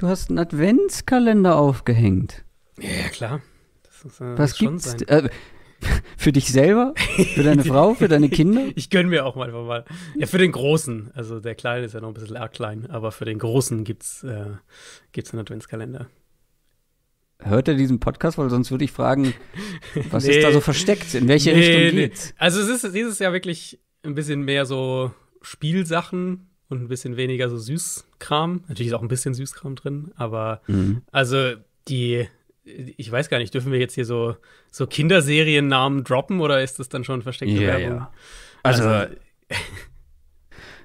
Du hast einen Adventskalender aufgehängt. Ja, klar. Ist, äh, Was gibt's? Äh, für dich selber? Für deine Frau? Für deine Kinder? ich gönne mir auch mal einfach mal. Ja, für den Großen. Also der Kleine ist ja noch ein bisschen arg klein, aber für den Großen gibt's, äh, gibt's einen Adventskalender. Hört er diesen Podcast? Weil sonst würde ich fragen, was nee. ist da so versteckt? In welche nee, Richtung geht's? Nee. Also es ist dieses Jahr wirklich ein bisschen mehr so Spielsachen, und ein bisschen weniger so Süßkram. Natürlich ist auch ein bisschen Süßkram drin, aber mhm. also die, ich weiß gar nicht, dürfen wir jetzt hier so, so Kinderseriennamen droppen oder ist das dann schon versteckte ja, Werbung? Ja. Also, also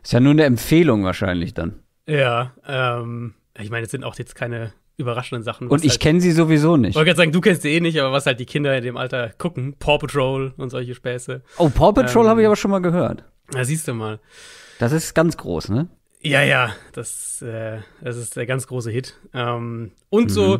ist ja nur eine Empfehlung wahrscheinlich dann. Ja, ähm, ich meine, es sind auch jetzt keine überraschenden Sachen. Und ich halt, kenne sie sowieso nicht. Ich wollte gerade sagen, du kennst sie eh nicht, aber was halt die Kinder in dem Alter gucken, Paw Patrol und solche Späße. Oh, Paw Patrol ähm, habe ich aber schon mal gehört. Na, siehst du mal. Das ist ganz groß, ne? Ja, ja, das, äh, das ist der ganz große Hit. Ähm, und mhm. so,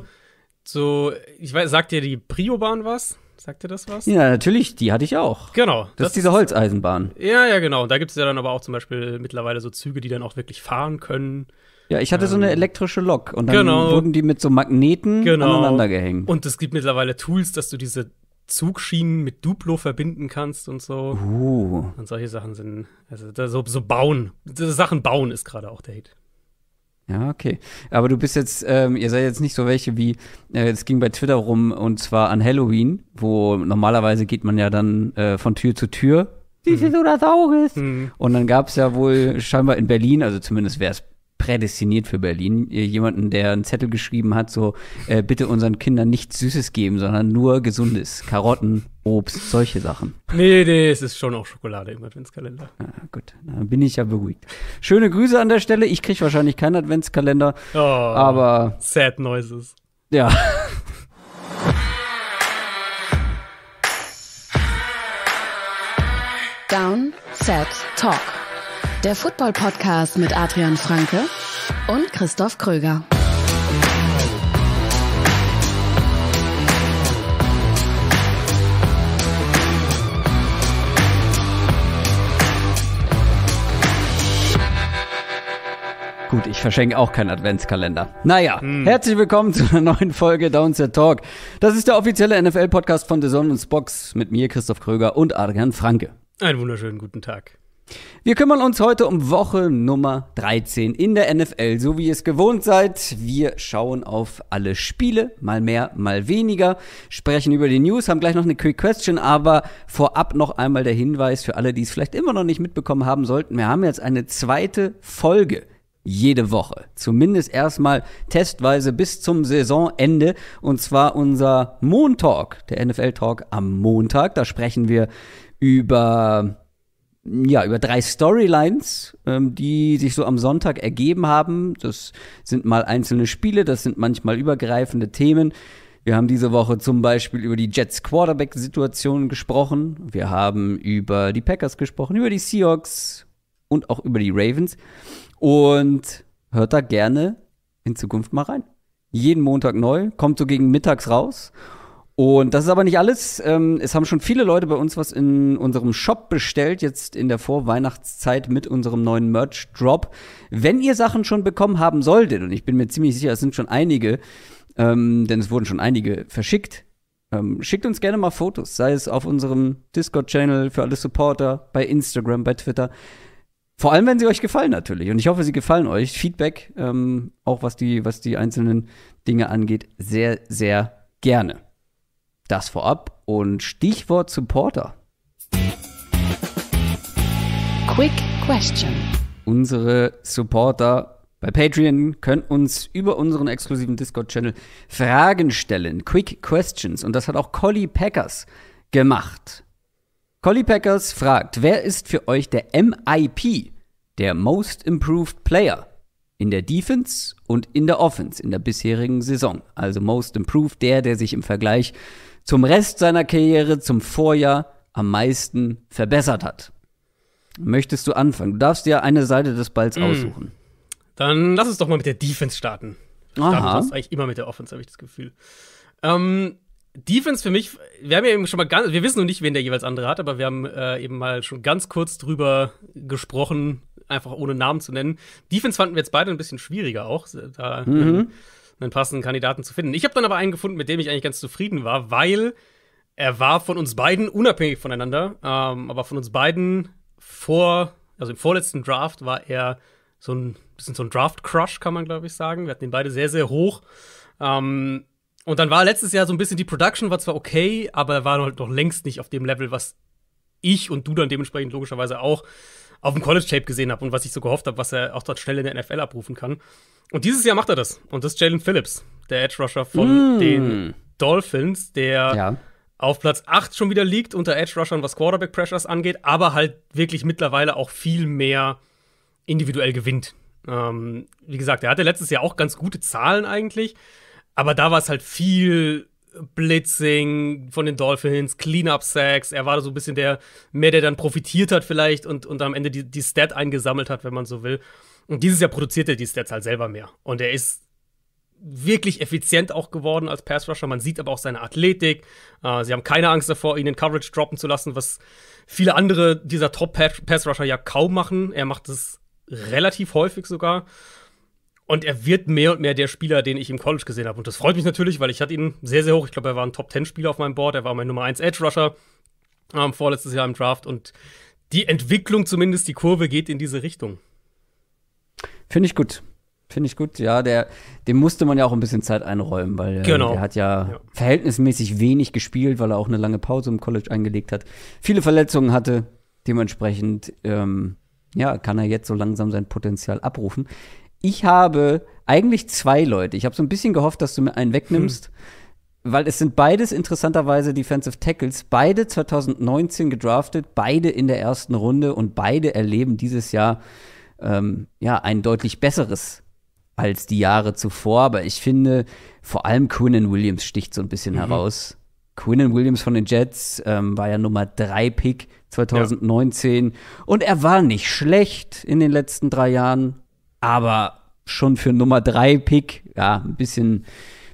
so, ich weiß, sagt dir die Priobahn was? Sagt dir das was? Ja, natürlich, die hatte ich auch. Genau. Das, das ist diese Holzeisenbahn. Ja, ja, genau. Und da gibt es ja dann aber auch zum Beispiel mittlerweile so Züge, die dann auch wirklich fahren können. Ja, ich hatte ähm, so eine ähm, elektrische Lok und dann genau, wurden die mit so Magneten genau. aneinander gehängt. Und es gibt mittlerweile Tools, dass du diese Zugschienen mit Duplo verbinden kannst und so. Uh. Und solche Sachen sind, also so, so bauen, Sachen bauen ist gerade auch der Hit. Ja, okay. Aber du bist jetzt, ähm, ihr seid jetzt nicht so welche wie, äh, es ging bei Twitter rum und zwar an Halloween, wo normalerweise geht man ja dann äh, von Tür zu Tür. Dieses mhm. oder Saures. Mhm. Und dann gab es ja wohl scheinbar in Berlin, also zumindest wäre es prädestiniert für Berlin. Äh, jemanden, der einen Zettel geschrieben hat, so äh, bitte unseren Kindern nichts Süßes geben, sondern nur Gesundes. Karotten, Obst, solche Sachen. Nee, nee, es ist schon auch Schokolade im Adventskalender. Ah, gut, dann bin ich ja beruhigt. Schöne Grüße an der Stelle. Ich kriege wahrscheinlich keinen Adventskalender, oh, aber Sad Noises. Ja. Down, Sad, Talk. Der Football Podcast mit Adrian Franke und Christoph Kröger. Gut, ich verschenke auch keinen Adventskalender. Naja, hm. herzlich willkommen zu einer neuen Folge Downs the Talk. Das ist der offizielle NFL-Podcast von The Zone und Spox mit mir, Christoph Kröger und Adrian Franke. Einen wunderschönen guten Tag. Wir kümmern uns heute um Woche Nummer 13 in der NFL, so wie ihr es gewohnt seid. Wir schauen auf alle Spiele, mal mehr, mal weniger, sprechen über die News, haben gleich noch eine Quick Question, aber vorab noch einmal der Hinweis für alle, die es vielleicht immer noch nicht mitbekommen haben sollten. Wir haben jetzt eine zweite Folge jede Woche. Zumindest erstmal testweise bis zum Saisonende. Und zwar unser Montag, der NFL-Talk am Montag. Da sprechen wir über ja, über drei Storylines, ähm, die sich so am Sonntag ergeben haben. Das sind mal einzelne Spiele, das sind manchmal übergreifende Themen. Wir haben diese Woche zum Beispiel über die Jets Quarterback-Situation gesprochen. Wir haben über die Packers gesprochen, über die Seahawks und auch über die Ravens. Und hört da gerne in Zukunft mal rein. Jeden Montag neu, kommt so gegen mittags raus. Und das ist aber nicht alles. Ähm, es haben schon viele Leute bei uns was in unserem Shop bestellt, jetzt in der Vorweihnachtszeit mit unserem neuen Merch-Drop. Wenn ihr Sachen schon bekommen haben solltet, und ich bin mir ziemlich sicher, es sind schon einige, ähm, denn es wurden schon einige verschickt, ähm, schickt uns gerne mal Fotos, sei es auf unserem Discord-Channel für alle Supporter, bei Instagram, bei Twitter. Vor allem, wenn sie euch gefallen natürlich. Und ich hoffe, sie gefallen euch. Feedback, ähm, auch was die, was die einzelnen Dinge angeht, sehr, sehr gerne. Das vorab und Stichwort Supporter. Quick Question. Unsere Supporter bei Patreon können uns über unseren exklusiven Discord-Channel Fragen stellen, Quick Questions. Und das hat auch Colly Packers gemacht. Colly Packers fragt, wer ist für euch der MIP, der Most Improved Player, in der Defense und in der Offense in der bisherigen Saison? Also Most Improved, der, der sich im Vergleich zum Rest seiner Karriere, zum Vorjahr am meisten verbessert hat. Möchtest du anfangen? Du darfst dir eine Seite des Balls mm. aussuchen. Dann lass uns doch mal mit der Defense starten. Starten Aha. sonst eigentlich immer mit der Offense, habe ich das Gefühl. Ähm, Defense für mich, wir haben ja eben schon mal ganz, wir wissen noch nicht, wen der jeweils andere hat, aber wir haben äh, eben mal schon ganz kurz drüber gesprochen, einfach ohne Namen zu nennen. Defense fanden wir jetzt beide ein bisschen schwieriger auch. Da, mhm einen passenden Kandidaten zu finden. Ich habe dann aber einen gefunden, mit dem ich eigentlich ganz zufrieden war, weil er war von uns beiden, unabhängig voneinander, ähm, aber von uns beiden vor, also im vorletzten Draft war er so ein bisschen so ein Draft-Crush, kann man glaube ich sagen. Wir hatten ihn beide sehr, sehr hoch. Ähm, und dann war letztes Jahr so ein bisschen die Production, war zwar okay, aber war halt noch längst nicht auf dem Level, was ich und du dann dementsprechend logischerweise auch auf dem College Tape gesehen habe und was ich so gehofft habe, was er auch dort schnell in der NFL abrufen kann. Und dieses Jahr macht er das. Und das ist Jalen Phillips, der Edge Rusher von mm. den Dolphins, der ja. auf Platz 8 schon wieder liegt unter Edge Rushern, was Quarterback Pressures angeht, aber halt wirklich mittlerweile auch viel mehr individuell gewinnt. Ähm, wie gesagt, er hatte letztes Jahr auch ganz gute Zahlen eigentlich, aber da war es halt viel Blitzing von den Dolphins, Cleanup-Sacks. Er war so ein bisschen der, mehr der dann profitiert hat vielleicht und, und am Ende die, die Stat eingesammelt hat, wenn man so will. Und dieses Jahr produziert er die Stats halt selber mehr. Und er ist wirklich effizient auch geworden als Pass-Rusher. Man sieht aber auch seine Athletik. Äh, sie haben keine Angst davor, ihn in Coverage droppen zu lassen, was viele andere dieser Top-Pass-Rusher ja kaum machen. Er macht es relativ häufig sogar. Und er wird mehr und mehr der Spieler, den ich im College gesehen habe. Und das freut mich natürlich, weil ich hatte ihn sehr, sehr hoch. Ich glaube, er war ein Top-10-Spieler auf meinem Board. Er war mein Nummer 1 Edge-Rusher ähm, vorletztes Jahr im Draft. Und die Entwicklung zumindest, die Kurve geht in diese Richtung. Finde ich gut. Finde ich gut, ja. Der, dem musste man ja auch ein bisschen Zeit einräumen, weil äh, genau. der hat ja, ja, verhältnismäßig wenig gespielt, weil er auch eine lange Pause im College eingelegt hat. Viele Verletzungen hatte. Dementsprechend, ähm, ja, kann er jetzt so langsam sein Potenzial abrufen ich habe eigentlich zwei Leute. Ich habe so ein bisschen gehofft, dass du mir einen wegnimmst, hm. weil es sind beides interessanterweise Defensive Tackles, beide 2019 gedraftet, beide in der ersten Runde und beide erleben dieses Jahr ähm, ja ein deutlich besseres als die Jahre zuvor. Aber ich finde, vor allem Quinnen Williams sticht so ein bisschen mhm. heraus. Quinnen Williams von den Jets ähm, war ja Nummer 3 Pick 2019 ja. und er war nicht schlecht in den letzten drei Jahren aber schon für Nummer 3 Pick, ja, ein bisschen,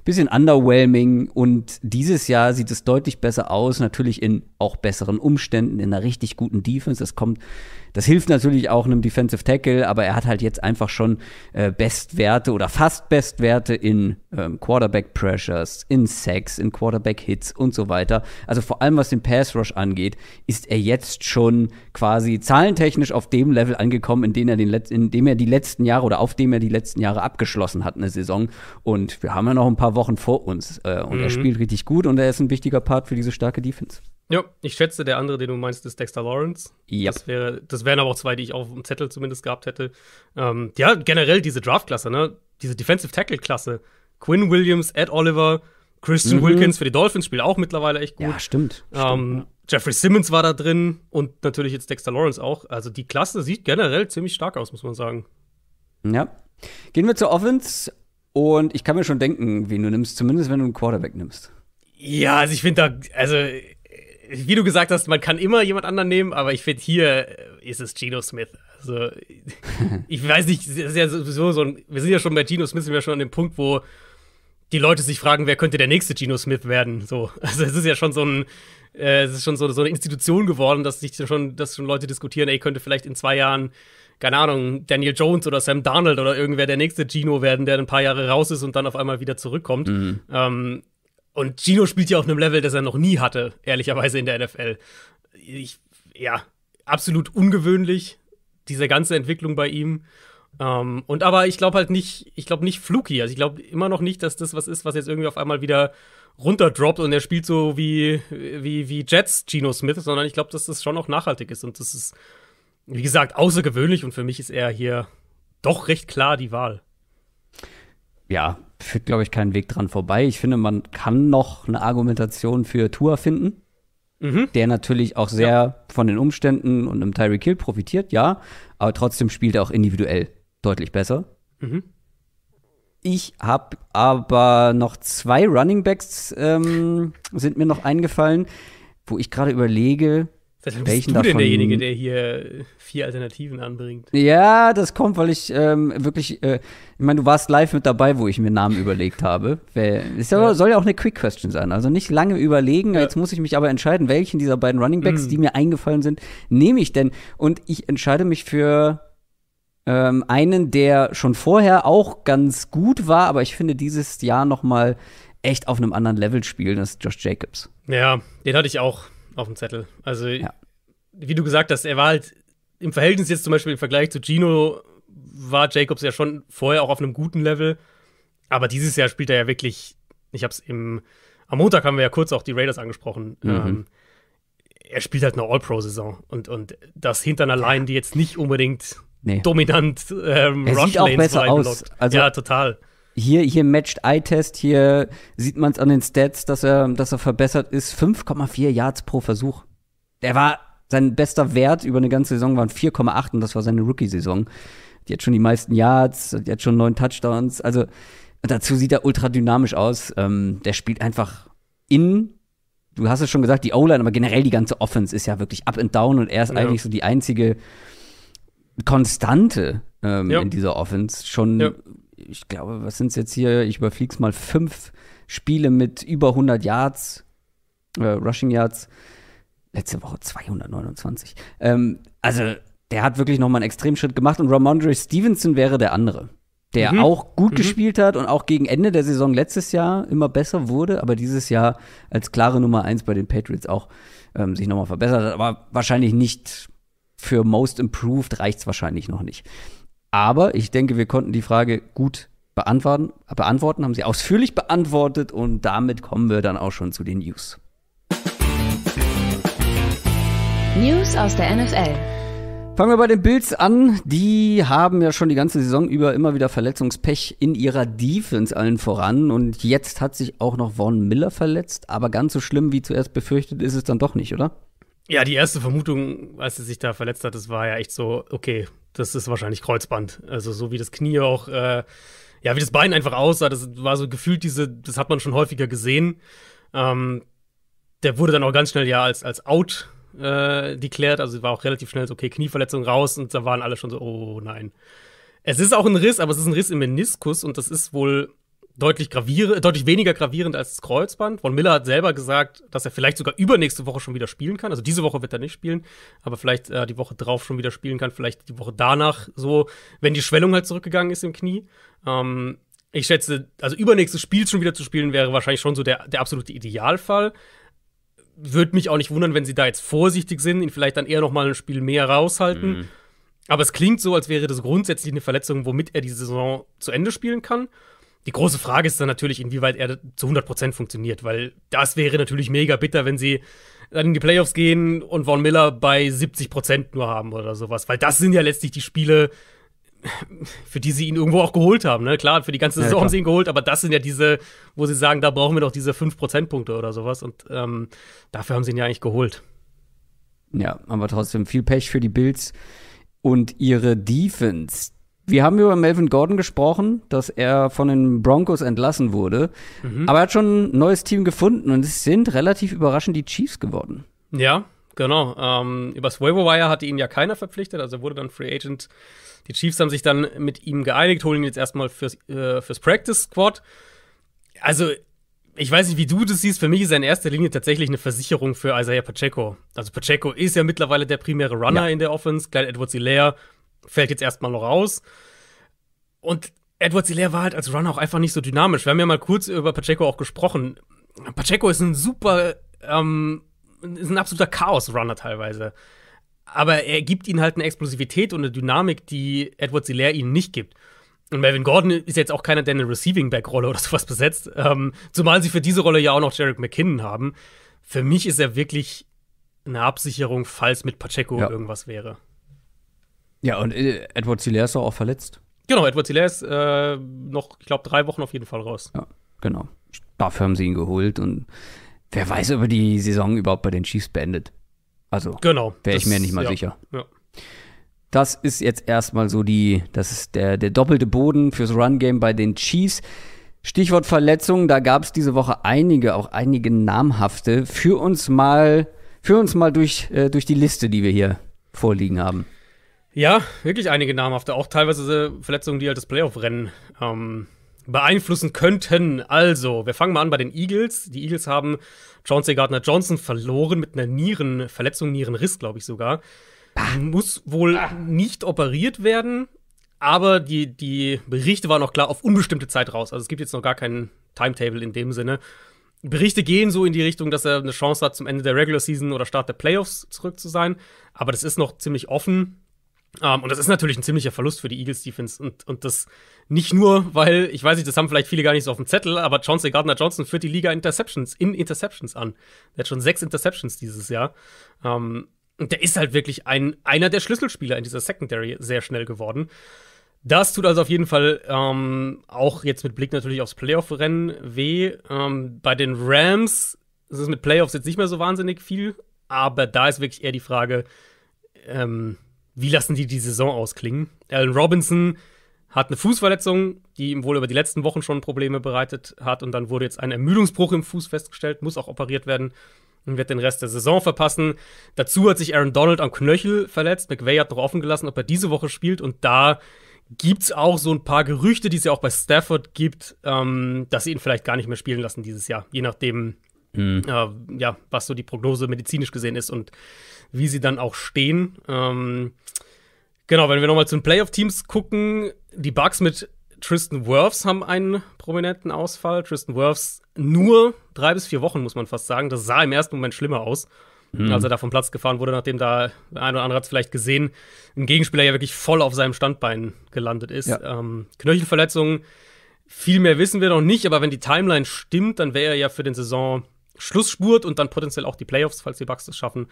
bisschen underwhelming. Und dieses Jahr sieht es deutlich besser aus. Natürlich in auch besseren Umständen, in einer richtig guten Defense. Das kommt, das hilft natürlich auch einem Defensive Tackle, aber er hat halt jetzt einfach schon äh, Bestwerte oder fast Bestwerte in ähm, Quarterback Pressures, in Sacks, in Quarterback Hits und so weiter. Also vor allem was den Pass Rush angeht, ist er jetzt schon quasi zahlentechnisch auf dem Level angekommen, in dem er, den in dem er die letzten Jahre oder auf dem er die letzten Jahre abgeschlossen hat, eine Saison. Und wir haben ja noch ein paar Wochen vor uns. Äh, und mhm. er spielt richtig gut und er ist ein wichtiger Part für diese starke Defense. Ja, ich schätze, der andere, den du meinst, ist Dexter Lawrence. Yep. Das, wäre, das wären aber auch zwei, die ich auf dem Zettel zumindest gehabt hätte. Ähm, ja, generell diese Draftklasse, ne? Diese Defensive Tackle-Klasse. Quinn Williams, Ed Oliver, Christian mhm. Wilkins für die Dolphins spielt auch mittlerweile echt gut. Ja, stimmt. Ähm, stimmt ja. Jeffrey Simmons war da drin und natürlich jetzt Dexter Lawrence auch. Also die Klasse sieht generell ziemlich stark aus, muss man sagen. Ja. Gehen wir zur Offense und ich kann mir schon denken, wen du nimmst, zumindest wenn du einen Quarterback nimmst. Ja, also ich finde da, also wie du gesagt hast, man kann immer jemand anderen nehmen, aber ich finde, hier äh, ist es Geno Smith. Also, ich weiß nicht, ja so ein, wir sind ja schon bei Geno Smith, sind wir schon an dem Punkt, wo die Leute sich fragen, wer könnte der nächste Geno Smith werden. So, also es ist ja schon so ein, äh, es ist schon so, so eine Institution geworden, dass sich schon, dass schon Leute diskutieren, ey, könnte vielleicht in zwei Jahren, keine Ahnung, Daniel Jones oder Sam Darnold oder irgendwer der nächste Geno werden, der ein paar Jahre raus ist und dann auf einmal wieder zurückkommt. Mhm. Ähm, und Gino spielt ja auf einem Level, das er noch nie hatte, ehrlicherweise in der NFL. Ich, ja, absolut ungewöhnlich, diese ganze Entwicklung bei ihm. Ähm, und aber ich glaube halt nicht, ich glaube nicht fluky. Also ich glaube immer noch nicht, dass das was ist, was jetzt irgendwie auf einmal wieder runterdroppt und er spielt so wie, wie, wie Jets Gino Smith, sondern ich glaube, dass das schon auch nachhaltig ist. Und das ist, wie gesagt, außergewöhnlich und für mich ist er hier doch recht klar die Wahl. Ja, führt, glaube ich, keinen Weg dran vorbei. Ich finde, man kann noch eine Argumentation für Tour finden, mhm. der natürlich auch sehr ja. von den Umständen und einem Tyreek Hill profitiert, ja, aber trotzdem spielt er auch individuell deutlich besser. Mhm. Ich habe aber noch zwei Running Backs ähm, sind mir noch eingefallen, wo ich gerade überlege, Vielleicht bist Welchen du denn derjenige, der hier äh, vier Alternativen anbringt. Ja, das kommt, weil ich ähm, wirklich, äh, ich meine, du warst live mit dabei, wo ich mir Namen überlegt habe. Es ja. soll ja auch eine Quick Question sein, also nicht lange überlegen. Ja. Jetzt muss ich mich aber entscheiden, welchen dieser beiden Running Backs, mm. die mir eingefallen sind, nehme ich denn? Und ich entscheide mich für ähm, einen, der schon vorher auch ganz gut war, aber ich finde dieses Jahr noch mal echt auf einem anderen Level spielen, das ist Josh Jacobs. Ja, den hatte ich auch auf dem Zettel. Also, ja. wie du gesagt hast, er war halt im Verhältnis jetzt zum Beispiel im Vergleich zu Gino war Jacobs ja schon vorher auch auf einem guten Level. Aber dieses Jahr spielt er ja wirklich, ich hab's im, am Montag haben wir ja kurz auch die Raiders angesprochen. Mhm. Ähm, er spielt halt eine All-Pro-Saison und, und das hinter einer Line, die jetzt nicht unbedingt nee. dominant ähm, er Rush sieht auch besser aus. Also, ja, total. Hier, hier matcht Eye-Test, hier sieht man es an den Stats, dass er, dass er verbessert ist. 5,4 Yards pro Versuch. Der war, sein bester Wert über eine ganze Saison waren 4,8 und das war seine Rookie-Saison. Die hat schon die meisten Yards, die hat schon neun Touchdowns. Also dazu sieht er ultra dynamisch aus. Ähm, der spielt einfach in du hast es schon gesagt, die O-Line, aber generell die ganze Offense ist ja wirklich up and down und er ist ja. eigentlich so die einzige Konstante ähm, ja. in dieser Offense. Schon ja ich glaube, was sind es jetzt hier? Ich überfliege es mal. Fünf Spiele mit über 100 Yards, äh, Rushing Yards. Letzte Woche 229. Ähm, also, der hat wirklich nochmal einen Extremschritt gemacht und Ramondre Stevenson wäre der andere, der mhm. auch gut mhm. gespielt hat und auch gegen Ende der Saison letztes Jahr immer besser wurde, aber dieses Jahr als klare Nummer eins bei den Patriots auch ähm, sich nochmal verbessert hat. Aber wahrscheinlich nicht für Most Improved reicht es wahrscheinlich noch nicht. Aber ich denke, wir konnten die Frage gut beantworten, beantworten, haben sie ausführlich beantwortet und damit kommen wir dann auch schon zu den News. News aus der NFL. Fangen wir bei den Bills an. Die haben ja schon die ganze Saison über immer wieder Verletzungspech in ihrer Defense allen voran. Und jetzt hat sich auch noch Vaughn Miller verletzt. Aber ganz so schlimm, wie zuerst befürchtet, ist es dann doch nicht, oder? Ja, die erste Vermutung, als er sich da verletzt hat, das war ja echt so, okay, das ist wahrscheinlich Kreuzband. Also so wie das Knie auch, äh, ja, wie das Bein einfach aussah, das war so gefühlt diese, das hat man schon häufiger gesehen. Ähm, der wurde dann auch ganz schnell ja als, als out äh, deklärt. also war auch relativ schnell so, okay, Knieverletzung raus und da waren alle schon so, oh nein. Es ist auch ein Riss, aber es ist ein Riss im Meniskus und das ist wohl deutlich, deutlich weniger gravierend als das Kreuzband. Von Miller hat selber gesagt, dass er vielleicht sogar übernächste Woche schon wieder spielen kann. Also diese Woche wird er nicht spielen, aber vielleicht äh, die Woche drauf schon wieder spielen kann, vielleicht die Woche danach so, wenn die Schwellung halt zurückgegangen ist im Knie. Ähm, ich schätze, also übernächstes Spiel schon wieder zu spielen, wäre wahrscheinlich schon so der, der absolute Idealfall. Würde mich auch nicht wundern, wenn sie da jetzt vorsichtig sind, ihn vielleicht dann eher noch mal ein Spiel mehr raushalten. Mhm. Aber es klingt so, als wäre das grundsätzlich eine Verletzung, womit er die Saison zu Ende spielen kann. Die große Frage ist dann natürlich, inwieweit er zu 100% funktioniert, weil das wäre natürlich mega bitter, wenn sie dann in die Playoffs gehen und Von Miller bei 70% nur haben oder sowas, weil das sind ja letztlich die Spiele, für die sie ihn irgendwo auch geholt haben. Ne? Klar, für die ganze Saison ja, haben sie ihn geholt, aber das sind ja diese, wo sie sagen, da brauchen wir doch diese 5%-Punkte oder sowas und ähm, dafür haben sie ihn ja eigentlich geholt. Ja, aber trotzdem viel Pech für die Bills und ihre Defense wir haben über Melvin Gordon gesprochen, dass er von den Broncos entlassen wurde. Mhm. Aber er hat schon ein neues Team gefunden und es sind relativ überraschend die Chiefs geworden. Ja, genau. Ähm, übers Waiver Wire hatte ihn ja keiner verpflichtet, also wurde dann Free Agent. Die Chiefs haben sich dann mit ihm geeinigt, holen ihn jetzt erstmal fürs, äh, fürs Practice Squad. Also, ich weiß nicht, wie du das siehst. Für mich ist er in erster Linie tatsächlich eine Versicherung für Isaiah Pacheco. Also, Pacheco ist ja mittlerweile der primäre Runner ja. in der Offense. Klein Edwards Hilaire fällt jetzt erstmal noch raus. Und Edward Silaire war halt als Runner auch einfach nicht so dynamisch. Wir haben ja mal kurz über Pacheco auch gesprochen. Pacheco ist ein super, ähm, ist ein absoluter Chaos-Runner teilweise. Aber er gibt ihnen halt eine Explosivität und eine Dynamik, die Edward Silaire ihnen nicht gibt. Und Melvin Gordon ist jetzt auch keiner, der eine Receiving Back-Rolle oder sowas besetzt. Ähm, zumal sie für diese Rolle ja auch noch Jarek McKinnon haben. Für mich ist er wirklich eine Absicherung, falls mit Pacheco ja. irgendwas wäre. Ja, und äh, Edward Silaire ist auch verletzt. Genau, Edward Silaire ist äh, noch, ich glaube, drei Wochen auf jeden Fall raus. Ja, genau. Dafür haben sie ihn geholt und wer weiß, ob er die Saison überhaupt bei den Chiefs beendet. Also, genau, wäre ich mir nicht mal ja, sicher. Ja. Das ist jetzt erstmal so die, das ist der, der doppelte Boden fürs Run-Game bei den Chiefs. Stichwort Verletzungen, da gab es diese Woche einige, auch einige namhafte. Führ uns mal, führ uns mal durch, äh, durch die Liste, die wir hier vorliegen haben. Ja, wirklich einige namhafte. Auch teilweise Verletzungen, die halt das Playoff-Rennen ähm, beeinflussen könnten. Also, wir fangen mal an bei den Eagles. Die Eagles haben Chauncey Gardner Johnson verloren mit einer Nierenverletzung, Nierenriss, glaube ich sogar. Bah. Muss wohl bah. nicht operiert werden, aber die, die Berichte waren auch klar auf unbestimmte Zeit raus. Also es gibt jetzt noch gar keinen Timetable in dem Sinne. Berichte gehen so in die Richtung, dass er eine Chance hat, zum Ende der Regular Season oder Start der Playoffs zurück zu sein. Aber das ist noch ziemlich offen. Um, ähm, und das ist natürlich ein ziemlicher Verlust für die Eagles Defense. Und, und das nicht nur, weil, ich weiß nicht, das haben vielleicht viele gar nicht so auf dem Zettel, aber Chauncey Gardner Johnson führt die Liga Interceptions, in Interceptions an. Der hat schon sechs Interceptions dieses Jahr. Um, ähm, und der ist halt wirklich ein, einer der Schlüsselspieler in dieser Secondary sehr schnell geworden. Das tut also auf jeden Fall ähm, auch jetzt mit Blick natürlich aufs Playoff-Rennen weh. Ähm, bei den Rams ist es mit Playoffs jetzt nicht mehr so wahnsinnig viel, aber da ist wirklich eher die Frage, ähm, wie lassen die die Saison ausklingen? Allen Robinson hat eine Fußverletzung, die ihm wohl über die letzten Wochen schon Probleme bereitet hat und dann wurde jetzt ein Ermüdungsbruch im Fuß festgestellt, muss auch operiert werden und wird den Rest der Saison verpassen. Dazu hat sich Aaron Donald am Knöchel verletzt. McVay hat noch offen gelassen, ob er diese Woche spielt und da gibt's auch so ein paar Gerüchte, die es ja auch bei Stafford gibt, ähm, dass sie ihn vielleicht gar nicht mehr spielen lassen dieses Jahr, je nachdem, mhm. äh, ja, was so die Prognose medizinisch gesehen ist und wie sie dann auch stehen. Ähm, genau, wenn wir nochmal zu den Playoff-Teams gucken, die Bugs mit Tristan Wirfs haben einen prominenten Ausfall. Tristan Wirfs nur drei bis vier Wochen, muss man fast sagen. Das sah im ersten Moment schlimmer aus, mhm. als er da vom Platz gefahren wurde, nachdem da der eine oder andere hat es vielleicht gesehen, ein Gegenspieler ja wirklich voll auf seinem Standbein gelandet ist. Ja. Ähm, Knöchelverletzungen, viel mehr wissen wir noch nicht, aber wenn die Timeline stimmt, dann wäre er ja für den Saison Schlussspurt und dann potenziell auch die Playoffs, falls die Bucks das schaffen,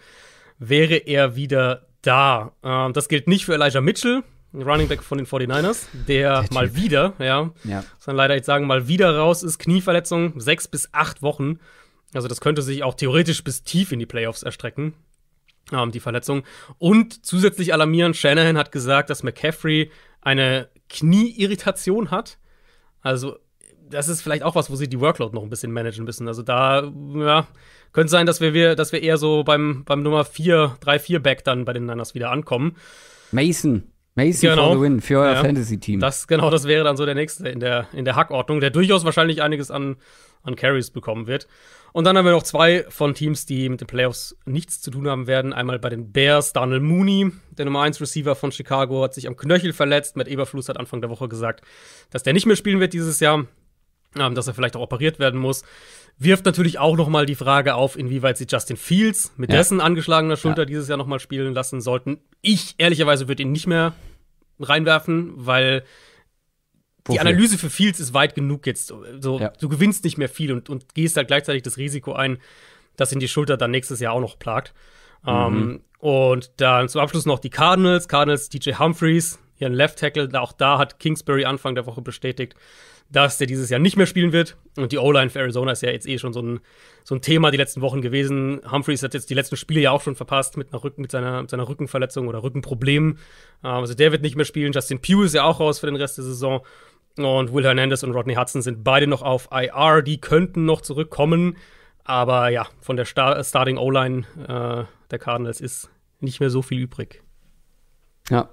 wäre er wieder da. Ähm, das gilt nicht für Elijah Mitchell, Running Back von den 49ers, der, der mal wieder, ja, ja. muss man leider jetzt sagen, mal wieder raus ist, Knieverletzung, sechs bis acht Wochen. Also das könnte sich auch theoretisch bis tief in die Playoffs erstrecken, ähm, die Verletzung. Und zusätzlich alarmierend, Shanahan hat gesagt, dass McCaffrey eine Knieirritation hat. Also das ist vielleicht auch was, wo sie die Workload noch ein bisschen managen müssen. Also da, ja, könnte sein, dass wir, wir, dass wir eher so beim, beim Nummer 4, 3-4-Back dann bei den Niners wieder ankommen. Mason. Mason genau. for the win für euer ja. Fantasy-Team. Das, genau, das wäre dann so der nächste in der, in der Hackordnung, der durchaus wahrscheinlich einiges an, an Carries bekommen wird. Und dann haben wir noch zwei von Teams, die mit den Playoffs nichts zu tun haben werden. Einmal bei den Bears, Daniel Mooney, der Nummer 1 Receiver von Chicago, hat sich am Knöchel verletzt. Matt Eberfluss hat Anfang der Woche gesagt, dass der nicht mehr spielen wird dieses Jahr ähm, dass er vielleicht auch operiert werden muss, wirft natürlich auch noch mal die Frage auf, inwieweit sie Justin Fields mit ja. dessen angeschlagener Schulter ja. dieses Jahr noch mal spielen lassen sollten. Ich ehrlicherweise würde ihn nicht mehr reinwerfen, weil die Analyse für Fields ist weit genug jetzt. So, ja. Du gewinnst nicht mehr viel und, und gehst halt gleichzeitig das Risiko ein, dass ihn die Schulter dann nächstes Jahr auch noch plagt. Ähm, mhm. Um, und dann zum Abschluss noch die Cardinals. Cardinals DJ Humphreys, ihren Left Tackle. Auch da hat Kingsbury Anfang der Woche bestätigt, dass der dieses Jahr nicht mehr spielen wird. Und die O-Line für Arizona ist ja jetzt eh schon so ein, so ein Thema die letzten Wochen gewesen. Humphreys hat jetzt die letzten Spiele ja auch schon verpasst mit, einer Rücken, mit, seiner, mit seiner Rückenverletzung oder Rückenproblemen. Ähm, also der wird nicht mehr spielen. Justin Pugh ist ja auch raus für den Rest der Saison. Und Will Hernandez und Rodney Hudson sind beide noch auf IR. Die könnten noch zurückkommen. Aber ja, von der Star Starting O-Line äh, der Cardinals ist nicht mehr so viel übrig. Ja,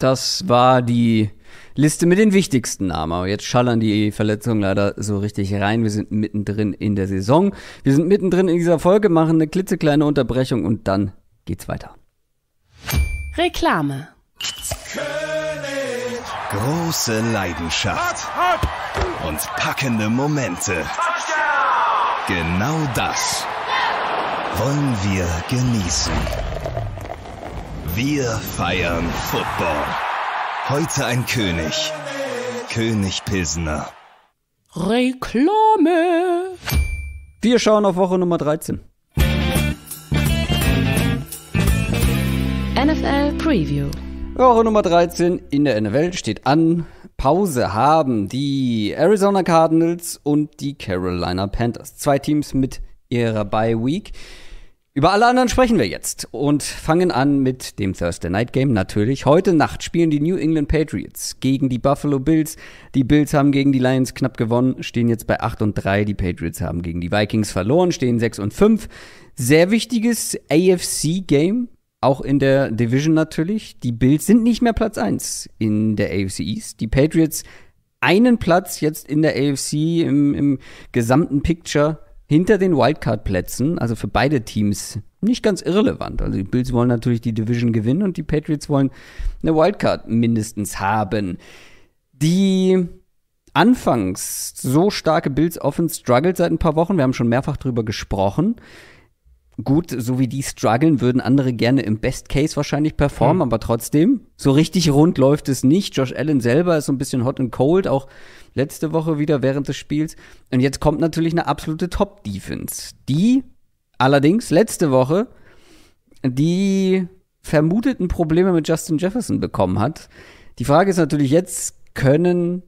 das war die Liste mit den wichtigsten Namen. Aber jetzt schallern die Verletzungen leider so richtig rein. Wir sind mittendrin in der Saison. Wir sind mittendrin in dieser Folge, machen eine klitzekleine Unterbrechung und dann geht's weiter. Reklame. Große Leidenschaft und packende Momente. Genau das wollen wir genießen. Wir feiern Football. Heute ein König. König Pilsner. Reklame. Wir schauen auf Woche Nummer 13. NFL Preview. Woche Nummer 13 in der NFL steht an. Pause haben die Arizona Cardinals und die Carolina Panthers. Zwei Teams mit ihrer Bye Week. Über alle anderen sprechen wir jetzt und fangen an mit dem Thursday Night Game natürlich. Heute Nacht spielen die New England Patriots gegen die Buffalo Bills. Die Bills haben gegen die Lions knapp gewonnen, stehen jetzt bei 8 und 3. Die Patriots haben gegen die Vikings verloren, stehen 6 und 5. Sehr wichtiges AFC-Game, auch in der Division natürlich. Die Bills sind nicht mehr Platz 1 in der AFC East. Die Patriots einen Platz jetzt in der AFC im, im gesamten Picture hinter den Wildcard-Plätzen, also für beide Teams nicht ganz irrelevant. Also die Bills wollen natürlich die Division gewinnen und die Patriots wollen eine Wildcard mindestens haben. Die anfangs so starke Bills Offense struggelt seit ein paar Wochen, wir haben schon mehrfach drüber gesprochen, gut, so wie die strugglen, würden andere gerne im Best Case wahrscheinlich performen, mhm. aber trotzdem, so richtig rund läuft es nicht. Josh Allen selber ist so ein bisschen hot and cold, auch letzte Woche wieder während des Spiels. Und jetzt kommt natürlich eine absolute Top-Defense. Die allerdings letzte Woche die vermuteten Probleme mit Justin Jefferson bekommen hat. Die Frage ist natürlich jetzt, können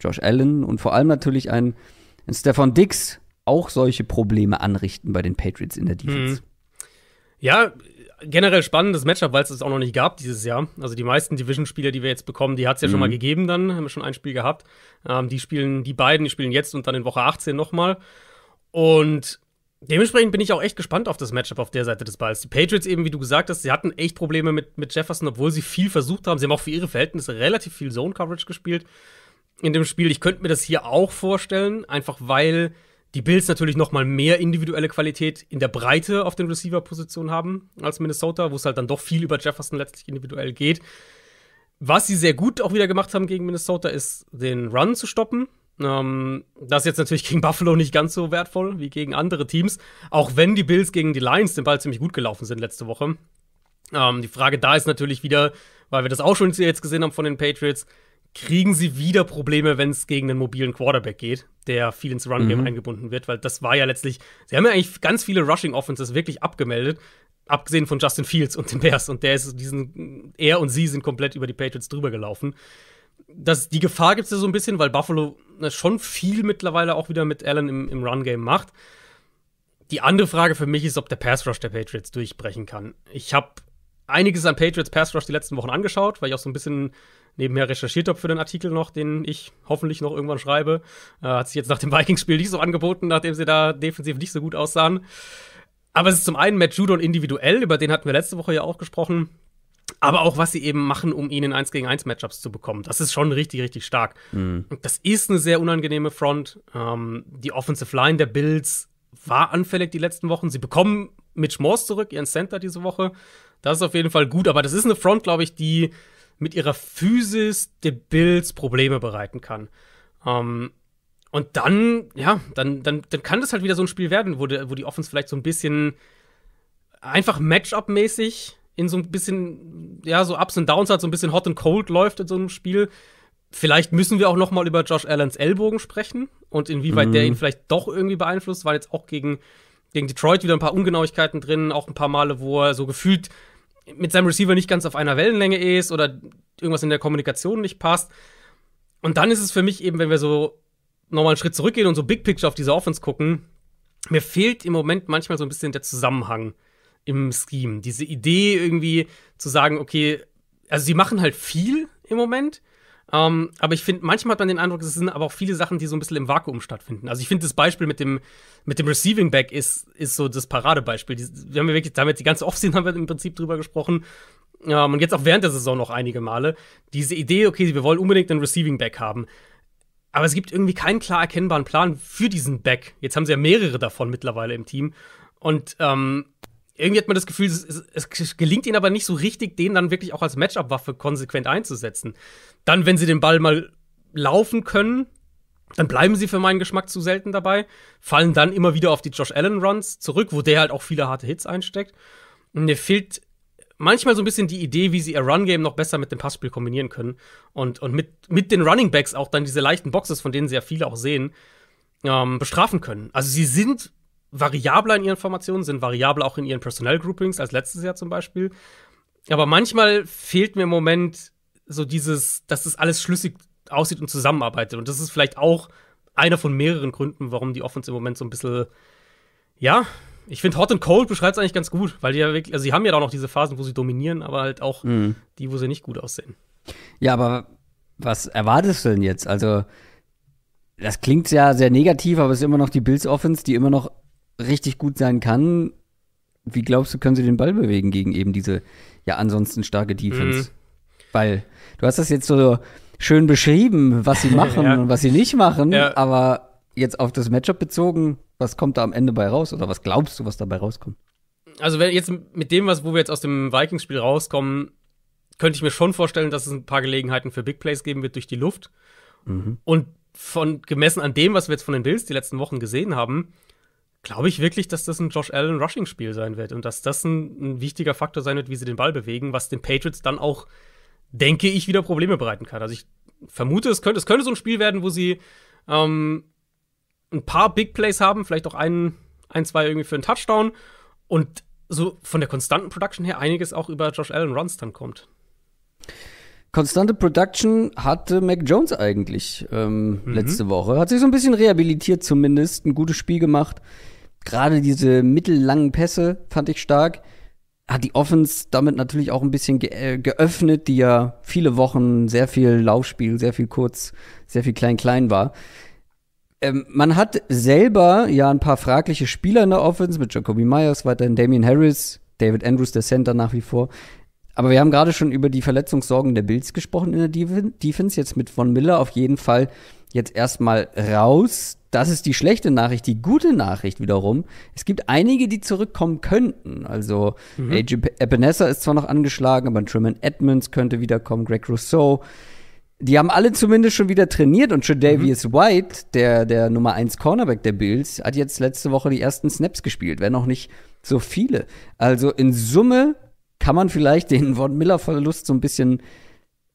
Josh Allen und vor allem natürlich ein, ein Stefan Dix auch solche Probleme anrichten bei den Patriots in der mhm. Defense. Ja, generell spannendes Matchup, weil es es auch noch nicht gab dieses Jahr. Also die meisten division spieler die wir jetzt bekommen, die hat es ja mhm. schon mal gegeben dann, haben wir schon ein Spiel gehabt. Ähm, die spielen, die beiden, die spielen jetzt und dann in Woche 18 nochmal. Und dementsprechend bin ich auch echt gespannt auf das Matchup auf der Seite des Balls. Die Patriots eben, wie du gesagt hast, sie hatten echt Probleme mit, mit Jefferson, obwohl sie viel versucht haben. Sie haben auch für ihre Verhältnisse relativ viel Zone-Coverage gespielt in dem Spiel. Ich könnte mir das hier auch vorstellen, einfach weil die Bills natürlich noch mal mehr individuelle Qualität in der Breite auf den Receiver-Positionen haben als Minnesota, wo es halt dann doch viel über Jefferson letztlich individuell geht. Was sie sehr gut auch wieder gemacht haben gegen Minnesota, ist den Run zu stoppen. Ähm, das ist jetzt natürlich gegen Buffalo nicht ganz so wertvoll wie gegen andere Teams, auch wenn die Bills gegen die Lions den Ball ziemlich gut gelaufen sind letzte Woche. Ähm, die Frage da ist natürlich wieder, weil wir das auch schon jetzt gesehen haben von den Patriots, kriegen sie wieder Probleme, wenn es gegen einen mobilen Quarterback geht, der viel ins Run-Game mhm. eingebunden wird, weil das war ja letztlich, sie haben ja eigentlich ganz viele Rushing-Offenses wirklich abgemeldet, abgesehen von Justin Fields und den Bears und der ist diesen, er und sie sind komplett über die Patriots drüber gelaufen. Das, die Gefahr gibt es ja so ein bisschen, weil Buffalo äh, schon viel mittlerweile auch wieder mit Allen im, im Run-Game macht. Die andere Frage für mich ist, ob der Pass-Rush der Patriots durchbrechen kann. Ich habe einiges an Patriots Pass Rush die letzten Wochen angeschaut, weil ich auch so ein bisschen nebenher recherchiert habe für den Artikel noch, den ich hoffentlich noch irgendwann schreibe. Äh, hat sich jetzt nach dem Vikings-Spiel nicht so angeboten, nachdem sie da defensiv nicht so gut aussahen. Aber es ist zum einen Matt Judon individuell, über den hatten wir letzte Woche ja auch gesprochen. Aber auch, was sie eben machen, um ihn in 1 gegen 1 Matchups zu bekommen. Das ist schon richtig, richtig stark. Mhm. Das ist eine sehr unangenehme Front. Ähm, die Offensive Line der Bills war anfällig die letzten Wochen. Sie bekommen Mitch Morse zurück, ihren Center diese Woche. Das ist auf jeden Fall gut, aber das ist eine Front, glaube ich, die mit ihrer Physis der Bills Probleme bereiten kann. Ähm, und dann, ja, dann, dann, dann kann das halt wieder so ein Spiel werden, wo, de, wo die Offense vielleicht so ein bisschen einfach Matchup-mäßig in so ein bisschen, ja, so Ups und Downs hat, so ein bisschen Hot and Cold läuft in so einem Spiel. Vielleicht müssen wir auch noch mal über Josh Allens Ellbogen sprechen und inwieweit mhm. der ihn vielleicht doch irgendwie beeinflusst, weil jetzt auch gegen, gegen Detroit wieder ein paar Ungenauigkeiten drin, auch ein paar Male, wo er so gefühlt mit seinem Receiver nicht ganz auf einer Wellenlänge ist oder irgendwas in der Kommunikation nicht passt. Und dann ist es für mich eben, wenn wir so nochmal einen Schritt zurückgehen und so Big Picture auf diese Offense gucken, mir fehlt im Moment manchmal so ein bisschen der Zusammenhang im Scheme. Diese Idee irgendwie zu sagen, okay, also sie machen halt viel im Moment, ähm, aber ich finde, manchmal hat man den Eindruck, es sind aber auch viele Sachen, die so ein bisschen im Vakuum stattfinden. Also ich finde, das Beispiel mit dem, mit dem Receiving Back ist, ist so das Paradebeispiel. Die, wir haben ja wirklich, damit die ganze Offseason haben wir im Prinzip drüber gesprochen. Ähm, und jetzt auch während der Saison noch einige Male. Diese Idee, okay, wir wollen unbedingt einen Receiving Back haben. Aber es gibt irgendwie keinen klar erkennbaren Plan für diesen Back. Jetzt haben sie ja mehrere davon mittlerweile im Team. Und ähm, irgendwie hat man das Gefühl, es, es, es, gelingt ihnen aber nicht so richtig, den dann wirklich auch als Matchup-Waffe konsequent einzusetzen. Dann, wenn sie den Ball mal laufen können, dann bleiben sie für meinen Geschmack zu selten dabei, fallen dann immer wieder auf die Josh Allen-Runs zurück, wo der halt auch viele harte Hits einsteckt. Und mir fehlt manchmal so ein bisschen die Idee, wie sie ihr Run-Game noch besser mit dem Passspiel kombinieren können. Und, und mit, mit den Running Backs auch dann diese leichten Boxes, von denen sie ja viele auch sehen, ähm, bestrafen können. Also sie sind variabler in ihren Formationen, sind variabler auch in ihren Personnel Groupings als letztes Jahr zum Beispiel. Aber manchmal fehlt mir im Moment so dieses, dass das alles schlüssig aussieht und zusammenarbeitet. Und das ist vielleicht auch einer von mehreren Gründen, warum die Offense im Moment so ein bisschen, ja, ich finde Hot und Cold beschreibt es eigentlich ganz gut, weil die ja wirklich, also sie haben ja auch noch diese Phasen, wo sie dominieren, aber halt auch mhm. die, wo sie nicht gut aussehen. Ja, aber was erwartest du denn jetzt? Also, das klingt ja sehr negativ, aber es ist immer noch die Bills Offense, die immer noch richtig gut sein kann, wie glaubst du, können sie den Ball bewegen gegen eben diese ja ansonsten starke Defense? Mhm. Weil du hast das jetzt so schön beschrieben, was sie machen ja. und was sie nicht machen, ja. aber jetzt auf das Matchup bezogen, was kommt da am Ende bei raus oder was glaubst du, was dabei rauskommt? Also wenn jetzt mit dem, was wo wir jetzt aus dem Vikings-Spiel rauskommen, könnte ich mir schon vorstellen, dass es ein paar Gelegenheiten für Big Plays geben wird durch die Luft. Mhm. Und von gemessen an dem, was wir jetzt von den Bills die letzten Wochen gesehen haben, glaube ich wirklich, dass das ein Josh Allen Rushing Spiel sein wird und dass das ein, ein, wichtiger Faktor sein wird, wie sie den Ball bewegen, was den Patriots dann auch, denke ich, wieder Probleme bereiten kann. Also ich vermute, es könnte, es könnte so ein Spiel werden, wo sie ähm, ein paar Big Plays haben, vielleicht auch einen, ein, zwei irgendwie für einen Touchdown und so von der konstanten Production her einiges auch über Josh Allen Runs dann kommt. Konstante Production hatte Mac Jones eigentlich ähm, mhm. letzte Woche. Hat sich so ein bisschen rehabilitiert zumindest, ein gutes Spiel gemacht gerade diese mittellangen Pässe fand ich stark. Hat die Offense damit natürlich auch ein bisschen ge äh, geöffnet, die ja viele Wochen sehr viel Laufspiel, sehr viel kurz, sehr viel klein-klein war. Ähm, man hat selber ja ein paar fragliche Spieler in der Offense mit Jacoby Myers, weiterhin Damian Harris, David Andrews, der Center nach wie vor. Aber wir haben gerade schon über die Verletzungssorgen der Bills gesprochen in der Defense. Jetzt mit Von Miller auf jeden Fall jetzt erstmal raus. Das ist die schlechte Nachricht. Die gute Nachricht wiederum, es gibt einige, die zurückkommen könnten. Also mhm. AJ Epinesa ist zwar noch angeschlagen, aber Truman Edmonds könnte wiederkommen, Greg Rousseau. Die haben alle zumindest schon wieder trainiert und Tredavious mhm. White, der, der Nummer 1 Cornerback der Bills, hat jetzt letzte Woche die ersten Snaps gespielt, wenn auch nicht so viele. Also in Summe kann man vielleicht den Von Miller-Verlust so ein bisschen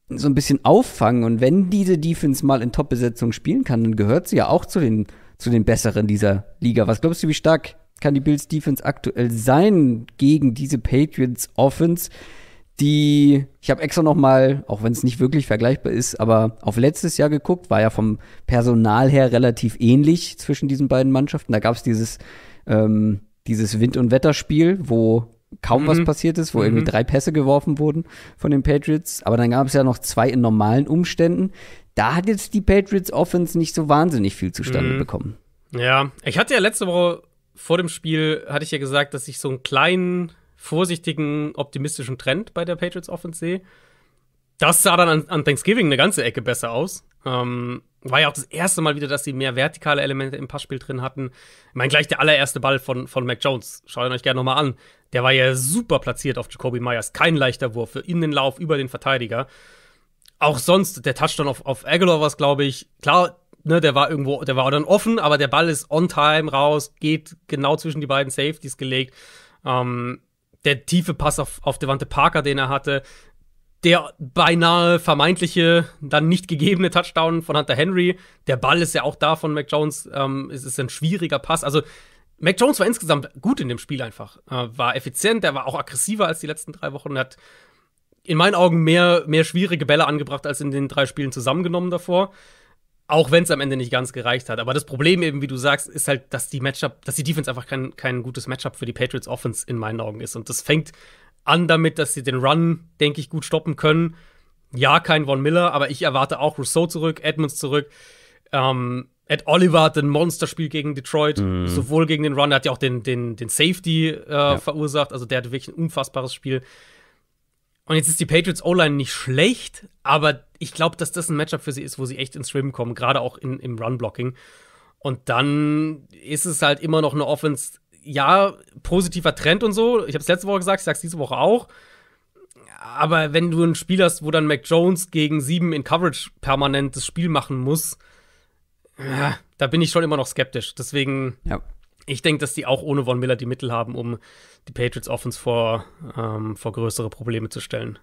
so ein bisschen auffangen. Und wenn diese Defense mal in Top-Besetzung spielen kann, dann gehört sie ja auch zu den, zu den Besseren dieser Liga. Was glaubst du, wie stark kann die Bills Defense aktuell sein gegen diese Patriots Offense, die ich habe extra noch mal, auch wenn es nicht wirklich vergleichbar ist, aber auf letztes Jahr geguckt, war ja vom Personal her relativ ähnlich zwischen diesen beiden Mannschaften. Da gab es dieses ähm, dieses Wind- und Wetterspiel, wo kaum mhm. was passiert ist, wo mhm. irgendwie drei Pässe geworfen wurden von den Patriots. Aber dann gab es ja noch zwei in normalen Umständen. Da hat jetzt die Patriots Offense nicht so wahnsinnig viel zustande mhm. bekommen. Ja, ich hatte ja letzte Woche vor dem Spiel, hatte ich ja gesagt, dass ich so einen kleinen, vorsichtigen, optimistischen Trend bei der Patriots Offense sehe. Das sah dann an, an Thanksgiving eine ganze Ecke besser aus. Ähm, war ja auch das erste Mal wieder, dass sie mehr vertikale Elemente im Passspiel drin hatten. Ich meine, gleich der allererste Ball von, von Mac Jones. Schaut ihn euch gerne nochmal an. Der war ja super platziert auf Jacoby Myers. Kein leichter Wurf. In den Lauf, über den Verteidiger. Auch sonst, der Touchdown auf, auf Aguilar war es, glaube ich. Klar, ne, der war irgendwo, der war dann offen, aber der Ball ist on time raus, geht genau zwischen die beiden Safeties gelegt. Ähm, der tiefe Pass auf, auf Devante Parker, den er hatte. Der beinahe vermeintliche, dann nicht gegebene Touchdown von Hunter Henry. Der Ball ist ja auch da von Mac Jones. Ähm, es ist ein schwieriger Pass. Also, Mac Jones war insgesamt gut in dem Spiel einfach. Er war effizient, er war auch aggressiver als die letzten drei Wochen Er hat in meinen Augen mehr, mehr schwierige Bälle angebracht als in den drei Spielen zusammengenommen davor. Auch wenn es am Ende nicht ganz gereicht hat. Aber das Problem eben, wie du sagst, ist halt, dass die Matchup, dass die Defense einfach kein, kein gutes Matchup für die Patriots Offense in meinen Augen ist. Und das fängt an damit, dass sie den Run, denke ich, gut stoppen können. Ja, kein Von Miller, aber ich erwarte auch Rousseau zurück, Edmonds zurück. Ähm, Ed Oliver hat ein Monsterspiel gegen Detroit, mhm. sowohl gegen den Run, er hat ja auch den, den, den Safety äh, ja. verursacht, also der hat wirklich ein unfassbares Spiel. Und jetzt ist die Patriots O-Line nicht schlecht, aber ich glaube, dass das ein Matchup für sie ist, wo sie echt ins Schwimmen kommen, gerade auch in, im Run-Blocking. Und dann ist es halt immer noch eine Offense, ja, positiver Trend und so. Ich habe es letzte Woche gesagt, ich sag's diese Woche auch. Aber wenn du ein Spiel hast, wo dann Mac Jones gegen sieben in Coverage permanent das Spiel machen muss, da bin ich schon immer noch skeptisch. Deswegen, ja. ich denke, dass die auch ohne Von Miller die Mittel haben, um die Patriots Offense vor, ähm, vor größere Probleme zu stellen.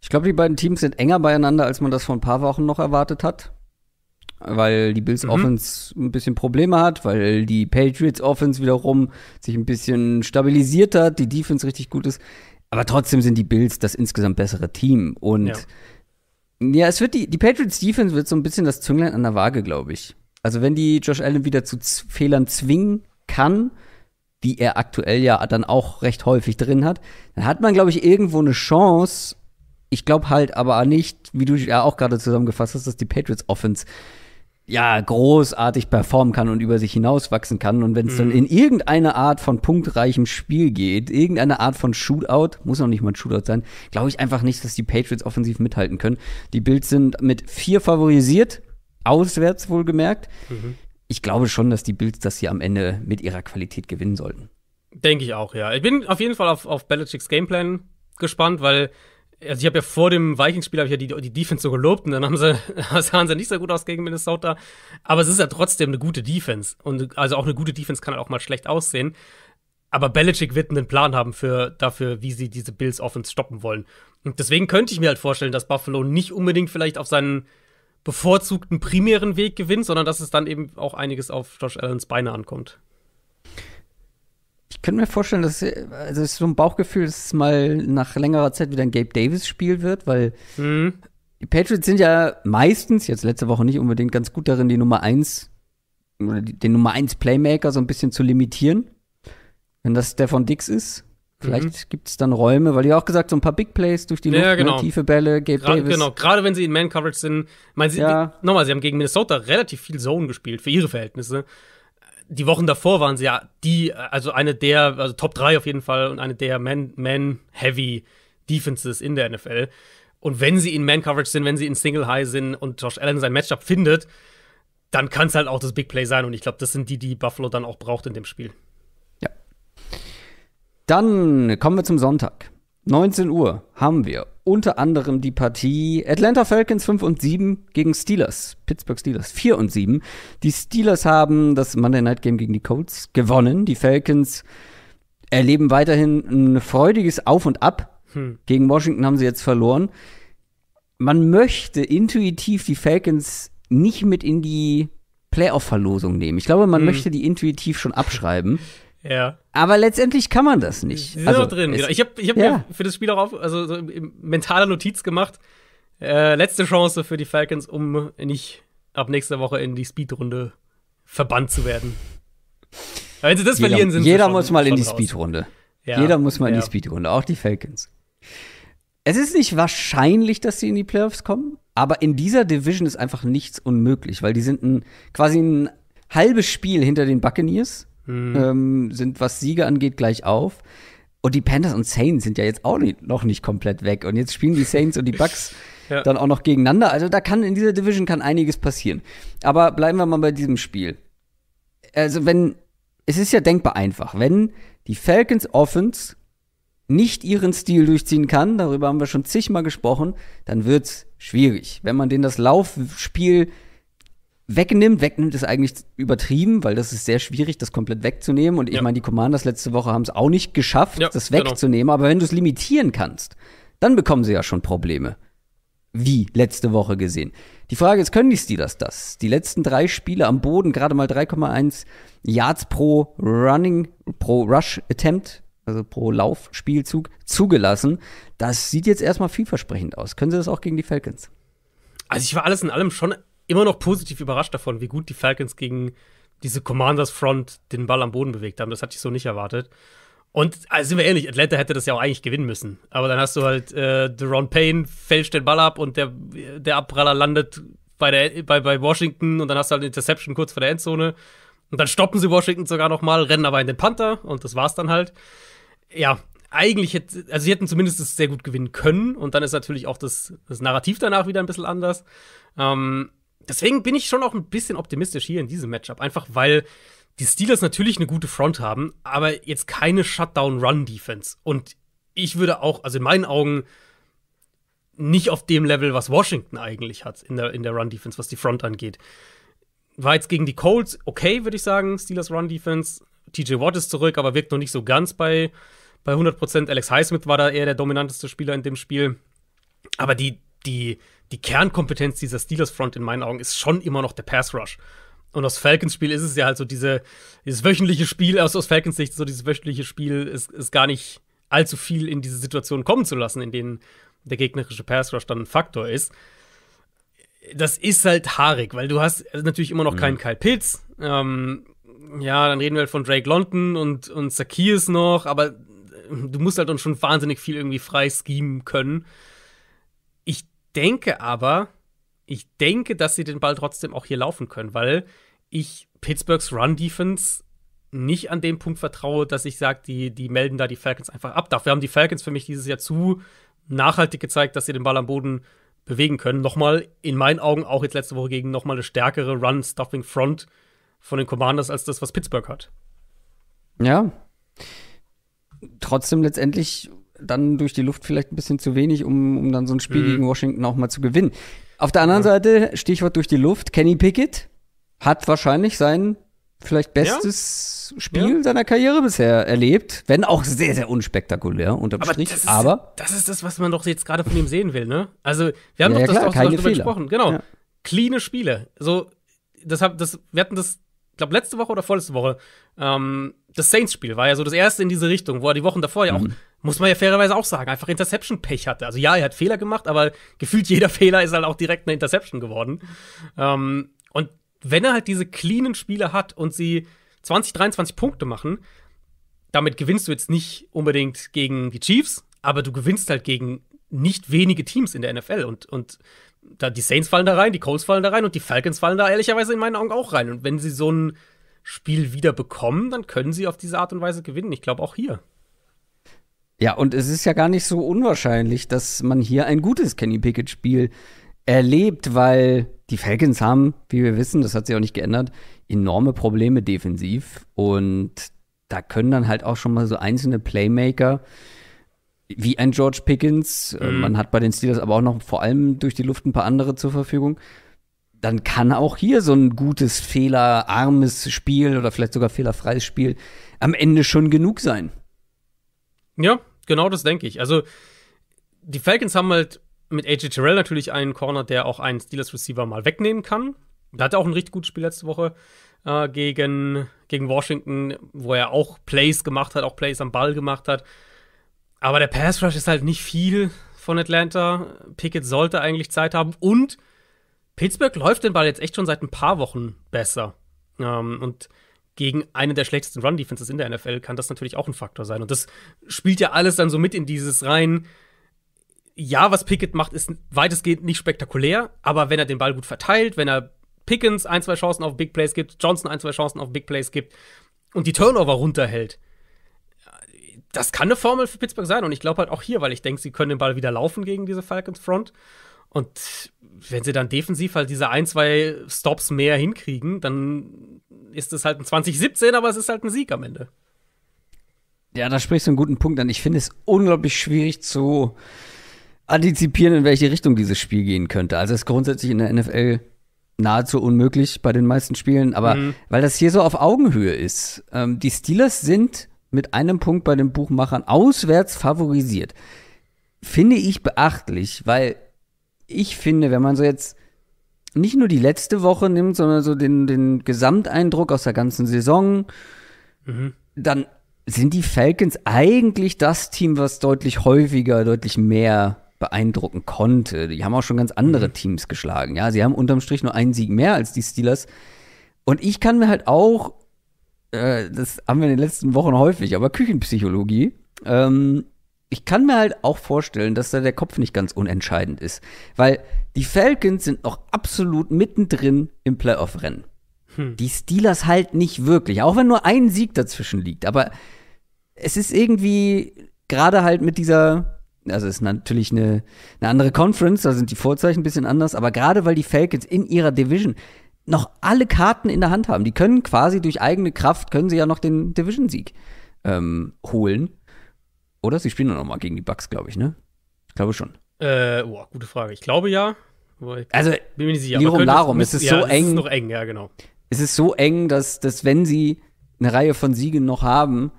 Ich glaube, die beiden Teams sind enger beieinander, als man das vor ein paar Wochen noch erwartet hat. Weil die Bills mhm. Offense ein bisschen Probleme hat, weil die Patriots Offense wiederum sich ein bisschen stabilisiert hat, die Defense richtig gut ist. Aber trotzdem sind die Bills das insgesamt bessere Team. Und ja. Ja, es wird die, die Patriots Defense wird so ein bisschen das Zünglein an der Waage, glaube ich. Also wenn die Josh Allen wieder zu Z Fehlern zwingen kann, die er aktuell ja dann auch recht häufig drin hat, dann hat man, glaube ich, irgendwo eine Chance. Ich glaube halt aber nicht, wie du ja auch gerade zusammengefasst hast, dass die Patriots Offense ja großartig performen kann und über sich hinauswachsen kann. Und wenn es mhm. dann in irgendeine Art von punktreichem Spiel geht, irgendeine Art von Shootout, muss noch nicht mal ein Shootout sein, glaube ich einfach nicht, dass die Patriots offensiv mithalten können. Die Bills sind mit vier favorisiert, auswärts wohlgemerkt. Mhm. Ich glaube schon, dass die Bills das hier am Ende mit ihrer Qualität gewinnen sollten. Denke ich auch, ja. Ich bin auf jeden Fall auf, auf Belichicks Gameplan gespannt, weil also ich habe ja vor dem Vikings-Spiel ja die, die Defense so gelobt und dann haben sie, sahen sie nicht so gut aus gegen Minnesota. Aber es ist ja trotzdem eine gute Defense. Und also auch eine gute Defense kann halt auch mal schlecht aussehen. Aber Belichick wird einen Plan haben für, dafür, wie sie diese Bills offens stoppen wollen. Und deswegen könnte ich mir halt vorstellen, dass Buffalo nicht unbedingt vielleicht auf seinen bevorzugten primären Weg gewinnt, sondern dass es dann eben auch einiges auf Josh Allens Beine ankommt könnte mir vorstellen, dass also es ist so ein Bauchgefühl, dass es mal nach längerer Zeit wieder ein Gabe Davis-Spiel wird, weil mhm. die Patriots sind ja meistens, jetzt letzte Woche nicht unbedingt ganz gut darin, die Nummer 1 oder den Nummer 1 Playmaker so ein bisschen zu limitieren. Wenn das der von Dix ist, Vielleicht mhm. gibt es dann Räume, weil ihr auch gesagt so ein paar Big Plays durch die Luft, ja, ne, genau. ne, tiefe Bälle, Gabe Gra Davis. Genau, gerade wenn sie in Man-Coverage sind. Meine, sie, ja. Nochmal, sie haben gegen Minnesota relativ viel Zone gespielt, für ihre Verhältnisse die Wochen davor waren sie ja die, also eine der, also Top 3 auf jeden Fall und eine der Man-Heavy Defenses in der NFL. Und wenn sie in Man-Coverage sind, wenn sie in Single-High sind und Josh Allen sein Matchup findet, dann kann es halt auch das Big Play sein. Und ich glaube, das sind die, die Buffalo dann auch braucht in dem Spiel. Ja. Dann kommen wir zum Sonntag. 19 Uhr haben wir unter anderem die Partie Atlanta Falcons 5 und 7 gegen Steelers, Pittsburgh Steelers 4 und 7. Die Steelers haben das Monday Night Game gegen die Colts gewonnen. Die Falcons erleben weiterhin ein freudiges Auf und Ab. Hm. Gegen Washington haben sie jetzt verloren. Man möchte intuitiv die Falcons nicht mit in die Playoff-Verlosung nehmen. Ich glaube, man hm. möchte die intuitiv schon abschreiben. ja. Aber letztendlich kann man das nicht. Sie Sind also drin. Ist, ich habe ich hab ja. mir für das Spiel auch auf, also so mentale Notiz gemacht. Äh, letzte Chance für die Falcons, um nicht ab nächster Woche in die Speedrunde verbannt zu werden. Aber wenn sie das jeder, verlieren, sind jeder schon, muss mal in die Speedrunde. Ja. Jeder muss mal in ja. die Speedrunde, auch die Falcons. Es ist nicht wahrscheinlich, dass sie in die Playoffs kommen, aber in dieser Division ist einfach nichts unmöglich, weil die sind ein, quasi ein halbes Spiel hinter den Buccaneers mhm. ähm, sind, was Siege angeht, gleich auf. Und die Panthers und Saints sind ja jetzt auch nicht, noch nicht komplett weg. Und jetzt spielen die Saints und die Bucks ja. dann auch noch gegeneinander. Also da kann in dieser Division kann einiges passieren. Aber bleiben wir mal bei diesem Spiel. Also wenn es ist ja denkbar einfach, wenn die Falcons Offense nicht ihren Stil durchziehen kann, darüber haben wir schon zigmal gesprochen, dann wird's schwierig. Wenn man denen das Laufspiel wegnimmt. Wegnimmt ist eigentlich übertrieben, weil das ist sehr schwierig, das komplett wegzunehmen. Und ich ja. meine, die Commanders letzte Woche haben es auch nicht geschafft, ja, das genau. wegzunehmen. Genau. Aber wenn du es limitieren kannst, dann bekommen sie ja schon Probleme. Wie letzte Woche gesehen. Die Frage ist, können die Steelers das? Die letzten drei Spiele am Boden gerade mal 3,1 Yards pro Running, pro Rush Attempt, also pro Laufspielzug zugelassen. Das sieht jetzt erstmal vielversprechend aus. Können sie das auch gegen die Falcons? Also ich war alles in allem schon immer noch positiv überrascht davon, wie gut die Falcons gegen diese Commanders Front den Ball am Boden bewegt haben. Das hatte ich so nicht erwartet. Und also sind wir ehrlich, Atlanta hätte das ja auch eigentlich gewinnen müssen. Aber dann hast du halt äh, Deron Payne, fälscht den Ball ab und der, der Abpraller landet bei, der, bei, bei Washington und dann hast du halt eine Interception kurz vor der Endzone. Und dann stoppen sie Washington sogar nochmal, rennen aber in den Panther und das war's dann halt. Ja, eigentlich hätte, also sie hätten zumindest sehr gut gewinnen können und dann ist natürlich auch das, das Narrativ danach wieder ein bisschen anders. Ähm, deswegen bin ich schon auch ein bisschen optimistisch hier in diesem Matchup, einfach weil die Steelers natürlich eine gute Front haben, aber jetzt keine Shutdown-Run-Defense. Und ich würde auch, also in meinen Augen, nicht auf dem Level, was Washington eigentlich hat in der, in der Run-Defense, was die Front angeht. War jetzt gegen die Colts okay, würde ich sagen, Steelers Run-Defense. TJ Watt ist zurück, aber wirkt noch nicht so ganz bei, bei 100%. Alex Highsmith war da eher der dominanteste Spieler in dem Spiel. Aber die, die die Kernkompetenz dieser Steelers-Front in meinen Augen ist schon immer noch der Pass-Rush. Und aus Falcons Spiel ist es ja halt so diese, dieses wöchentliche Spiel, also aus Falcons Sicht, so dieses wöchentliche Spiel ist, ist gar nicht allzu viel in diese Situation kommen zu lassen, in denen der gegnerische Pass Rush dann ein Faktor ist. Das ist halt haarig, weil du hast natürlich immer noch mhm. keinen Kyle Pitts. Ähm, ja, dann reden wir halt von Drake London und, und Sakirs noch, aber du musst halt dann schon wahnsinnig viel irgendwie frei schieben können denke aber, ich denke, dass sie den Ball trotzdem auch hier laufen können, weil ich Pittsburghs Run-Defense nicht an dem Punkt vertraue, dass ich sage, die, die melden da die Falcons einfach ab. Dafür haben die Falcons für mich dieses Jahr zu nachhaltig gezeigt, dass sie den Ball am Boden bewegen können. Nochmal, in meinen Augen auch jetzt letzte Woche gegen nochmal eine stärkere Run-Stuffing-Front von den Commanders als das, was Pittsburgh hat. Ja. Trotzdem letztendlich dann durch die Luft vielleicht ein bisschen zu wenig, um, um dann so ein Spiel mhm. gegen Washington auch mal zu gewinnen. Auf der anderen ja. Seite, Stichwort durch die Luft, Kenny Pickett hat wahrscheinlich sein vielleicht bestes ja. Spiel ja. seiner Karriere bisher erlebt, wenn auch sehr, sehr unspektakulär unterm aber Strich. Das ist, aber das ist das, was man doch jetzt gerade von ihm sehen will, ne? Also, wir haben doch das klar, auch darüber gesprochen, genau. Ja. Cleane Spiele. So, das hab, das, wir hatten das glaube, letzte Woche oder vorletzte Woche, ähm, das Saints-Spiel war ja so das erste in diese Richtung, wo er die Wochen davor ja auch mhm muss man ja fairerweise auch sagen, einfach Interception-Pech hatte. Also ja, er hat Fehler gemacht, aber gefühlt jeder Fehler ist halt auch direkt eine Interception geworden. Ähm, und wenn er halt diese cleanen Spiele hat und sie 20, 23 Punkte machen, damit gewinnst du jetzt nicht unbedingt gegen die Chiefs, aber du gewinnst halt gegen nicht wenige Teams in der NFL und, und da, die Saints fallen da rein, die Colts fallen da rein und die Falcons fallen da ehrlicherweise in meinen Augen auch rein. Und wenn sie so ein Spiel wieder bekommen, dann können sie auf diese Art und Weise gewinnen. Ich glaube auch hier. Ja, und es ist ja gar nicht so unwahrscheinlich, dass man hier ein gutes Kenny Pickett-Spiel erlebt, weil die Falcons haben, wie wir wissen, das hat sich auch nicht geändert, enorme Probleme defensiv. Und da können dann halt auch schon mal so einzelne Playmaker wie ein George Pickens, äh, mhm. man hat bei den Steelers aber auch noch vor allem durch die Luft ein paar andere zur Verfügung, dann kann auch hier so ein gutes, fehlerarmes Spiel oder vielleicht sogar fehlerfreies Spiel am Ende schon genug sein. Ja, Genau das denke ich. Also, die Falcons haben halt mit AJ Terrell natürlich einen Corner, der auch einen Steelers-Receiver mal wegnehmen kann. Da hat er auch ein richtig gutes Spiel letzte Woche äh, gegen, gegen Washington, wo er auch Plays gemacht hat, auch Plays am Ball gemacht hat. Aber der Pass Rush ist halt nicht viel von Atlanta. Pickett sollte eigentlich Zeit haben. Und Pittsburgh läuft den Ball jetzt echt schon seit ein paar Wochen besser. Ähm, und gegen eine der schlechtesten Run-Defenses in der NFL kann das natürlich auch ein Faktor sein. Und das spielt ja alles dann so mit in dieses rein. Ja, was Pickett macht, ist weitestgehend nicht spektakulär, aber wenn er den Ball gut verteilt, wenn er Pickens ein, zwei Chancen auf Big Plays gibt, Johnson ein, zwei Chancen auf Big Plays gibt und die Turnover runterhält, das kann eine Formel für Pittsburgh sein. Und ich glaube halt auch hier, weil ich denke, sie können den Ball wieder laufen gegen diese Falcons Front. Und wenn sie dann defensiv halt diese ein, zwei Stops mehr hinkriegen, dann ist es halt ein 2017, aber es ist halt ein Sieg am Ende. Ja, da sprichst du einen guten Punkt an. Ich finde es unglaublich schwierig zu antizipieren, in welche Richtung dieses Spiel gehen könnte. Also es ist grundsätzlich in der NFL nahezu unmöglich bei den meisten Spielen, aber mhm. weil das hier so auf Augenhöhe ist. Ähm, die Steelers sind mit einem Punkt bei den Buchmachern auswärts favorisiert. Finde ich beachtlich, weil ich finde, wenn man so jetzt nicht nur die letzte Woche nimmt, sondern so den, den Gesamteindruck aus der ganzen Saison, mhm. dann sind die Falcons eigentlich das Team, was deutlich häufiger, deutlich mehr beeindrucken konnte. Die haben auch schon ganz andere mhm. Teams geschlagen. Ja, sie haben unterm Strich nur einen Sieg mehr als die Steelers. Und ich kann mir halt auch, äh, das haben wir in den letzten Wochen häufig, aber Küchenpsychologie, ähm, ich kann mir halt auch vorstellen, dass da der Kopf nicht ganz unentscheidend ist, weil die Falcons sind noch absolut mittendrin im Playoff-Rennen. Hm. Die Steelers halt nicht wirklich, auch wenn nur ein Sieg dazwischen liegt. Aber es ist irgendwie gerade halt mit dieser, also ist natürlich eine, eine andere Conference, da sind die Vorzeichen ein bisschen anders, aber gerade weil die Falcons in ihrer Division noch alle Karten in der Hand haben, die können quasi durch eigene Kraft, können sie ja noch den Division-Sieg ähm, holen. Oder? Sie spielen noch mal gegen die Bucks, glaube ich, ne? Ich glaube schon. Äh, boah, gute Frage. Ich glaube ja. Also, bin mir nicht sicher. Lirum Larum, es ist ja, so eng. Es ist noch eng, ja, genau. Es ist so eng, dass, dass wenn sie eine Reihe von Siegen noch haben,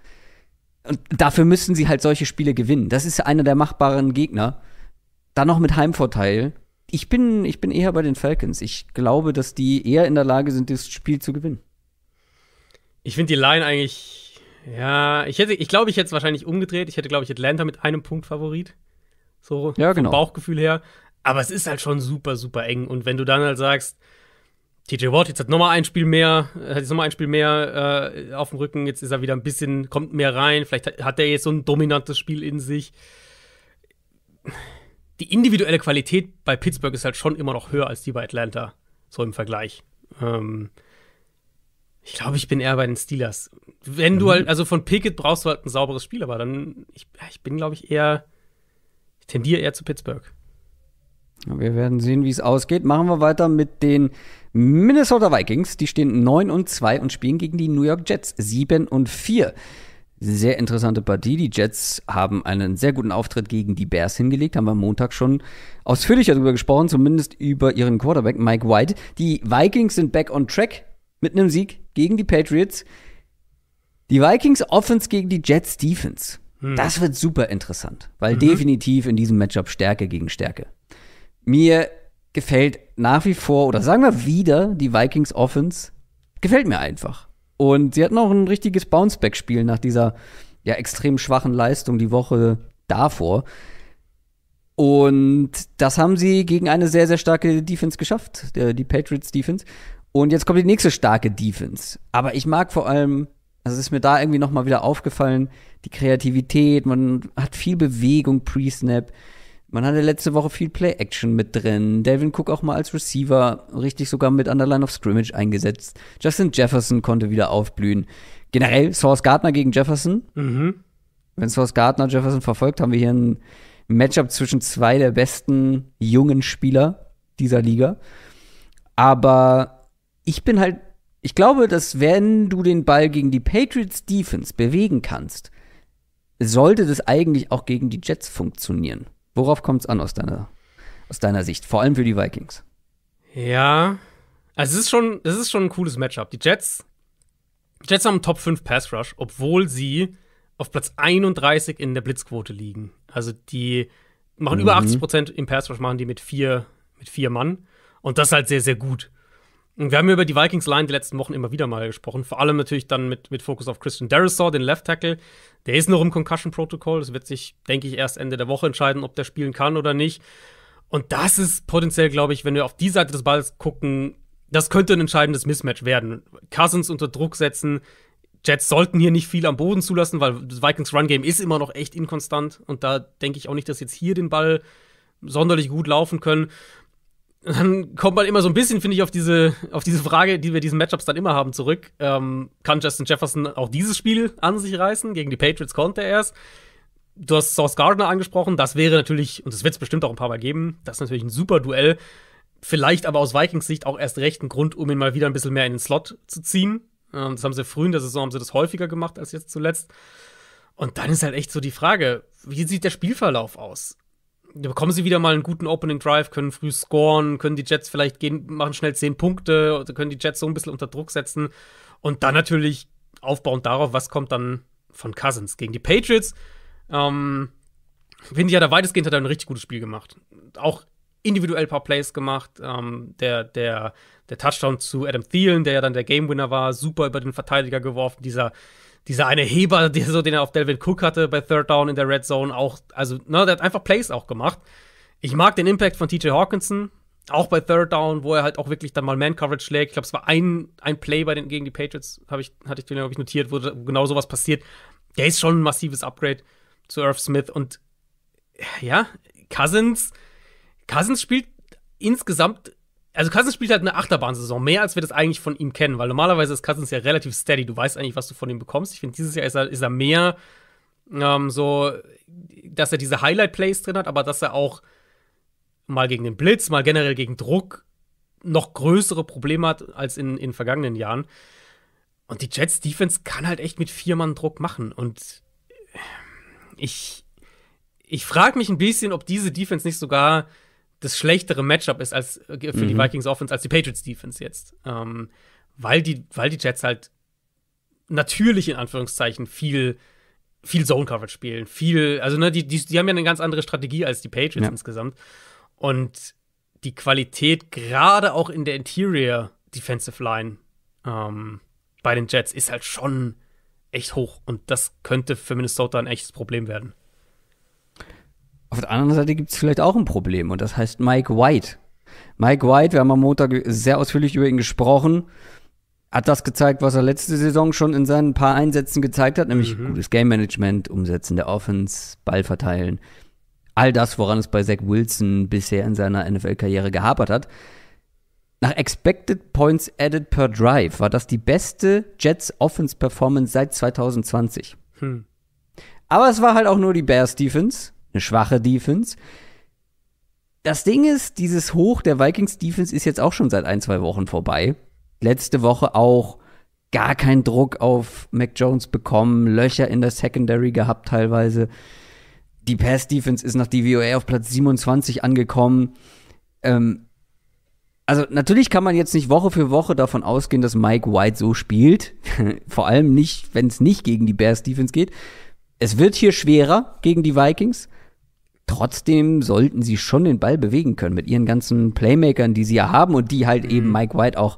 und dafür müssen sie halt solche Spiele gewinnen. Das ist einer der machbaren Gegner. Dann noch mit Heimvorteil. Ich bin, ich bin eher bei den Falcons. Ich glaube, dass die eher in der Lage sind, das Spiel zu gewinnen. Ich finde die Line eigentlich ja, ich hätte, ich glaube, ich hätte es wahrscheinlich umgedreht. Ich hätte, glaube ich, Atlanta mit einem Punkt Favorit. So ja, genau. vom Bauchgefühl her. Aber es ist halt schon super, super eng. Und wenn du dann halt sagst, TJ Watt, jetzt hat nochmal ein Spiel mehr, äh, hat jetzt nochmal ein Spiel mehr äh, auf dem Rücken, jetzt ist er wieder ein bisschen, kommt mehr rein, vielleicht hat er jetzt so ein dominantes Spiel in sich. Die individuelle Qualität bei Pittsburgh ist halt schon immer noch höher als die bei Atlanta, so im Vergleich. Ähm, ich glaube, ich bin eher bei den Steelers. Wenn du mhm. halt, also von Pickett brauchst du halt ein sauberes Spiel, aber dann, ich, ich bin, glaube ich, eher, ich tendiere eher zu Pittsburgh. wir werden sehen, wie es ausgeht. Machen wir weiter mit den Minnesota Vikings. Die stehen 9 und 2 und spielen gegen die New York Jets 7 und 4. Sehr interessante Partie. Die Jets haben einen sehr guten Auftritt gegen die Bears hingelegt. Haben wir am Montag schon ausführlicher darüber gesprochen, zumindest über ihren Quarterback Mike White. Die Vikings sind back on track mit einem Sieg gegen die Patriots. Die Vikings Offense gegen die Jets Defense. Hm. Das wird super interessant, weil mhm. definitiv in diesem Matchup Stärke gegen Stärke. Mir gefällt nach wie vor, oder sagen wir wieder, die Vikings Offense gefällt mir einfach. Und sie hatten auch ein richtiges Bounceback-Spiel nach dieser ja extrem schwachen Leistung die Woche davor. Und das haben sie gegen eine sehr, sehr starke Defense geschafft, die Patriots Defense. Und jetzt kommt die nächste starke Defense. Aber ich mag vor allem, also es ist mir da irgendwie nochmal wieder aufgefallen, die Kreativität, man hat viel Bewegung pre-Snap. Man hatte letzte Woche viel Play-Action mit drin. Devin Cook auch mal als Receiver, richtig sogar mit an der Line of Scrimmage eingesetzt. Justin Jefferson konnte wieder aufblühen. Generell Source Gardner gegen Jefferson. Mhm. Wenn Source Gardner Jefferson verfolgt, haben wir hier ein Matchup zwischen zwei der besten jungen Spieler dieser Liga. Aber ich bin halt, ich glaube, dass wenn du den Ball gegen die Patriots Defense bewegen kannst, sollte das eigentlich auch gegen die Jets funktionieren. Worauf kommt es an aus deiner, aus deiner Sicht? Vor allem für die Vikings. Ja, also es ist schon, es ist schon ein cooles Matchup. Die Jets, die Jets haben einen Top 5 Pass Rush, obwohl sie auf Platz 31 in der Blitzquote liegen. Also die machen mhm. über 80 Prozent im Pass Rush, machen die mit vier, mit vier Mann. Und das ist halt sehr, sehr gut. Wir haben über die Vikings Line die letzten Wochen immer wieder mal gesprochen. Vor allem natürlich dann mit, mit Fokus auf Christian Derisaw, den Left Tackle. Der ist noch im Concussion-Protokoll. Das wird sich, denke ich, erst Ende der Woche entscheiden, ob der spielen kann oder nicht. Und das ist potenziell, glaube ich, wenn wir auf die Seite des Balls gucken, das könnte ein entscheidendes Mismatch werden. Cousins unter Druck setzen. Jets sollten hier nicht viel am Boden zulassen, weil das Vikings Run Game ist immer noch echt inkonstant. Und da denke ich auch nicht, dass jetzt hier den Ball sonderlich gut laufen können dann kommt man immer so ein bisschen, finde ich, auf diese, auf diese Frage, die wir diesen Matchups dann immer haben, zurück. Ähm, kann Justin Jefferson auch dieses Spiel an sich reißen? Gegen die Patriots konnte er es. Du hast Source Gardner angesprochen. Das wäre natürlich, und das wird es bestimmt auch ein paar Mal geben, das ist natürlich ein super Duell. Vielleicht aber aus Vikings Sicht auch erst recht ein Grund, um ihn mal wieder ein bisschen mehr in den Slot zu ziehen. Ähm, das haben sie früh in der Saison, haben sie das häufiger gemacht als jetzt zuletzt. Und dann ist halt echt so die Frage, wie sieht der Spielverlauf aus? bekommen sie wieder mal einen guten Opening Drive, können früh scoren, können die Jets vielleicht gehen, machen schnell zehn Punkte, oder also können die Jets so ein bisschen unter Druck setzen und dann natürlich aufbauend darauf, was kommt dann von Cousins gegen die Patriots. Ähm, finde ich ja, da weitestgehend hat er ein richtig gutes Spiel gemacht. Auch individuell ein paar Plays gemacht. Ähm, der, der, der Touchdown zu Adam Thielen, der ja dann der Game Winner war, super über den Verteidiger geworfen. Dieser, dieser eine Heber, der so, den er auf Delvin Cook hatte bei Third Down in der Red Zone, auch, also, ne, der hat einfach Plays auch gemacht. Ich mag den Impact von TJ Hawkinson, auch bei Third Down, wo er halt auch wirklich dann mal Man-Coverage schlägt. Ich glaube, es war ein, ein Play bei den, gegen die Patriots, hab ich, hatte ich, den, glaube ich, notiert, wo genau sowas passiert. Der ist schon ein massives Upgrade zu Irv Smith und ja, Cousins, Cousins spielt insgesamt also Cousins spielt halt eine Achterbahnsaison, mehr als wir das eigentlich von ihm kennen, weil normalerweise ist Cousins ja relativ steady. Du weißt eigentlich, was du von ihm bekommst. Ich finde, dieses Jahr ist er, ist er mehr ähm, so, dass er diese Highlight-Plays drin hat, aber dass er auch mal gegen den Blitz, mal generell gegen Druck noch größere Probleme hat als in, in vergangenen Jahren. Und die Jets Defense kann halt echt mit vier Mann Druck machen. Und ich, ich frage mich ein bisschen, ob diese Defense nicht sogar das schlechtere Matchup ist als äh, für mhm. die Vikings Offense als die Patriots Defense jetzt. Ähm, weil, die, weil die Jets halt natürlich in Anführungszeichen viel, viel Zone Coverage spielen, viel, also ne, die, die, die haben ja eine ganz andere Strategie als die Patriots ja. insgesamt. Und die Qualität, gerade auch in der Interior Defensive Line ähm, bei den Jets, ist halt schon echt hoch. Und das könnte für Minnesota ein echtes Problem werden. Auf der anderen Seite gibt es vielleicht auch ein Problem und das heißt Mike White. Mike White, wir haben am Montag sehr ausführlich über ihn gesprochen, hat das gezeigt, was er letzte Saison schon in seinen paar Einsätzen gezeigt hat, nämlich mhm. gutes Game Management, Umsetzen der Offense, Ball verteilen. All das, woran es bei Zach Wilson bisher in seiner NFL-Karriere gehapert hat. Nach Expected Points Added per Drive war das die beste Jets Offense Performance seit 2020. Hm. Aber es war halt auch nur die Bears Defense eine schwache Defense. Das Ding ist, dieses Hoch der Vikings Defense ist jetzt auch schon seit ein, zwei Wochen vorbei. Letzte Woche auch gar keinen Druck auf Mac Jones bekommen, Löcher in der Secondary gehabt teilweise. Die Pass Defense ist nach DVOA auf Platz 27 angekommen. Ähm, also natürlich kann man jetzt nicht Woche für Woche davon ausgehen, dass Mike White so spielt. Vor allem nicht, wenn es nicht gegen die Bears Defense geht. Es wird hier schwerer gegen die Vikings. Trotzdem sollten sie schon den Ball bewegen können mit ihren ganzen Playmakern, die sie ja haben und die halt mhm. eben Mike White auch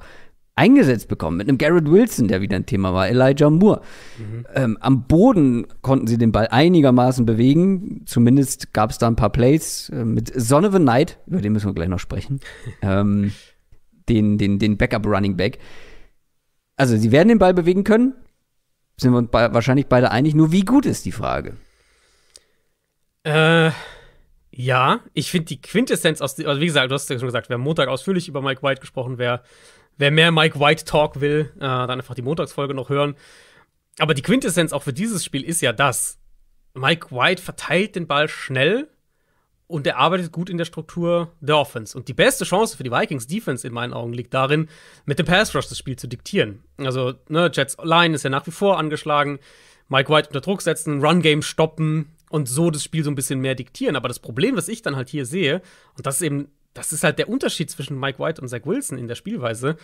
eingesetzt bekommen. Mit einem Garrett Wilson, der wieder ein Thema war, Elijah Moore. Mhm. Ähm, am Boden konnten sie den Ball einigermaßen bewegen. Zumindest gab es da ein paar Plays äh, mit Son of a Knight, über den müssen wir gleich noch sprechen. ähm, den, den, den Backup Running Back. Also sie werden den Ball bewegen können. Sind wir uns wahrscheinlich beide einig. Nur wie gut ist die Frage? Äh, ja, ich finde die Quintessenz aus, also wie gesagt, du hast ja schon gesagt, wir haben Montag ausführlich über Mike White gesprochen. Wer, wer mehr Mike White Talk will, äh, dann einfach die Montagsfolge noch hören. Aber die Quintessenz auch für dieses Spiel ist ja das. Mike White verteilt den Ball schnell und er arbeitet gut in der Struktur der Offense. Und die beste Chance für die Vikings Defense in meinen Augen liegt darin, mit dem Pass Rush das Spiel zu diktieren. Also, ne, Jets Line ist ja nach wie vor angeschlagen. Mike White unter Druck setzen, Run Game stoppen, und so das Spiel so ein bisschen mehr diktieren. Aber das Problem, was ich dann halt hier sehe, und das ist eben, das ist halt der Unterschied zwischen Mike White und Zach Wilson in der Spielweise,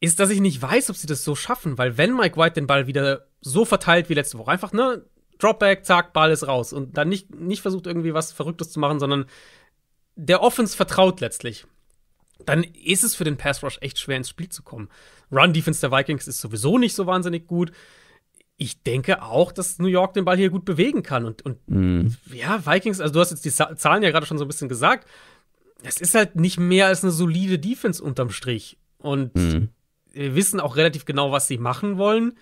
ist, dass ich nicht weiß, ob sie das so schaffen, weil wenn Mike White den Ball wieder so verteilt wie letzte Woche, einfach, ne, Dropback, zack, Ball ist raus und dann nicht, nicht versucht, irgendwie was Verrücktes zu machen, sondern der Offense vertraut letztlich dann ist es für den Pass Rush echt schwer ins Spiel zu kommen. Run Defense der Vikings ist sowieso nicht so wahnsinnig gut ich denke auch, dass New York den Ball hier gut bewegen kann. Und, und mhm. ja, Vikings, also du hast jetzt die Zahlen ja gerade schon so ein bisschen gesagt. Es ist halt nicht mehr als eine solide Defense unterm Strich. Und mhm. wir wissen auch relativ genau, was sie machen wollen.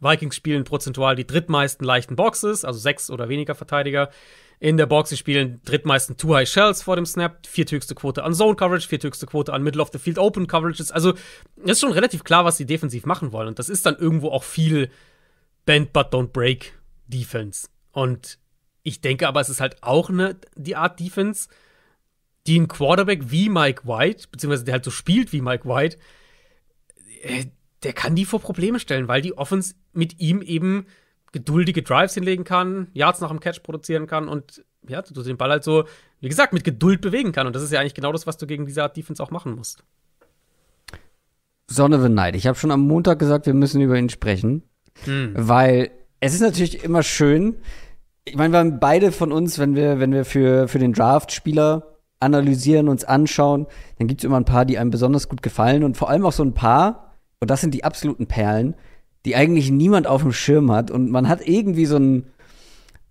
Vikings spielen prozentual die drittmeisten leichten Boxes, also sechs oder weniger Verteidiger in der Box. Sie spielen drittmeisten Two High Shells vor dem Snap, vierthöchste Quote an Zone Coverage, vierthöchste Quote an Middle of the Field Open Coverages. Also es ist schon relativ klar, was sie defensiv machen wollen. Und das ist dann irgendwo auch viel Bend but don't break Defense. Und ich denke aber, es ist halt auch eine, die Art Defense, die ein Quarterback wie Mike White, beziehungsweise der halt so spielt wie Mike White, äh, der kann die vor Probleme stellen, weil die Offense mit ihm eben geduldige Drives hinlegen kann, Yards nach dem Catch produzieren kann und ja, du den Ball halt so, wie gesagt, mit Geduld bewegen kann. Und das ist ja eigentlich genau das, was du gegen diese Art Defense auch machen musst. Son of a Night. Ich habe schon am Montag gesagt, wir müssen über ihn sprechen. Mhm. Weil es ist natürlich immer schön. Ich meine, wir haben beide von uns, wenn wir, wenn wir für, für den Draft-Spieler analysieren, uns anschauen, dann gibt es immer ein paar, die einem besonders gut gefallen und vor allem auch so ein paar, und das sind die absoluten Perlen, die eigentlich niemand auf dem Schirm hat und man hat irgendwie so ein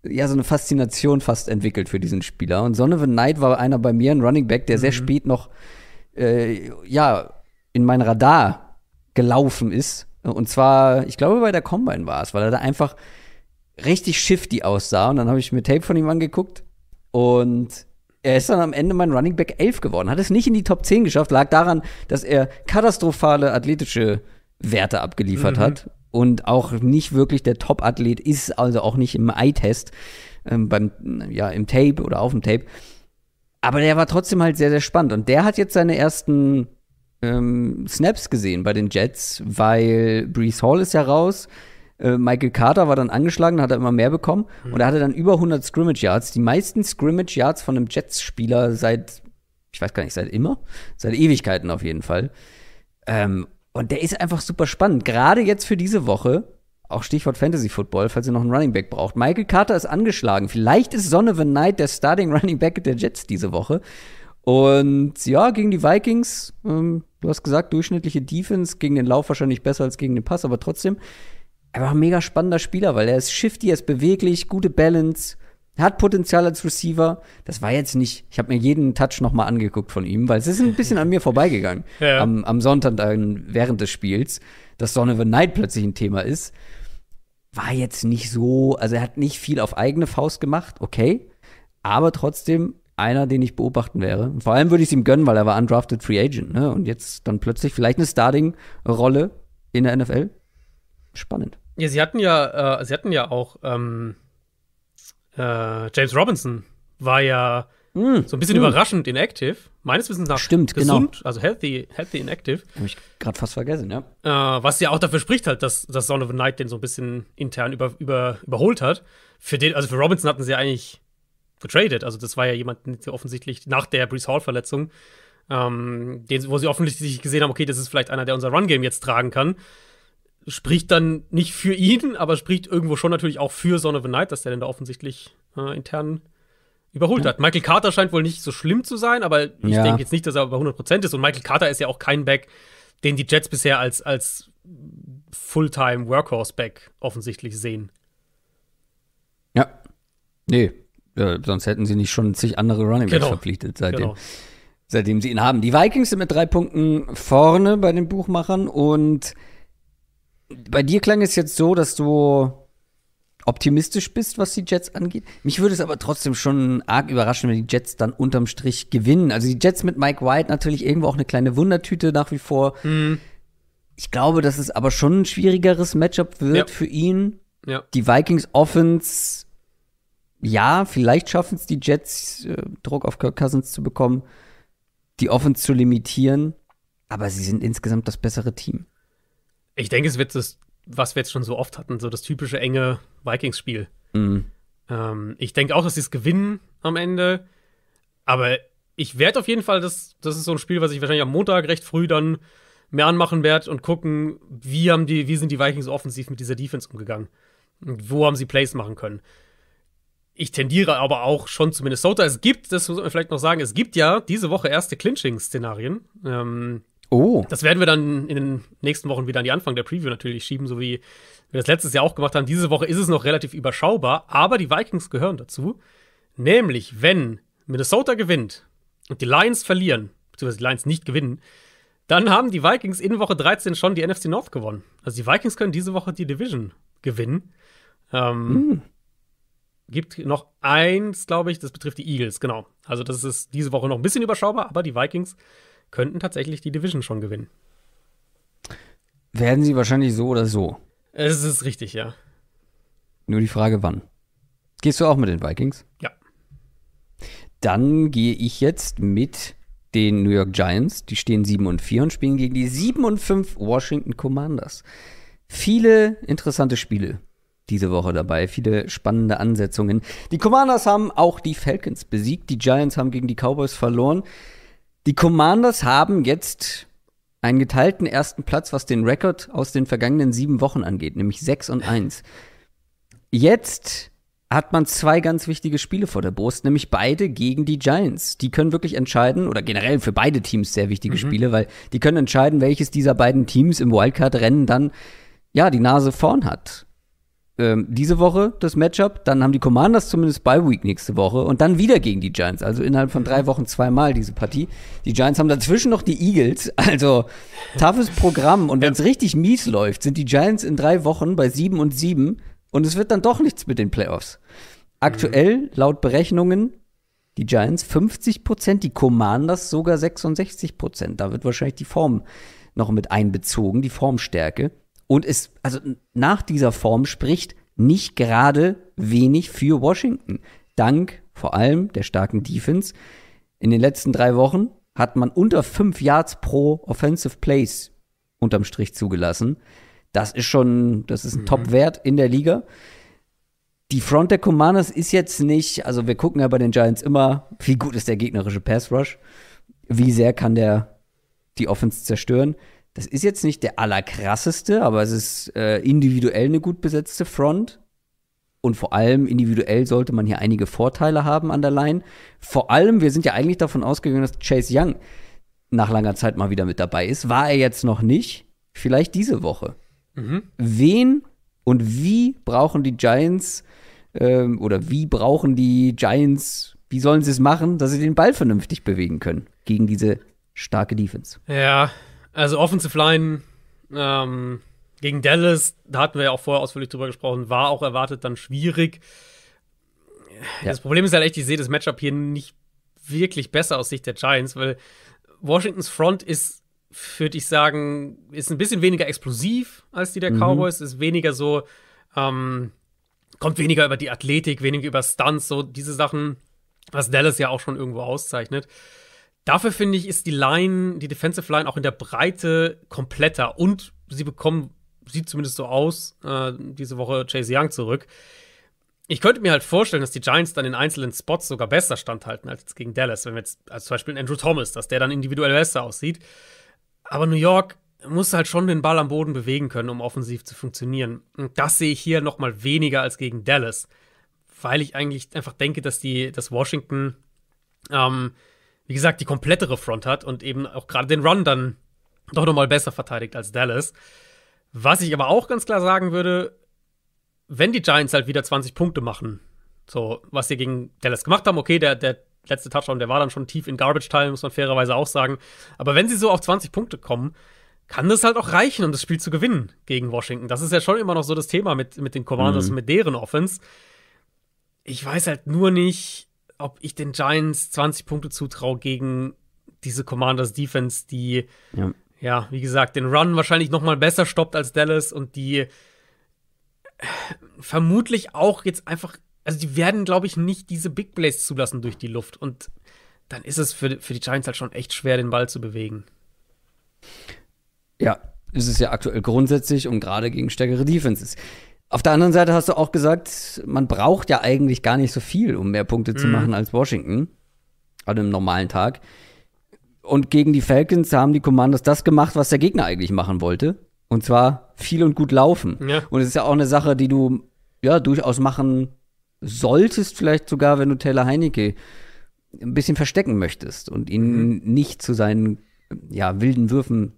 ja, so eine Faszination fast entwickelt für diesen Spieler. Und Son of a Knight war einer bei mir, ein Running Back, der mhm. sehr spät noch, äh, ja, in mein Radar gelaufen ist. Und zwar, ich glaube, bei der Combine war es, weil er da einfach richtig shifty aussah. Und dann habe ich mir Tape von ihm angeguckt und er ist dann am Ende mein Running Back 11 geworden. Hat es nicht in die Top 10 geschafft, lag daran, dass er katastrophale athletische Werte abgeliefert mhm. hat und auch nicht wirklich der Top-Athlet ist, also auch nicht im Eye-Test, ähm, beim, ja, im Tape oder auf dem Tape. Aber der war trotzdem halt sehr, sehr spannend. Und der hat jetzt seine ersten ähm, Snaps gesehen bei den Jets, weil Brees Hall ist ja raus. Äh, Michael Carter war dann angeschlagen, hat er immer mehr bekommen mhm. und er hatte dann über 100 Scrimmage Yards, die meisten Scrimmage Yards von einem Jets-Spieler seit, ich weiß gar nicht, seit immer, seit Ewigkeiten auf jeden Fall. Ähm, und der ist einfach super spannend, gerade jetzt für diese Woche, auch Stichwort Fantasy Football, falls ihr noch einen Running Back braucht. Michael Carter ist angeschlagen. Vielleicht ist the Night der Starting Running Back der Jets diese Woche. Und ja, gegen die Vikings ähm, Du hast gesagt, durchschnittliche Defense gegen den Lauf wahrscheinlich besser als gegen den Pass, aber trotzdem einfach ein mega spannender Spieler, weil er ist shifty, er ist beweglich, gute Balance, hat Potenzial als Receiver. Das war jetzt nicht, ich habe mir jeden Touch nochmal angeguckt von ihm, weil es ist ein bisschen an mir vorbeigegangen ja. am, am Sonntag dann während des Spiels, dass Son of Donovan Knight plötzlich ein Thema ist. War jetzt nicht so, also er hat nicht viel auf eigene Faust gemacht, okay, aber trotzdem einer, den ich beobachten wäre. Vor allem würde ich es ihm gönnen, weil er war undrafted Free Agent, ne? Und jetzt dann plötzlich vielleicht eine Starting-Rolle in der NFL. Spannend. Ja, sie hatten ja, äh, sie hatten ja auch ähm, äh, James Robinson war ja mm, so ein bisschen mm. überraschend inactive. Meines Wissens nach Stimmt, genau. gesund, genau. also healthy, healthy inactive. Habe ich gerade fast vergessen, ja. Äh, was ja auch dafür spricht halt, dass, dass Son of the Night den so ein bisschen intern über, über, überholt hat. Für den, also für Robinson hatten sie ja eigentlich getradet. Also das war ja jemand der offensichtlich nach der Brees Hall-Verletzung, ähm, den, wo sie offensichtlich gesehen haben, okay, das ist vielleicht einer, der unser Run-Game jetzt tragen kann. Spricht dann nicht für ihn, aber spricht irgendwo schon natürlich auch für Son of the Night, dass der denn da offensichtlich äh, intern überholt ja. Hm. hat. Michael Carter scheint wohl nicht so schlimm zu sein, aber ich ja. denke jetzt nicht, dass er bei 100% ist. Und Michael Carter ist ja auch kein Back, den die Jets bisher als, als Fulltime-Workhorse-Back offensichtlich sehen. Ja. Nee, äh, sonst hätten sie nicht schon zig andere Running Backs genau. verpflichtet seitdem. Genau. Seitdem sie ihn haben. Die Vikings sind mit drei Punkten vorne bei den Buchmachern und bei dir klang es jetzt so, dass du optimistisch bist, was die Jets angeht. Mich würde es aber trotzdem schon arg überraschen, wenn die Jets dann unterm Strich gewinnen. Also die Jets mit Mike White natürlich irgendwo auch eine kleine Wundertüte nach wie vor. Mhm. Ich glaube, dass es aber schon ein schwierigeres Matchup wird ja. für ihn. Ja. Die Vikings Offense ja, vielleicht schaffen es die Jets, äh, Druck auf Kirk Cousins zu bekommen, die Offense zu limitieren, aber sie sind insgesamt das bessere Team. Ich denke, es wird das, was wir jetzt schon so oft hatten, so das typische enge Vikings-Spiel. Mhm. Ähm, ich denke auch, dass sie es gewinnen am Ende, aber ich werde auf jeden Fall, das, das ist so ein Spiel, was ich wahrscheinlich am Montag recht früh dann mehr anmachen werde und gucken, wie, haben die, wie sind die Vikings offensiv mit dieser Defense umgegangen. Und wo haben sie Plays machen können? ich tendiere aber auch schon zu Minnesota. Es gibt, das muss man vielleicht noch sagen, es gibt ja diese Woche erste Clinching-Szenarien. Ähm, oh. Das werden wir dann in den nächsten Wochen wieder an die Anfang der Preview natürlich schieben, so wie wir das letztes Jahr auch gemacht haben. Diese Woche ist es noch relativ überschaubar, aber die Vikings gehören dazu. Nämlich, wenn Minnesota gewinnt und die Lions verlieren, beziehungsweise die Lions nicht gewinnen, dann haben die Vikings in Woche 13 schon die NFC North gewonnen. Also die Vikings können diese Woche die Division gewinnen. Ähm, mm gibt noch eins, glaube ich, das betrifft die Eagles, genau. Also das ist diese Woche noch ein bisschen überschaubar, aber die Vikings könnten tatsächlich die Division schon gewinnen. Werden sie wahrscheinlich so oder so. Es ist richtig, ja. Nur die Frage, wann. Gehst du auch mit den Vikings? Ja. Dann gehe ich jetzt mit den New York Giants. Die stehen 7 und 4 und spielen gegen die 7 und 5 Washington Commanders. Viele interessante Spiele diese Woche dabei. Viele spannende Ansetzungen. Die Commanders haben auch die Falcons besiegt. Die Giants haben gegen die Cowboys verloren. Die Commanders haben jetzt einen geteilten ersten Platz, was den Rekord aus den vergangenen sieben Wochen angeht, nämlich 6 und 1. Jetzt hat man zwei ganz wichtige Spiele vor der Brust, nämlich beide gegen die Giants. Die können wirklich entscheiden, oder generell für beide Teams sehr wichtige mhm. Spiele, weil die können entscheiden, welches dieser beiden Teams im Wildcard-Rennen dann ja die Nase vorn hat ähm, diese Woche das Matchup, dann haben die Commanders zumindest Bye Week nächste Woche und dann wieder gegen die Giants. Also innerhalb von drei Wochen zweimal diese Partie. Die Giants haben dazwischen noch die Eagles. Also toughes Programm. Und wenn es ja. richtig mies läuft, sind die Giants in drei Wochen bei sieben und sieben und es wird dann doch nichts mit den Playoffs. Aktuell, mhm. laut Berechnungen, die Giants 50 Prozent, die Commanders sogar 66 Prozent. Da wird wahrscheinlich die Form noch mit einbezogen, die Formstärke und es, also nach dieser Form spricht nicht gerade wenig für Washington. Dank vor allem der starken Defense. In den letzten drei Wochen hat man unter fünf Yards pro Offensive Plays unterm Strich zugelassen. Das ist schon, das ist ein mhm. Top-Wert in der Liga. Die Front der Commanders ist jetzt nicht, also wir gucken ja bei den Giants immer, wie gut ist der gegnerische Pass Rush, wie sehr kann der die Offense zerstören. Es ist jetzt nicht der allerkrasseste, aber es ist äh, individuell eine gut besetzte Front. Und vor allem individuell sollte man hier einige Vorteile haben an der Line. Vor allem, wir sind ja eigentlich davon ausgegangen, dass Chase Young nach langer Zeit mal wieder mit dabei ist. War er jetzt noch nicht? Vielleicht diese Woche. Mhm. Wen und wie brauchen die Giants ähm, oder wie brauchen die Giants, wie sollen sie es machen, dass sie den Ball vernünftig bewegen können gegen diese starke Defense? Ja, also Offensive Line ähm, gegen Dallas, da hatten wir ja auch vorher ausführlich drüber gesprochen, war auch erwartet dann schwierig. Ja. Das Problem ist halt echt, ich sehe das Matchup hier nicht wirklich besser aus Sicht der Giants, weil Washingtons Front ist, würde ich sagen, ist ein bisschen weniger explosiv als die der mhm. Cowboys, ist weniger so, ähm, kommt weniger über die Athletik, weniger über Stunts, so diese Sachen, was Dallas ja auch schon irgendwo auszeichnet. Dafür finde ich, ist die Line, die Defensive Line auch in der Breite kompletter und sie bekommen, sieht zumindest so aus, äh, diese Woche Chase Young zurück. Ich könnte mir halt vorstellen, dass die Giants dann in einzelnen Spots sogar besser standhalten als jetzt gegen Dallas, wenn wir jetzt als zum Beispiel Andrew Thomas, dass der dann individuell besser aussieht. Aber New York muss halt schon den Ball am Boden bewegen können, um offensiv zu funktionieren. Und das sehe ich hier nochmal weniger als gegen Dallas, weil ich eigentlich einfach denke, dass die, dass Washington ähm, wie gesagt, die komplettere Front hat und eben auch gerade den Run dann doch nochmal besser verteidigt als Dallas. Was ich aber auch ganz klar sagen würde, wenn die Giants halt wieder 20 Punkte machen, so was sie gegen Dallas gemacht haben, okay, der, der letzte Touchdown, der war dann schon tief in Garbage Time, muss man fairerweise auch sagen. Aber wenn sie so auf 20 Punkte kommen, kann das halt auch reichen, um das Spiel zu gewinnen gegen Washington. Das ist ja schon immer noch so das Thema mit, mit den Commanders mhm. und mit deren Offense. Ich weiß halt nur nicht, ob ich den Giants 20 Punkte zutraue gegen diese Commanders Defense, die ja. ja, wie gesagt, den Run wahrscheinlich noch mal besser stoppt als Dallas und die äh, vermutlich auch jetzt einfach, also die werden, glaube ich, nicht diese Big Plays zulassen durch die Luft. Und dann ist es für, für die Giants halt schon echt schwer, den Ball zu bewegen. Ja, ist es ja aktuell grundsätzlich und gerade gegen stärkere Defenses. Auf der anderen Seite hast du auch gesagt, man braucht ja eigentlich gar nicht so viel, um mehr Punkte mhm. zu machen als Washington an also einem normalen Tag. Und gegen die Falcons haben die Commanders das gemacht, was der Gegner eigentlich machen wollte. Und zwar viel und gut laufen. Ja. Und es ist ja auch eine Sache, die du ja durchaus machen solltest, vielleicht sogar, wenn du Taylor Heinecke ein bisschen verstecken möchtest und ihn mhm. nicht zu seinen ja, wilden Würfen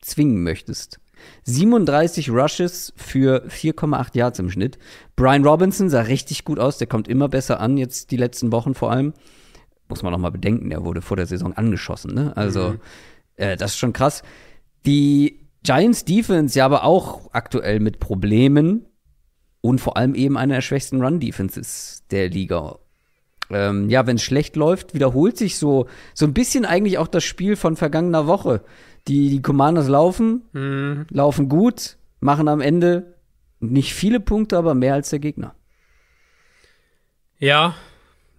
zwingen möchtest. 37 Rushes für 4,8 Yards im Schnitt. Brian Robinson sah richtig gut aus, der kommt immer besser an, jetzt die letzten Wochen vor allem. Muss man nochmal bedenken, der wurde vor der Saison angeschossen, ne? Also, mhm. äh, das ist schon krass. Die Giants Defense ja aber auch aktuell mit Problemen und vor allem eben einer der schwächsten Run-Defenses der Liga. Ähm, ja, wenn es schlecht läuft, wiederholt sich so, so ein bisschen eigentlich auch das Spiel von vergangener Woche. Die, die Commanders laufen, mhm. laufen gut, machen am Ende nicht viele Punkte, aber mehr als der Gegner. Ja,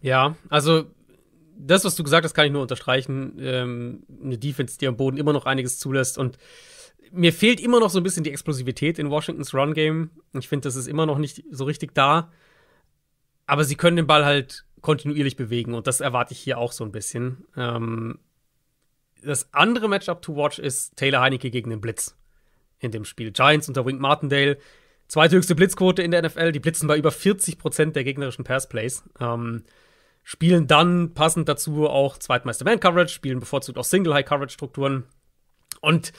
ja. Also das, was du gesagt hast, kann ich nur unterstreichen. Ähm, eine Defense, die am Boden immer noch einiges zulässt. Und mir fehlt immer noch so ein bisschen die Explosivität in Washingtons Run-Game. Ich finde, das ist immer noch nicht so richtig da. Aber sie können den Ball halt kontinuierlich bewegen und das erwarte ich hier auch so ein bisschen. Ähm, das andere Matchup to watch ist Taylor Heineke gegen den Blitz in dem Spiel. Giants unter Wink Martindale. Zweithöchste Blitzquote in der NFL. Die blitzen bei über 40 Prozent der gegnerischen Passplays. Ähm, spielen dann passend dazu auch zweitmeister Man-Coverage, spielen bevorzugt auch Single-High-Coverage-Strukturen. Und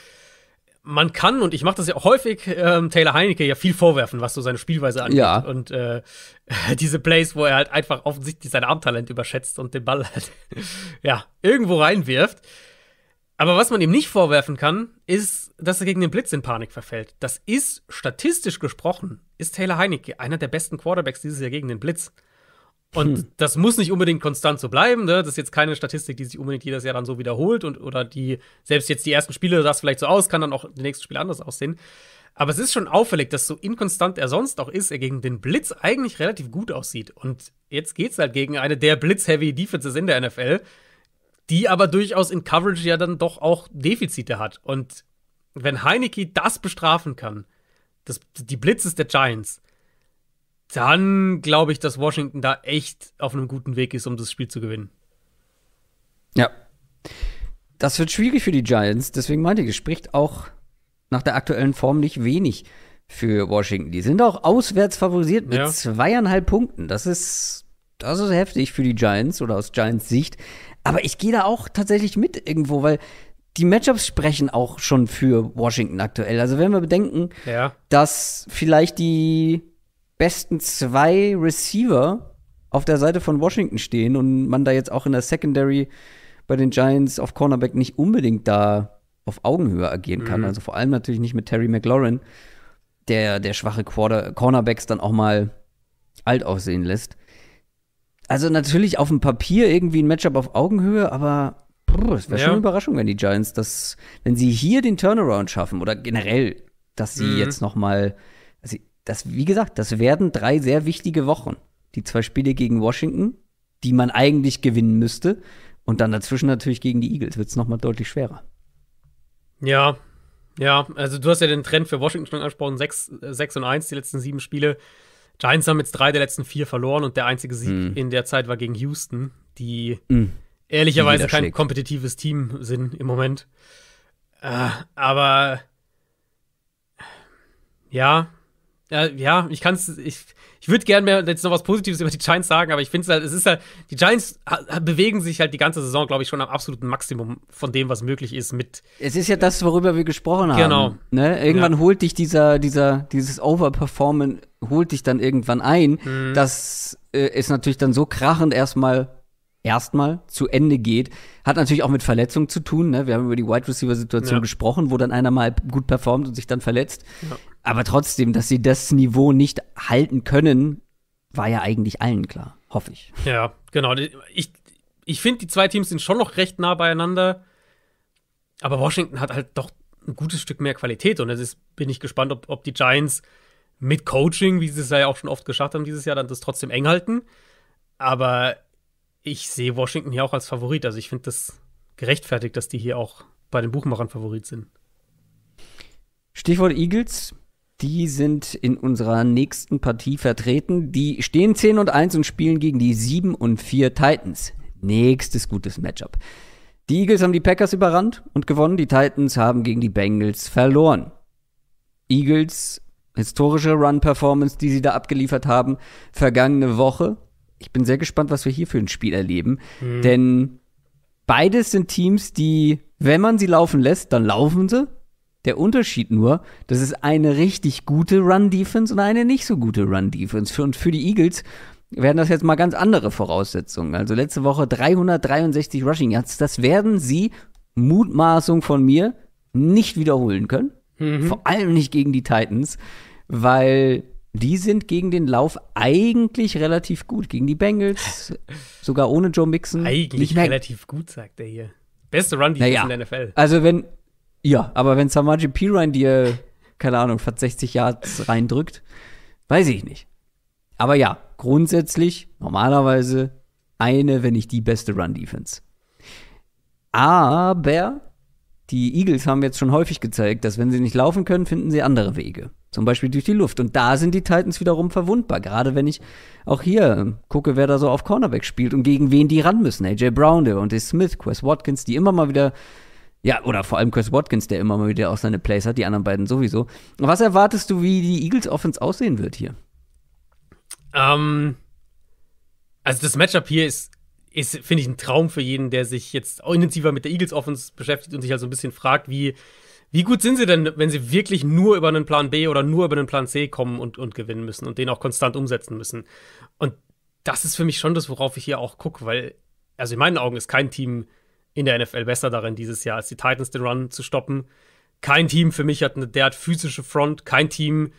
man kann, und ich mache das ja auch häufig, ähm, Taylor Heineke ja viel vorwerfen, was so seine Spielweise angeht. Ja. Und äh, diese Plays, wo er halt einfach offensichtlich sein Armtalent überschätzt und den Ball halt, ja, irgendwo reinwirft. Aber was man ihm nicht vorwerfen kann, ist, dass er gegen den Blitz in Panik verfällt. Das ist, statistisch gesprochen, ist Taylor Heinecke einer der besten Quarterbacks dieses Jahr gegen den Blitz. Und hm. das muss nicht unbedingt konstant so bleiben. Ne? Das ist jetzt keine Statistik, die sich unbedingt jedes Jahr dann so wiederholt und oder die, selbst jetzt die ersten Spiele sah es vielleicht so aus, kann dann auch die nächsten Spiele anders aussehen. Aber es ist schon auffällig, dass so inkonstant er sonst auch ist, er gegen den Blitz eigentlich relativ gut aussieht. Und jetzt geht's halt gegen eine der Blitz-Heavy Defenses in der NFL die aber durchaus in Coverage ja dann doch auch Defizite hat. Und wenn Heineke das bestrafen kann, das, die Blitzes der Giants, dann glaube ich, dass Washington da echt auf einem guten Weg ist, um das Spiel zu gewinnen. Ja. Das wird schwierig für die Giants. Deswegen meinte ich, es spricht auch nach der aktuellen Form nicht wenig für Washington. Die sind auch auswärts favorisiert mit ja. zweieinhalb Punkten. Das ist, das ist heftig für die Giants oder aus Giants Sicht. Aber ich gehe da auch tatsächlich mit irgendwo, weil die Matchups sprechen auch schon für Washington aktuell. Also wenn wir bedenken, ja. dass vielleicht die besten zwei Receiver auf der Seite von Washington stehen und man da jetzt auch in der Secondary bei den Giants auf Cornerback nicht unbedingt da auf Augenhöhe agieren kann. Mhm. Also vor allem natürlich nicht mit Terry McLaurin, der der schwache Quarter Cornerbacks dann auch mal alt aussehen lässt also natürlich auf dem Papier irgendwie ein Matchup auf Augenhöhe, aber es wäre ja. schon eine Überraschung, wenn die Giants das, wenn sie hier den Turnaround schaffen oder generell, dass sie mhm. jetzt noch mal, also das, wie gesagt, das werden drei sehr wichtige Wochen. Die zwei Spiele gegen Washington, die man eigentlich gewinnen müsste, und dann dazwischen natürlich gegen die Eagles wird es noch mal deutlich schwerer. Ja, ja, also du hast ja den Trend für Washington schon angesprochen, 6 und 1 die letzten sieben Spiele. Giants haben jetzt drei der letzten vier verloren und der einzige Sieg mhm. in der Zeit war gegen Houston, die mhm. ehrlicherweise kein kompetitives Team sind im Moment. Äh, aber ja, äh, ja, ich kann es, ich, ich würde gerne mehr jetzt noch was Positives über die Giants sagen, aber ich finde es halt, es ist halt, die Giants bewegen sich halt die ganze Saison, glaube ich, schon am absoluten Maximum von dem, was möglich ist mit. Es ist ja das, worüber wir gesprochen haben. Genau. Ne? Irgendwann ja. holt dich dieser, dieser, dieses Overperformen, holt dich dann irgendwann ein, mhm. dass äh, es natürlich dann so krachend erstmal erstmal zu Ende geht. Hat natürlich auch mit Verletzungen zu tun. Ne? Wir haben über die Wide Receiver Situation ja. gesprochen, wo dann einer mal gut performt und sich dann verletzt. Ja. Aber trotzdem, dass sie das Niveau nicht halten können, war ja eigentlich allen klar, hoffe ich. Ja, genau. Ich, ich finde, die zwei Teams sind schon noch recht nah beieinander. Aber Washington hat halt doch ein gutes Stück mehr Qualität und es bin ich gespannt, ob, ob die Giants mit Coaching, wie sie es ja auch schon oft geschafft haben dieses Jahr, dann das trotzdem eng halten. Aber ich sehe Washington hier auch als Favorit. Also ich finde das gerechtfertigt, dass die hier auch bei den Buchmachern Favorit sind. Stichwort Eagles. Die sind in unserer nächsten Partie vertreten. Die stehen 10 und 1 und spielen gegen die 7 und 4 Titans. Nächstes gutes Matchup. Die Eagles haben die Packers überrannt und gewonnen. Die Titans haben gegen die Bengals verloren. Eagles historische Run-Performance, die sie da abgeliefert haben, vergangene Woche. Ich bin sehr gespannt, was wir hier für ein Spiel erleben. Mhm. Denn beides sind Teams, die, wenn man sie laufen lässt, dann laufen sie. Der Unterschied nur, das ist eine richtig gute Run-Defense und eine nicht so gute Run-Defense. Und für die Eagles werden das jetzt mal ganz andere Voraussetzungen. Also letzte Woche 363 Rushing Yards. Das werden sie, Mutmaßung von mir, nicht wiederholen können. Mhm. Vor allem nicht gegen die Titans weil die sind gegen den Lauf eigentlich relativ gut. Gegen die Bengals, sogar ohne Joe Mixon. Eigentlich relativ gut, sagt er hier. Beste Run-Defense naja. in der NFL. Also wenn, ja, aber wenn Samaji Pirine dir, keine Ahnung, fast 60 Yards reindrückt, weiß ich nicht. Aber ja, grundsätzlich, normalerweise eine, wenn nicht die beste Run-Defense. Aber die Eagles haben jetzt schon häufig gezeigt, dass wenn sie nicht laufen können, finden sie andere Wege. Zum Beispiel durch die Luft. Und da sind die Titans wiederum verwundbar. Gerade wenn ich auch hier äh, gucke, wer da so auf Cornerback spielt und gegen wen die ran müssen. AJ Brown, und Devontae Smith, Chris Watkins, die immer mal wieder, ja, oder vor allem Chris Watkins, der immer mal wieder auch seine Plays hat, die anderen beiden sowieso. Was erwartest du, wie die Eagles Offense aussehen wird hier? Ähm, also das Matchup hier ist ist, finde ich, ein Traum für jeden, der sich jetzt intensiver mit der Eagles Offense beschäftigt und sich also ein bisschen fragt, wie, wie gut sind sie denn, wenn sie wirklich nur über einen Plan B oder nur über einen Plan C kommen und, und gewinnen müssen und den auch konstant umsetzen müssen. Und das ist für mich schon das, worauf ich hier auch gucke, weil, also in meinen Augen ist kein Team in der NFL besser darin dieses Jahr, als die Titans den Run zu stoppen. Kein Team für mich hat eine derart physische Front, kein Team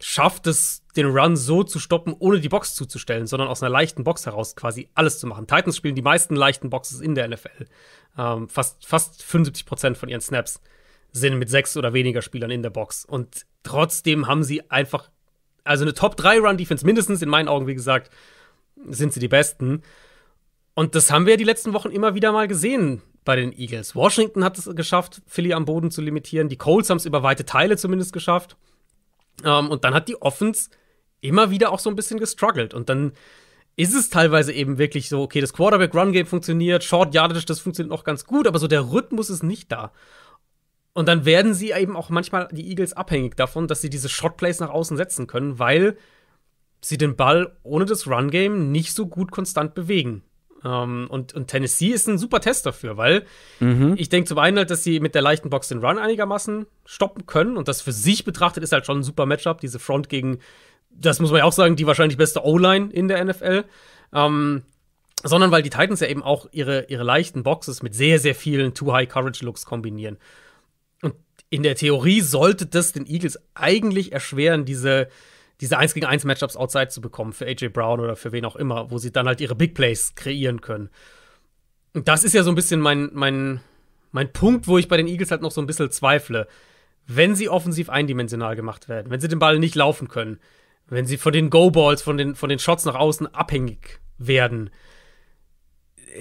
schafft es, den Run so zu stoppen, ohne die Box zuzustellen, sondern aus einer leichten Box heraus quasi alles zu machen. Titans spielen die meisten leichten Boxes in der NFL. Ähm, fast, fast 75 von ihren Snaps sind mit sechs oder weniger Spielern in der Box. Und trotzdem haben sie einfach, also eine Top-3-Run-Defense mindestens, in meinen Augen, wie gesagt, sind sie die besten. Und das haben wir ja die letzten Wochen immer wieder mal gesehen bei den Eagles. Washington hat es geschafft, Philly am Boden zu limitieren. Die Colts haben es über weite Teile zumindest geschafft. Ähm, und dann hat die Offense immer wieder auch so ein bisschen gestruggelt. Und dann ist es teilweise eben wirklich so, okay, das Quarterback-Run-Game funktioniert, Short Yardage, das funktioniert noch ganz gut, aber so der Rhythmus ist nicht da. Und dann werden sie eben auch manchmal die Eagles abhängig davon, dass sie diese Shotplays nach außen setzen können, weil sie den Ball ohne das Run-Game nicht so gut konstant bewegen. Ähm, und, und Tennessee ist ein super Test dafür, weil mhm. ich denke zum einen halt, dass sie mit der leichten Box den Run einigermaßen stoppen können und das für sich betrachtet ist halt schon ein super Matchup, diese Front gegen, das muss man ja auch sagen, die wahrscheinlich beste O-Line in der NFL. Ähm, sondern weil die Titans ja eben auch ihre, ihre leichten Boxes mit sehr, sehr vielen Too-High-Coverage-Looks kombinieren. Und in der Theorie sollte das den Eagles eigentlich erschweren, diese, diese 1 gegen 1 Matchups outside zu bekommen für AJ Brown oder für wen auch immer, wo sie dann halt ihre Big Plays kreieren können. Und das ist ja so ein bisschen mein, mein, mein Punkt, wo ich bei den Eagles halt noch so ein bisschen zweifle. Wenn sie offensiv eindimensional gemacht werden, wenn sie den Ball nicht laufen können, wenn sie von den Go-Balls, von den, von den Shots nach außen abhängig werden,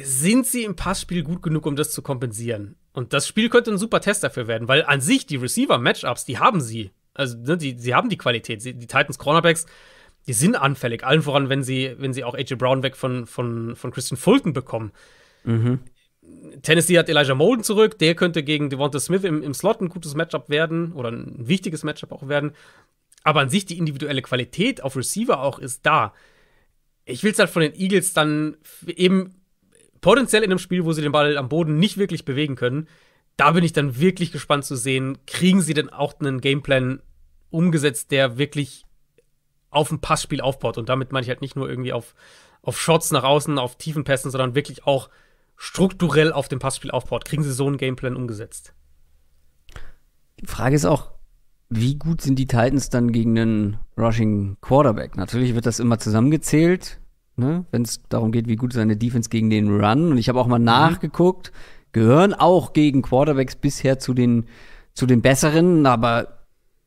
sind sie im Passspiel gut genug, um das zu kompensieren? Und das Spiel könnte ein super Test dafür werden, weil an sich die Receiver-Matchups, die haben sie also, ne, die, sie haben die Qualität. Sie, die Titans Cornerbacks, die sind anfällig. Allen voran, wenn sie, wenn sie auch A.J. Brown weg von, von, von Christian Fulton bekommen. Mhm. Tennessee hat Elijah Molden zurück. Der könnte gegen Devonta Smith im, im Slot ein gutes Matchup werden oder ein wichtiges Matchup auch werden. Aber an sich die individuelle Qualität auf Receiver auch ist da. Ich will es halt von den Eagles dann eben potenziell in einem Spiel, wo sie den Ball am Boden nicht wirklich bewegen können, da bin ich dann wirklich gespannt zu sehen, kriegen sie denn auch einen Gameplan umgesetzt, der wirklich auf ein Passspiel aufbaut. Und damit meine ich halt nicht nur irgendwie auf, auf Shots nach außen, auf tiefen Pässen, sondern wirklich auch strukturell auf dem Passspiel aufbaut. Kriegen sie so einen Gameplan umgesetzt? Die Frage ist auch, wie gut sind die Titans dann gegen einen Rushing Quarterback? Natürlich wird das immer zusammengezählt, ne? wenn es darum geht, wie gut seine Defense gegen den Run. Und ich habe auch mal mhm. nachgeguckt, gehören auch gegen Quarterbacks bisher zu den, zu den besseren, aber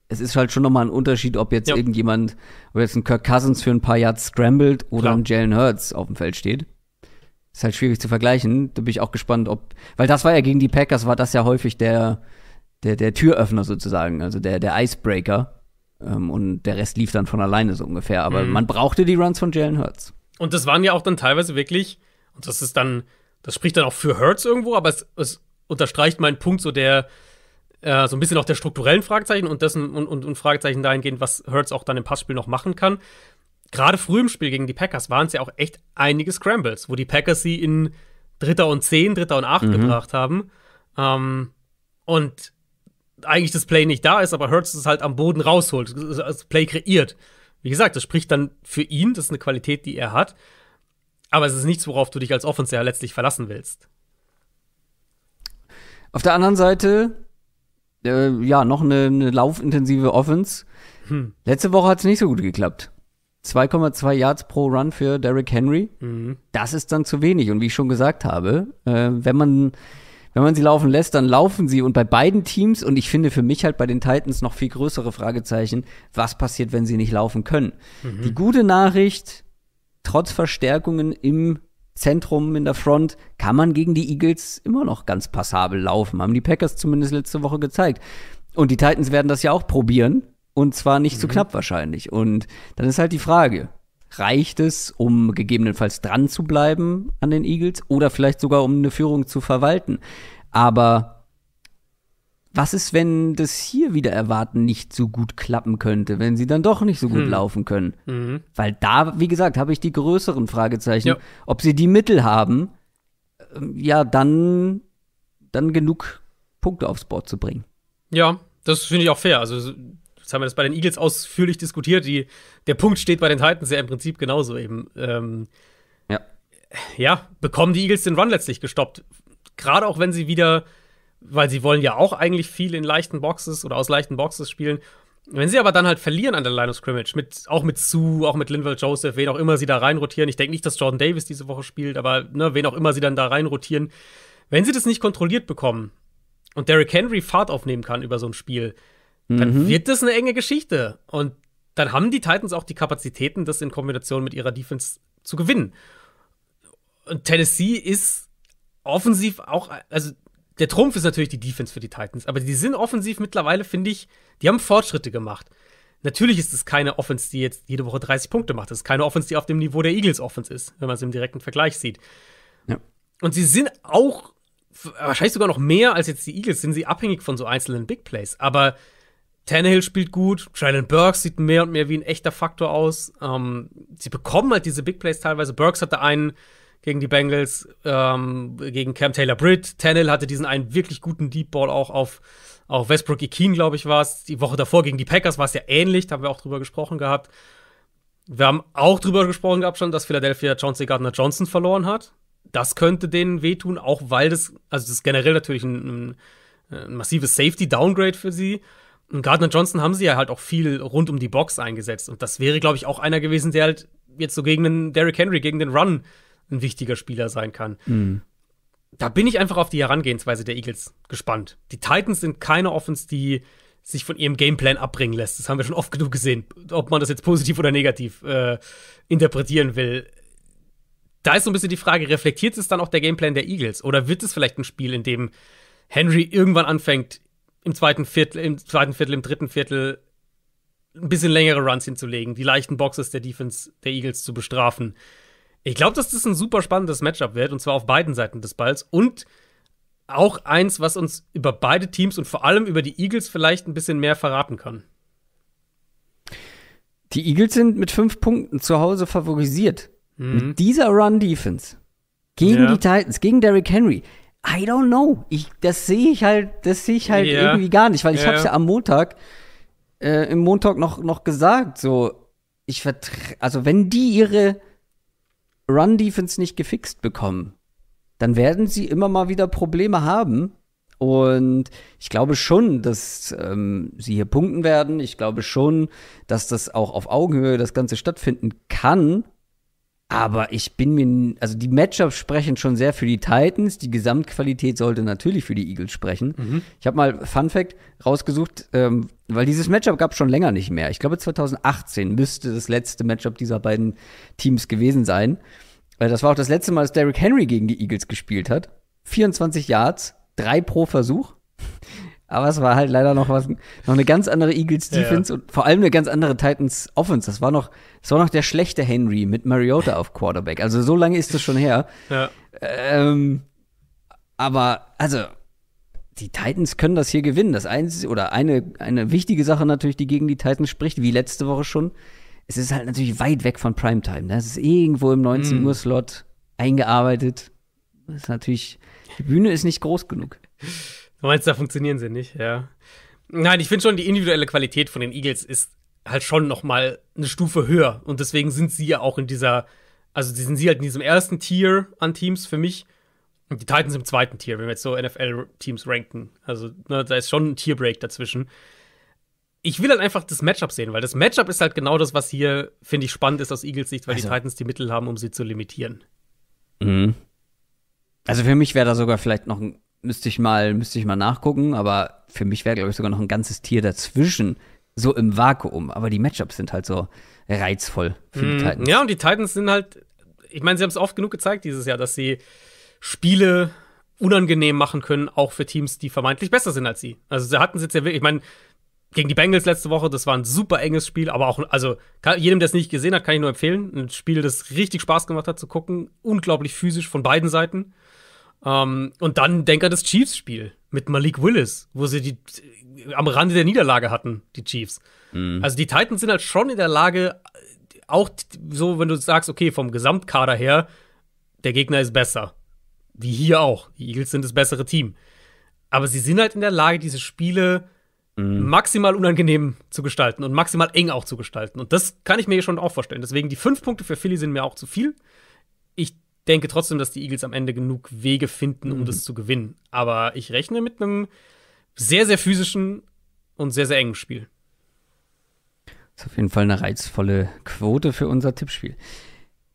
es ist halt schon nochmal ein Unterschied, ob jetzt ja. irgendjemand, ob jetzt ein Kirk Cousins für ein paar Yards scrambled oder Klar. ein Jalen Hurts auf dem Feld steht. Ist halt schwierig zu vergleichen. Da bin ich auch gespannt, ob, weil das war ja gegen die Packers, war das ja häufig der, der, der Türöffner sozusagen, also der, der Icebreaker. Ähm, und der Rest lief dann von alleine so ungefähr. Aber mhm. man brauchte die Runs von Jalen Hurts. Und das waren ja auch dann teilweise wirklich, und das ist dann, das spricht dann auch für Hertz irgendwo, aber es, es unterstreicht meinen Punkt so der, äh, so ein bisschen auch der strukturellen Fragezeichen und dessen und, und, und Fragezeichen dahingehend, was Hertz auch dann im Passspiel noch machen kann. Gerade früh im Spiel gegen die Packers waren es ja auch echt einige Scrambles, wo die Packers sie in Dritter und Zehn, Dritter und Acht mhm. gebracht haben. Ähm, und eigentlich das Play nicht da ist, aber Hertz es halt am Boden rausholt, das Play kreiert. Wie gesagt, das spricht dann für ihn, das ist eine Qualität, die er hat. Aber es ist nichts, worauf du dich als Offense ja letztlich verlassen willst. Auf der anderen Seite, äh, ja, noch eine, eine laufintensive Offense. Hm. Letzte Woche hat es nicht so gut geklappt. 2,2 Yards pro Run für Derrick Henry. Mhm. Das ist dann zu wenig. Und wie ich schon gesagt habe, äh, wenn man wenn man sie laufen lässt, dann laufen sie. Und bei beiden Teams, und ich finde für mich halt bei den Titans noch viel größere Fragezeichen, was passiert, wenn sie nicht laufen können. Mhm. Die gute Nachricht, trotz Verstärkungen im Zentrum, in der Front, kann man gegen die Eagles immer noch ganz passabel laufen. Haben die Packers zumindest letzte Woche gezeigt. Und die Titans werden das ja auch probieren. Und zwar nicht mhm. zu knapp wahrscheinlich. Und dann ist halt die Frage, reicht es, um gegebenenfalls dran zu bleiben an den Eagles oder vielleicht sogar um eine Führung zu verwalten? Aber was ist, wenn das hier wieder erwarten nicht so gut klappen könnte, wenn sie dann doch nicht so gut hm. laufen können? Mhm. Weil da, wie gesagt, habe ich die größeren Fragezeichen. Ja. Ob sie die Mittel haben, ähm, ja, dann, dann genug Punkte aufs Board zu bringen. Ja, das finde ich auch fair. Also, jetzt haben wir das bei den Eagles ausführlich diskutiert. Die, der Punkt steht bei den Titans ja im Prinzip genauso eben. Ähm, ja. Ja, bekommen die Eagles den Run letztlich gestoppt? Gerade auch wenn sie wieder weil sie wollen ja auch eigentlich viel in leichten Boxes oder aus leichten Boxes spielen. Wenn sie aber dann halt verlieren an der Line of Scrimmage, mit, auch mit Sue, auch mit Linval Joseph, wen auch immer sie da reinrotieren, ich denke nicht, dass Jordan Davis diese Woche spielt, aber ne, wen auch immer sie dann da reinrotieren, wenn sie das nicht kontrolliert bekommen und Derrick Henry Fahrt aufnehmen kann über so ein Spiel, mhm. dann wird das eine enge Geschichte. Und dann haben die Titans auch die Kapazitäten, das in Kombination mit ihrer Defense zu gewinnen. Und Tennessee ist offensiv auch, also der Trumpf ist natürlich die Defense für die Titans, aber die sind offensiv mittlerweile, finde ich, die haben Fortschritte gemacht. Natürlich ist es keine Offense, die jetzt jede Woche 30 Punkte macht. Es ist keine Offense, die auf dem Niveau der Eagles Offense ist, wenn man es im direkten Vergleich sieht. Ja. Und sie sind auch wahrscheinlich sogar noch mehr als jetzt die Eagles, sind sie abhängig von so einzelnen Big Plays. Aber Tannehill spielt gut, Traylon Burks sieht mehr und mehr wie ein echter Faktor aus. Ähm, sie bekommen halt diese Big Plays teilweise. Burks hatte einen, gegen die Bengals, ähm, gegen Cam Taylor Britt. Tannehill hatte diesen einen wirklich guten Deep Ball auch auf, auf Westbrook Ikeen, glaube ich, war es. Die Woche davor gegen die Packers war es ja ähnlich, da haben wir auch drüber gesprochen gehabt. Wir haben auch drüber gesprochen gehabt schon, dass Philadelphia Chauncey Gardner Johnson verloren hat. Das könnte denen wehtun, auch weil das, also das ist generell natürlich ein, ein, ein massives Safety-Downgrade für sie. Und Gardner Johnson haben sie ja halt auch viel rund um die Box eingesetzt. Und das wäre, glaube ich, auch einer gewesen, der halt jetzt so gegen den Derrick Henry, gegen den Run ein wichtiger Spieler sein kann. Mhm. Da bin ich einfach auf die Herangehensweise der Eagles gespannt. Die Titans sind keine Offense, die sich von ihrem Gameplan abbringen lässt. Das haben wir schon oft genug gesehen, ob man das jetzt positiv oder negativ äh, interpretieren will. Da ist so ein bisschen die Frage, reflektiert es dann auch der Gameplan der Eagles? Oder wird es vielleicht ein Spiel, in dem Henry irgendwann anfängt, im zweiten Viertel, im zweiten Viertel, im dritten Viertel ein bisschen längere Runs hinzulegen, die leichten Boxes der Defense der Eagles zu bestrafen? Ich glaube, dass das ein super spannendes Matchup wird, und zwar auf beiden Seiten des Balls. Und auch eins, was uns über beide Teams und vor allem über die Eagles vielleicht ein bisschen mehr verraten kann. Die Eagles sind mit fünf Punkten zu Hause favorisiert. Mhm. Mit dieser Run-Defense. Gegen ja. die Titans, gegen Derrick Henry. I don't know. Ich, das sehe ich halt, das sehe ich halt ja. irgendwie gar nicht, weil ich ja. habe es ja am Montag, äh, im Montag noch, noch gesagt. So, ich vertre also wenn die ihre Run-Defense nicht gefixt bekommen, dann werden sie immer mal wieder Probleme haben. Und ich glaube schon, dass ähm, sie hier punkten werden. Ich glaube schon, dass das auch auf Augenhöhe das Ganze stattfinden kann. Aber ich bin mir, also die Matchups sprechen schon sehr für die Titans. Die Gesamtqualität sollte natürlich für die Eagles sprechen. Mhm. Ich habe mal Fun Fact rausgesucht, ähm, weil dieses Matchup gab es schon länger nicht mehr. Ich glaube, 2018 müsste das letzte Matchup dieser beiden Teams gewesen sein. Äh, das war auch das letzte Mal, dass Derrick Henry gegen die Eagles gespielt hat. 24 Yards, drei pro Versuch. Aber es war halt leider noch was, noch eine ganz andere Eagles Defense ja. und vor allem eine ganz andere Titans Offense. Das war noch, das war noch der schlechte Henry mit Mariota auf Quarterback. Also so lange ist das schon her. Ja. Ähm, aber also die Titans können das hier gewinnen. Das eins oder eine, eine wichtige Sache natürlich, die gegen die Titans spricht, wie letzte Woche schon. Es ist halt natürlich weit weg von Primetime. Ne? Es ist irgendwo im 19 mhm. Uhr Slot eingearbeitet. Das ist natürlich, die Bühne ist nicht groß genug. Du meinst, da funktionieren sie nicht, ja. Nein, ich finde schon, die individuelle Qualität von den Eagles ist halt schon noch mal eine Stufe höher. Und deswegen sind sie ja auch in dieser, also sind sie halt in diesem ersten Tier an Teams für mich, die Titans im zweiten Tier, wenn wir jetzt so NFL-Teams ranken. Also, ne, da ist schon ein Tierbreak dazwischen. Ich will halt einfach das Matchup sehen, weil das Matchup ist halt genau das, was hier, finde ich, spannend ist aus Eagles Sicht, weil also, die Titans die Mittel haben, um sie zu limitieren. Mhm. Also für mich wäre da sogar vielleicht noch ein, müsste ich mal, müsste ich mal nachgucken, aber für mich wäre, glaube ich, sogar noch ein ganzes Tier dazwischen, so im Vakuum. Aber die Matchups sind halt so reizvoll für die mhm. Titans. Ja, und die Titans sind halt, ich meine, sie haben es oft genug gezeigt dieses Jahr, dass sie Spiele unangenehm machen können, auch für Teams, die vermeintlich besser sind als sie. Also sie hatten es jetzt ja wirklich, ich meine, gegen die Bengals letzte Woche, das war ein super enges Spiel, aber auch, also kann, jedem, der es nicht gesehen hat, kann ich nur empfehlen. Ein Spiel, das richtig Spaß gemacht hat zu gucken, unglaublich physisch von beiden Seiten. Um, ähm, und dann denk an das Chiefs-Spiel mit Malik Willis, wo sie die am Rande der Niederlage hatten, die Chiefs. Mhm. Also die Titans sind halt schon in der Lage, auch so, wenn du sagst, okay, vom Gesamtkader her, der Gegner ist besser. Wie hier auch. Die Eagles sind das bessere Team. Aber sie sind halt in der Lage, diese Spiele mhm. maximal unangenehm zu gestalten und maximal eng auch zu gestalten. Und das kann ich mir schon auch vorstellen. Deswegen die fünf Punkte für Philly sind mir auch zu viel. Ich denke trotzdem, dass die Eagles am Ende genug Wege finden, um mhm. das zu gewinnen. Aber ich rechne mit einem sehr, sehr physischen und sehr, sehr engen Spiel. Das ist auf jeden Fall eine reizvolle Quote für unser Tippspiel.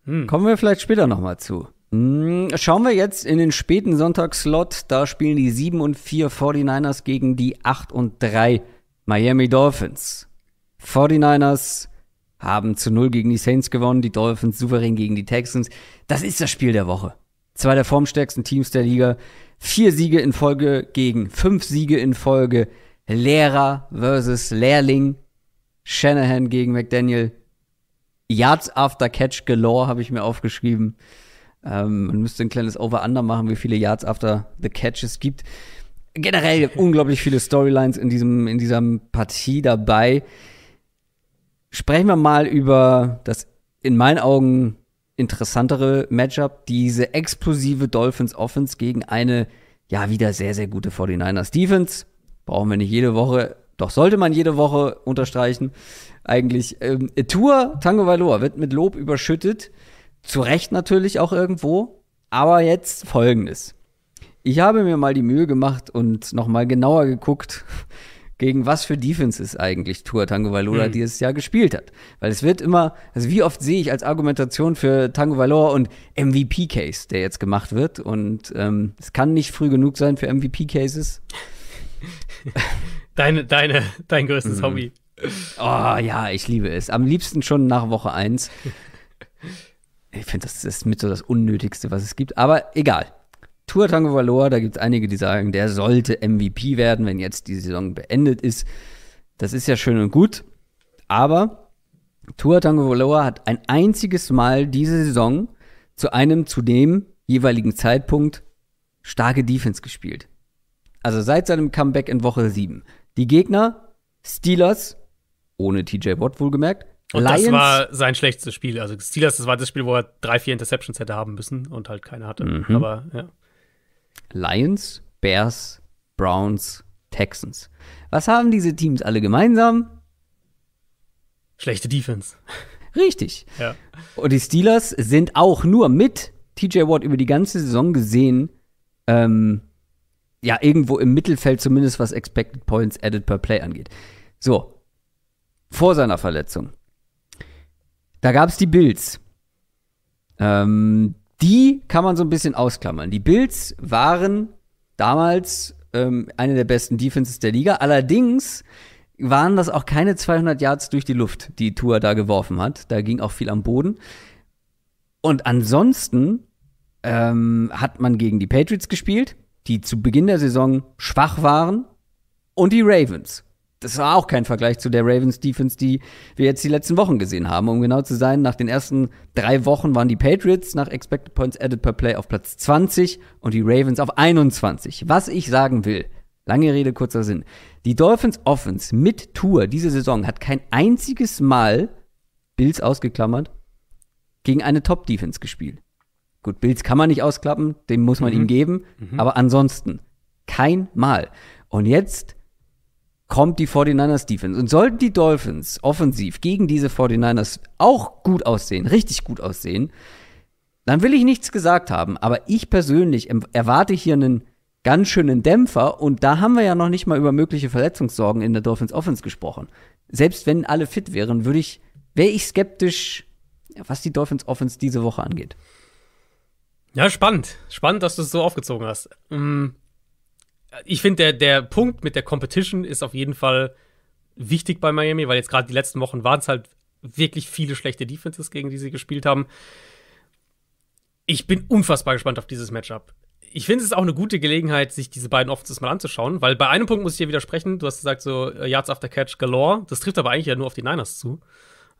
Hm. Kommen wir vielleicht später nochmal zu. Hm, schauen wir jetzt in den späten Sonntagsslot. Da spielen die 7 und 4 49ers gegen die 8 und 3 Miami Dolphins. 49ers haben zu 0 gegen die Saints gewonnen, die Dolphins souverän gegen die Texans. Das ist das Spiel der Woche. Zwei der formstärksten Teams der Liga. Vier Siege in Folge gegen fünf Siege in Folge. Lehrer versus Lehrling. Shanahan gegen McDaniel. Yards after Catch galore habe ich mir aufgeschrieben. Ähm, man müsste ein kleines Over-Under machen, wie viele Yards after the Catch es gibt. Generell unglaublich viele Storylines in, diesem, in dieser Partie dabei. Sprechen wir mal über das in meinen Augen interessantere Matchup, diese explosive Dolphins Offense gegen eine ja wieder sehr, sehr gute 49ers Defense. Brauchen wir nicht jede Woche, doch sollte man jede Woche unterstreichen. Eigentlich, ähm, Tour Tango Valor wird mit Lob überschüttet. Zu Recht natürlich auch irgendwo. Aber jetzt folgendes. Ich habe mir mal die Mühe gemacht und nochmal genauer geguckt, gegen was für Defenses eigentlich Tour Tango Valora hm. dieses Jahr gespielt hat. Weil es wird immer, also wie oft sehe ich als Argumentation für Tango Valora und MVP-Case, der jetzt gemacht wird. Und ähm, es kann nicht früh genug sein für MVP-Cases. Deine, deine, dein größtes mhm. Hobby. Oh ja, ich liebe es. Am liebsten schon nach Woche 1. ich finde, das ist mit so das Unnötigste, was es gibt. Aber egal. Tour Tango Valor, da gibt es einige, die sagen, der sollte MVP werden, wenn jetzt die Saison beendet ist. Das ist ja schön und gut. Aber Tour Tango Valor hat ein einziges Mal diese Saison zu einem zu dem jeweiligen Zeitpunkt starke Defense gespielt. Also seit seinem Comeback in Woche 7. Die Gegner, Steelers, ohne TJ Watt wohlgemerkt, und Lions, das war sein schlechtes Spiel. Also Steelers, das war das Spiel, wo er drei, vier Interceptions hätte haben müssen und halt keine hatte. Mhm. Aber ja. Lions, Bears, Browns, Texans. Was haben diese Teams alle gemeinsam? Schlechte Defense. Richtig. Ja. Und die Steelers sind auch nur mit TJ Watt über die ganze Saison gesehen, ähm, ja, irgendwo im Mittelfeld, zumindest was Expected Points Added per Play angeht. So, vor seiner Verletzung da gab es die Bills. Ähm, die kann man so ein bisschen ausklammern. Die Bills waren damals ähm, eine der besten Defenses der Liga. Allerdings waren das auch keine 200 Yards durch die Luft, die Tour da geworfen hat. Da ging auch viel am Boden. Und ansonsten ähm, hat man gegen die Patriots gespielt, die zu Beginn der Saison schwach waren, und die Ravens, das war auch kein Vergleich zu der Ravens Defense, die wir jetzt die letzten Wochen gesehen haben. Um genau zu sein, nach den ersten drei Wochen waren die Patriots nach Expected Points Added per Play auf Platz 20 und die Ravens auf 21. Was ich sagen will, lange Rede, kurzer Sinn. Die Dolphins Offense mit Tour diese Saison hat kein einziges Mal, Bills ausgeklammert, gegen eine Top Defense gespielt. Gut, Bills kann man nicht ausklappen, dem muss man mhm. ihm geben, mhm. aber ansonsten kein Mal. Und jetzt kommt die 49ers Defense. Und sollten die Dolphins offensiv gegen diese 49ers auch gut aussehen, richtig gut aussehen, dann will ich nichts gesagt haben. Aber ich persönlich erwarte hier einen ganz schönen Dämpfer. Und da haben wir ja noch nicht mal über mögliche Verletzungssorgen in der Dolphins Offense gesprochen. Selbst wenn alle fit wären, würde ich, wäre ich skeptisch, was die Dolphins Offense diese Woche angeht. Ja, spannend. Spannend, dass du es so aufgezogen hast. Mm, ich finde, der, der Punkt mit der Competition ist auf jeden Fall wichtig bei Miami, weil jetzt gerade die letzten Wochen waren es halt wirklich viele schlechte Defenses, gegen die sie gespielt haben. Ich bin unfassbar gespannt auf dieses Matchup. Ich finde, es ist auch eine gute Gelegenheit, sich diese beiden Offenses mal anzuschauen, weil bei einem Punkt muss ich dir widersprechen. Du hast gesagt, so äh, Yards after Catch galore. Das trifft aber eigentlich ja nur auf die Niners zu.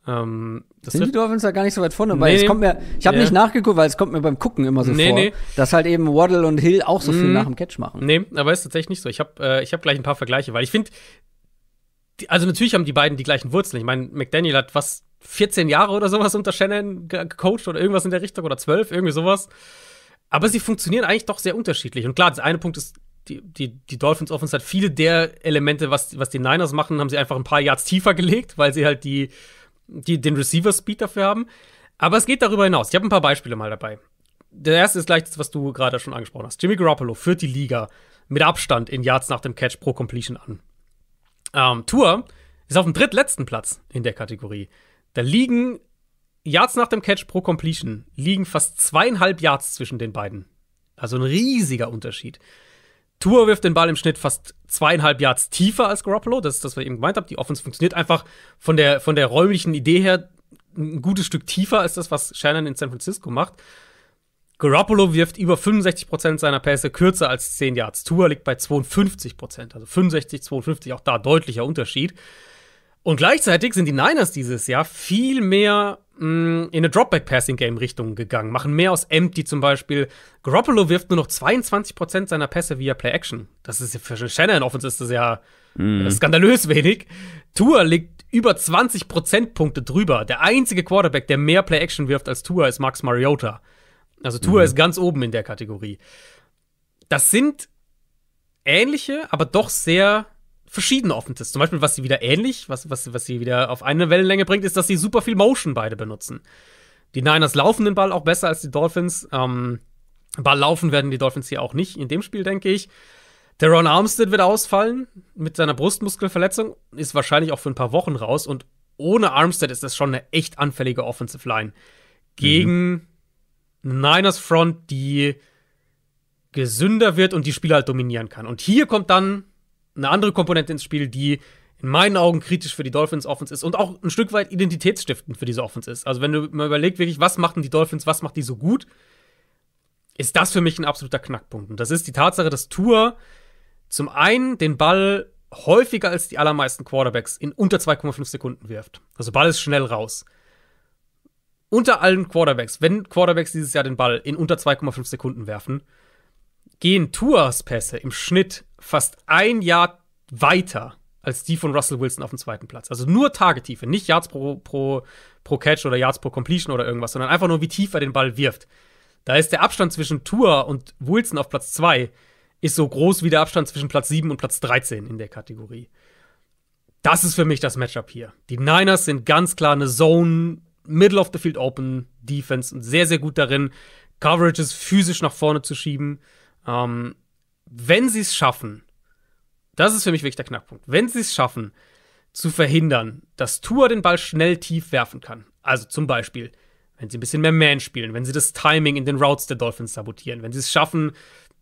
Ähm, Sind die Dolphins da gar nicht so weit vorne? Weil nee, es kommt mir, ich habe yeah. nicht nachgeguckt, weil es kommt mir beim Gucken immer so nee, vor, nee. dass halt eben Waddle und Hill auch so viel mm, nach dem Catch machen. Nee, aber ist tatsächlich nicht so. Ich habe äh, ich hab gleich ein paar Vergleiche, weil ich finde, also natürlich haben die beiden die gleichen Wurzeln. Ich meine, McDaniel hat was 14 Jahre oder sowas unter Shannon gecoacht oder irgendwas in der Richtung oder 12, irgendwie sowas. Aber sie funktionieren eigentlich doch sehr unterschiedlich. Und klar, das eine Punkt ist, die, die, die Dolphins Offense hat viele der Elemente, was, was die Niners machen, haben sie einfach ein paar Yards tiefer gelegt, weil sie halt die die den Receiver-Speed dafür haben. Aber es geht darüber hinaus. Ich habe ein paar Beispiele mal dabei. Der erste ist gleich das, was du gerade schon angesprochen hast. Jimmy Garoppolo führt die Liga mit Abstand in Yards nach dem Catch pro Completion an. Ähm, Tour ist auf dem drittletzten Platz in der Kategorie. Da liegen Yards nach dem Catch pro Completion liegen fast zweieinhalb Yards zwischen den beiden. Also ein riesiger Unterschied. Tour wirft den Ball im Schnitt fast zweieinhalb Yards tiefer als Garoppolo. Das ist das, was ich eben gemeint habe. Die Offense funktioniert einfach von der, von der räumlichen Idee her ein gutes Stück tiefer als das, was Shannon in San Francisco macht. Garoppolo wirft über 65% seiner Pässe kürzer als 10 Yards. Tour liegt bei 52%, also 65, 52, auch da deutlicher Unterschied. Und gleichzeitig sind die Niners dieses Jahr viel mehr mh, in eine Dropback-Passing-Game-Richtung gegangen, machen mehr aus Empty zum Beispiel. Garoppolo wirft nur noch 22% seiner Pässe via Play-Action. Das ist für Shannon-Offense ist das ja mm. skandalös wenig. Tour liegt über 20 Prozentpunkte drüber. Der einzige Quarterback, der mehr Play-Action wirft als Tour, ist Max Mariota. Also Tour mhm. ist ganz oben in der Kategorie. Das sind ähnliche, aber doch sehr verschieden offen ist. Zum Beispiel, was sie wieder ähnlich, was, was, was sie wieder auf eine Wellenlänge bringt, ist, dass sie super viel Motion beide benutzen. Die Niners laufen den Ball auch besser als die Dolphins. Ähm, Ball laufen werden die Dolphins hier auch nicht in dem Spiel, denke ich. Der Ron Armstead wird ausfallen mit seiner Brustmuskelverletzung, ist wahrscheinlich auch für ein paar Wochen raus und ohne Armstead ist das schon eine echt anfällige Offensive Line. Gegen mhm. Niners Front, die gesünder wird und die Spieler halt dominieren kann. Und hier kommt dann eine andere Komponente ins Spiel, die in meinen Augen kritisch für die Dolphins Offens ist und auch ein Stück weit identitätsstiftend für diese Offens ist. Also wenn du mal überlegst, wirklich, was machen die Dolphins, was macht die so gut, ist das für mich ein absoluter Knackpunkt. Und das ist die Tatsache, dass Tour zum einen den Ball häufiger als die allermeisten Quarterbacks in unter 2,5 Sekunden wirft. Also Ball ist schnell raus. Unter allen Quarterbacks, wenn Quarterbacks dieses Jahr den Ball in unter 2,5 Sekunden werfen, gehen Tuas Pässe im Schnitt fast ein Jahr weiter als die von Russell Wilson auf dem zweiten Platz. Also nur Tagetiefe, nicht Yards pro, pro, pro Catch oder Yards pro Completion oder irgendwas, sondern einfach nur, wie tief er den Ball wirft. Da ist der Abstand zwischen Tua und Wilson auf Platz 2 ist so groß wie der Abstand zwischen Platz 7 und Platz 13 in der Kategorie. Das ist für mich das Matchup hier. Die Niners sind ganz klar eine Zone, Middle of the Field Open Defense und sehr, sehr gut darin, Coverages physisch nach vorne zu schieben. Ähm, wenn sie es schaffen, das ist für mich wirklich der Knackpunkt, wenn sie es schaffen, zu verhindern, dass Tour den Ball schnell tief werfen kann. Also zum Beispiel, wenn sie ein bisschen mehr Man spielen, wenn sie das Timing in den Routes der Dolphins sabotieren, wenn sie es schaffen,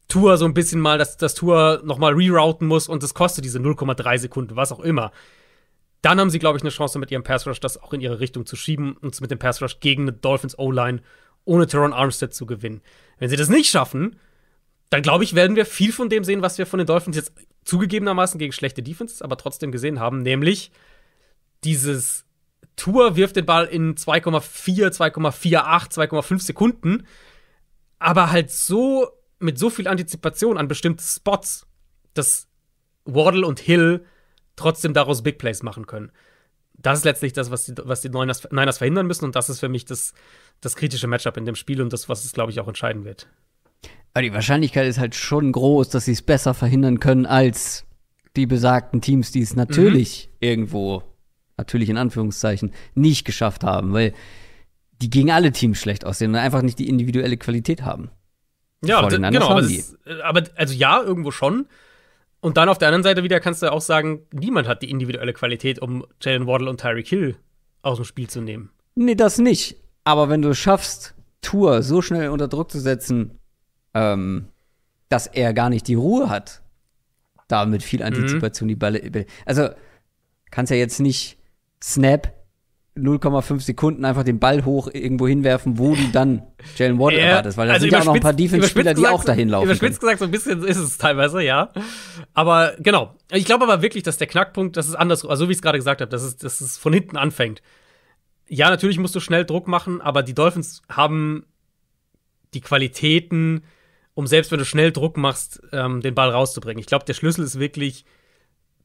Tour so ein bisschen mal, dass das Tour nochmal rerouten muss und das kostet diese 0,3 Sekunden, was auch immer. Dann haben sie, glaube ich, eine Chance mit ihrem Pass Rush, das auch in ihre Richtung zu schieben und mit dem Pass Rush gegen eine Dolphins O-Line ohne Teron Armstead zu gewinnen. Wenn sie das nicht schaffen, dann glaube ich, werden wir viel von dem sehen, was wir von den Dolphins jetzt zugegebenermaßen gegen schlechte Defenses, aber trotzdem gesehen haben, nämlich dieses Tour wirft den Ball in 2,4, 2,48, 2,5 Sekunden, aber halt so mit so viel Antizipation an bestimmte Spots, dass Waddle und Hill trotzdem daraus Big Plays machen können. Das ist letztlich das, was die, was die Niners, Niners verhindern müssen und das ist für mich das, das kritische Matchup in dem Spiel und das, was es, glaube ich, auch entscheiden wird. Aber die Wahrscheinlichkeit ist halt schon groß, dass sie es besser verhindern können als die besagten Teams, die es natürlich mhm. irgendwo, natürlich in Anführungszeichen, nicht geschafft haben, weil die gegen alle Teams schlecht aussehen und einfach nicht die individuelle Qualität haben. Ja, das, genau. Aber, ist, äh, aber, also ja, irgendwo schon. Und dann auf der anderen Seite wieder kannst du auch sagen, niemand hat die individuelle Qualität, um Jalen Waddle und Tyreek Hill aus dem Spiel zu nehmen. Nee, das nicht. Aber wenn du es schaffst, Tour so schnell unter Druck zu setzen, ähm, dass er gar nicht die Ruhe hat, da mit viel mhm. Antizipation mhm. die Bälle. Also kannst ja jetzt nicht Snap 0,5 Sekunden einfach den Ball hoch irgendwo hinwerfen, wo du dann Jalen Watt yeah. erwartest, weil da also sind ja auch noch ein paar Defense-Spieler, die auch dahin laufen. Überspitzt gesagt, so ein bisschen ist es teilweise, ja. Aber genau. Ich glaube aber wirklich, dass der Knackpunkt, das ist anders, also wie ich es gerade gesagt habe, dass es, dass es von hinten anfängt. Ja, natürlich musst du schnell Druck machen, aber die Dolphins haben die Qualitäten, um selbst wenn du schnell Druck machst, ähm, den Ball rauszubringen. Ich glaube, der Schlüssel ist wirklich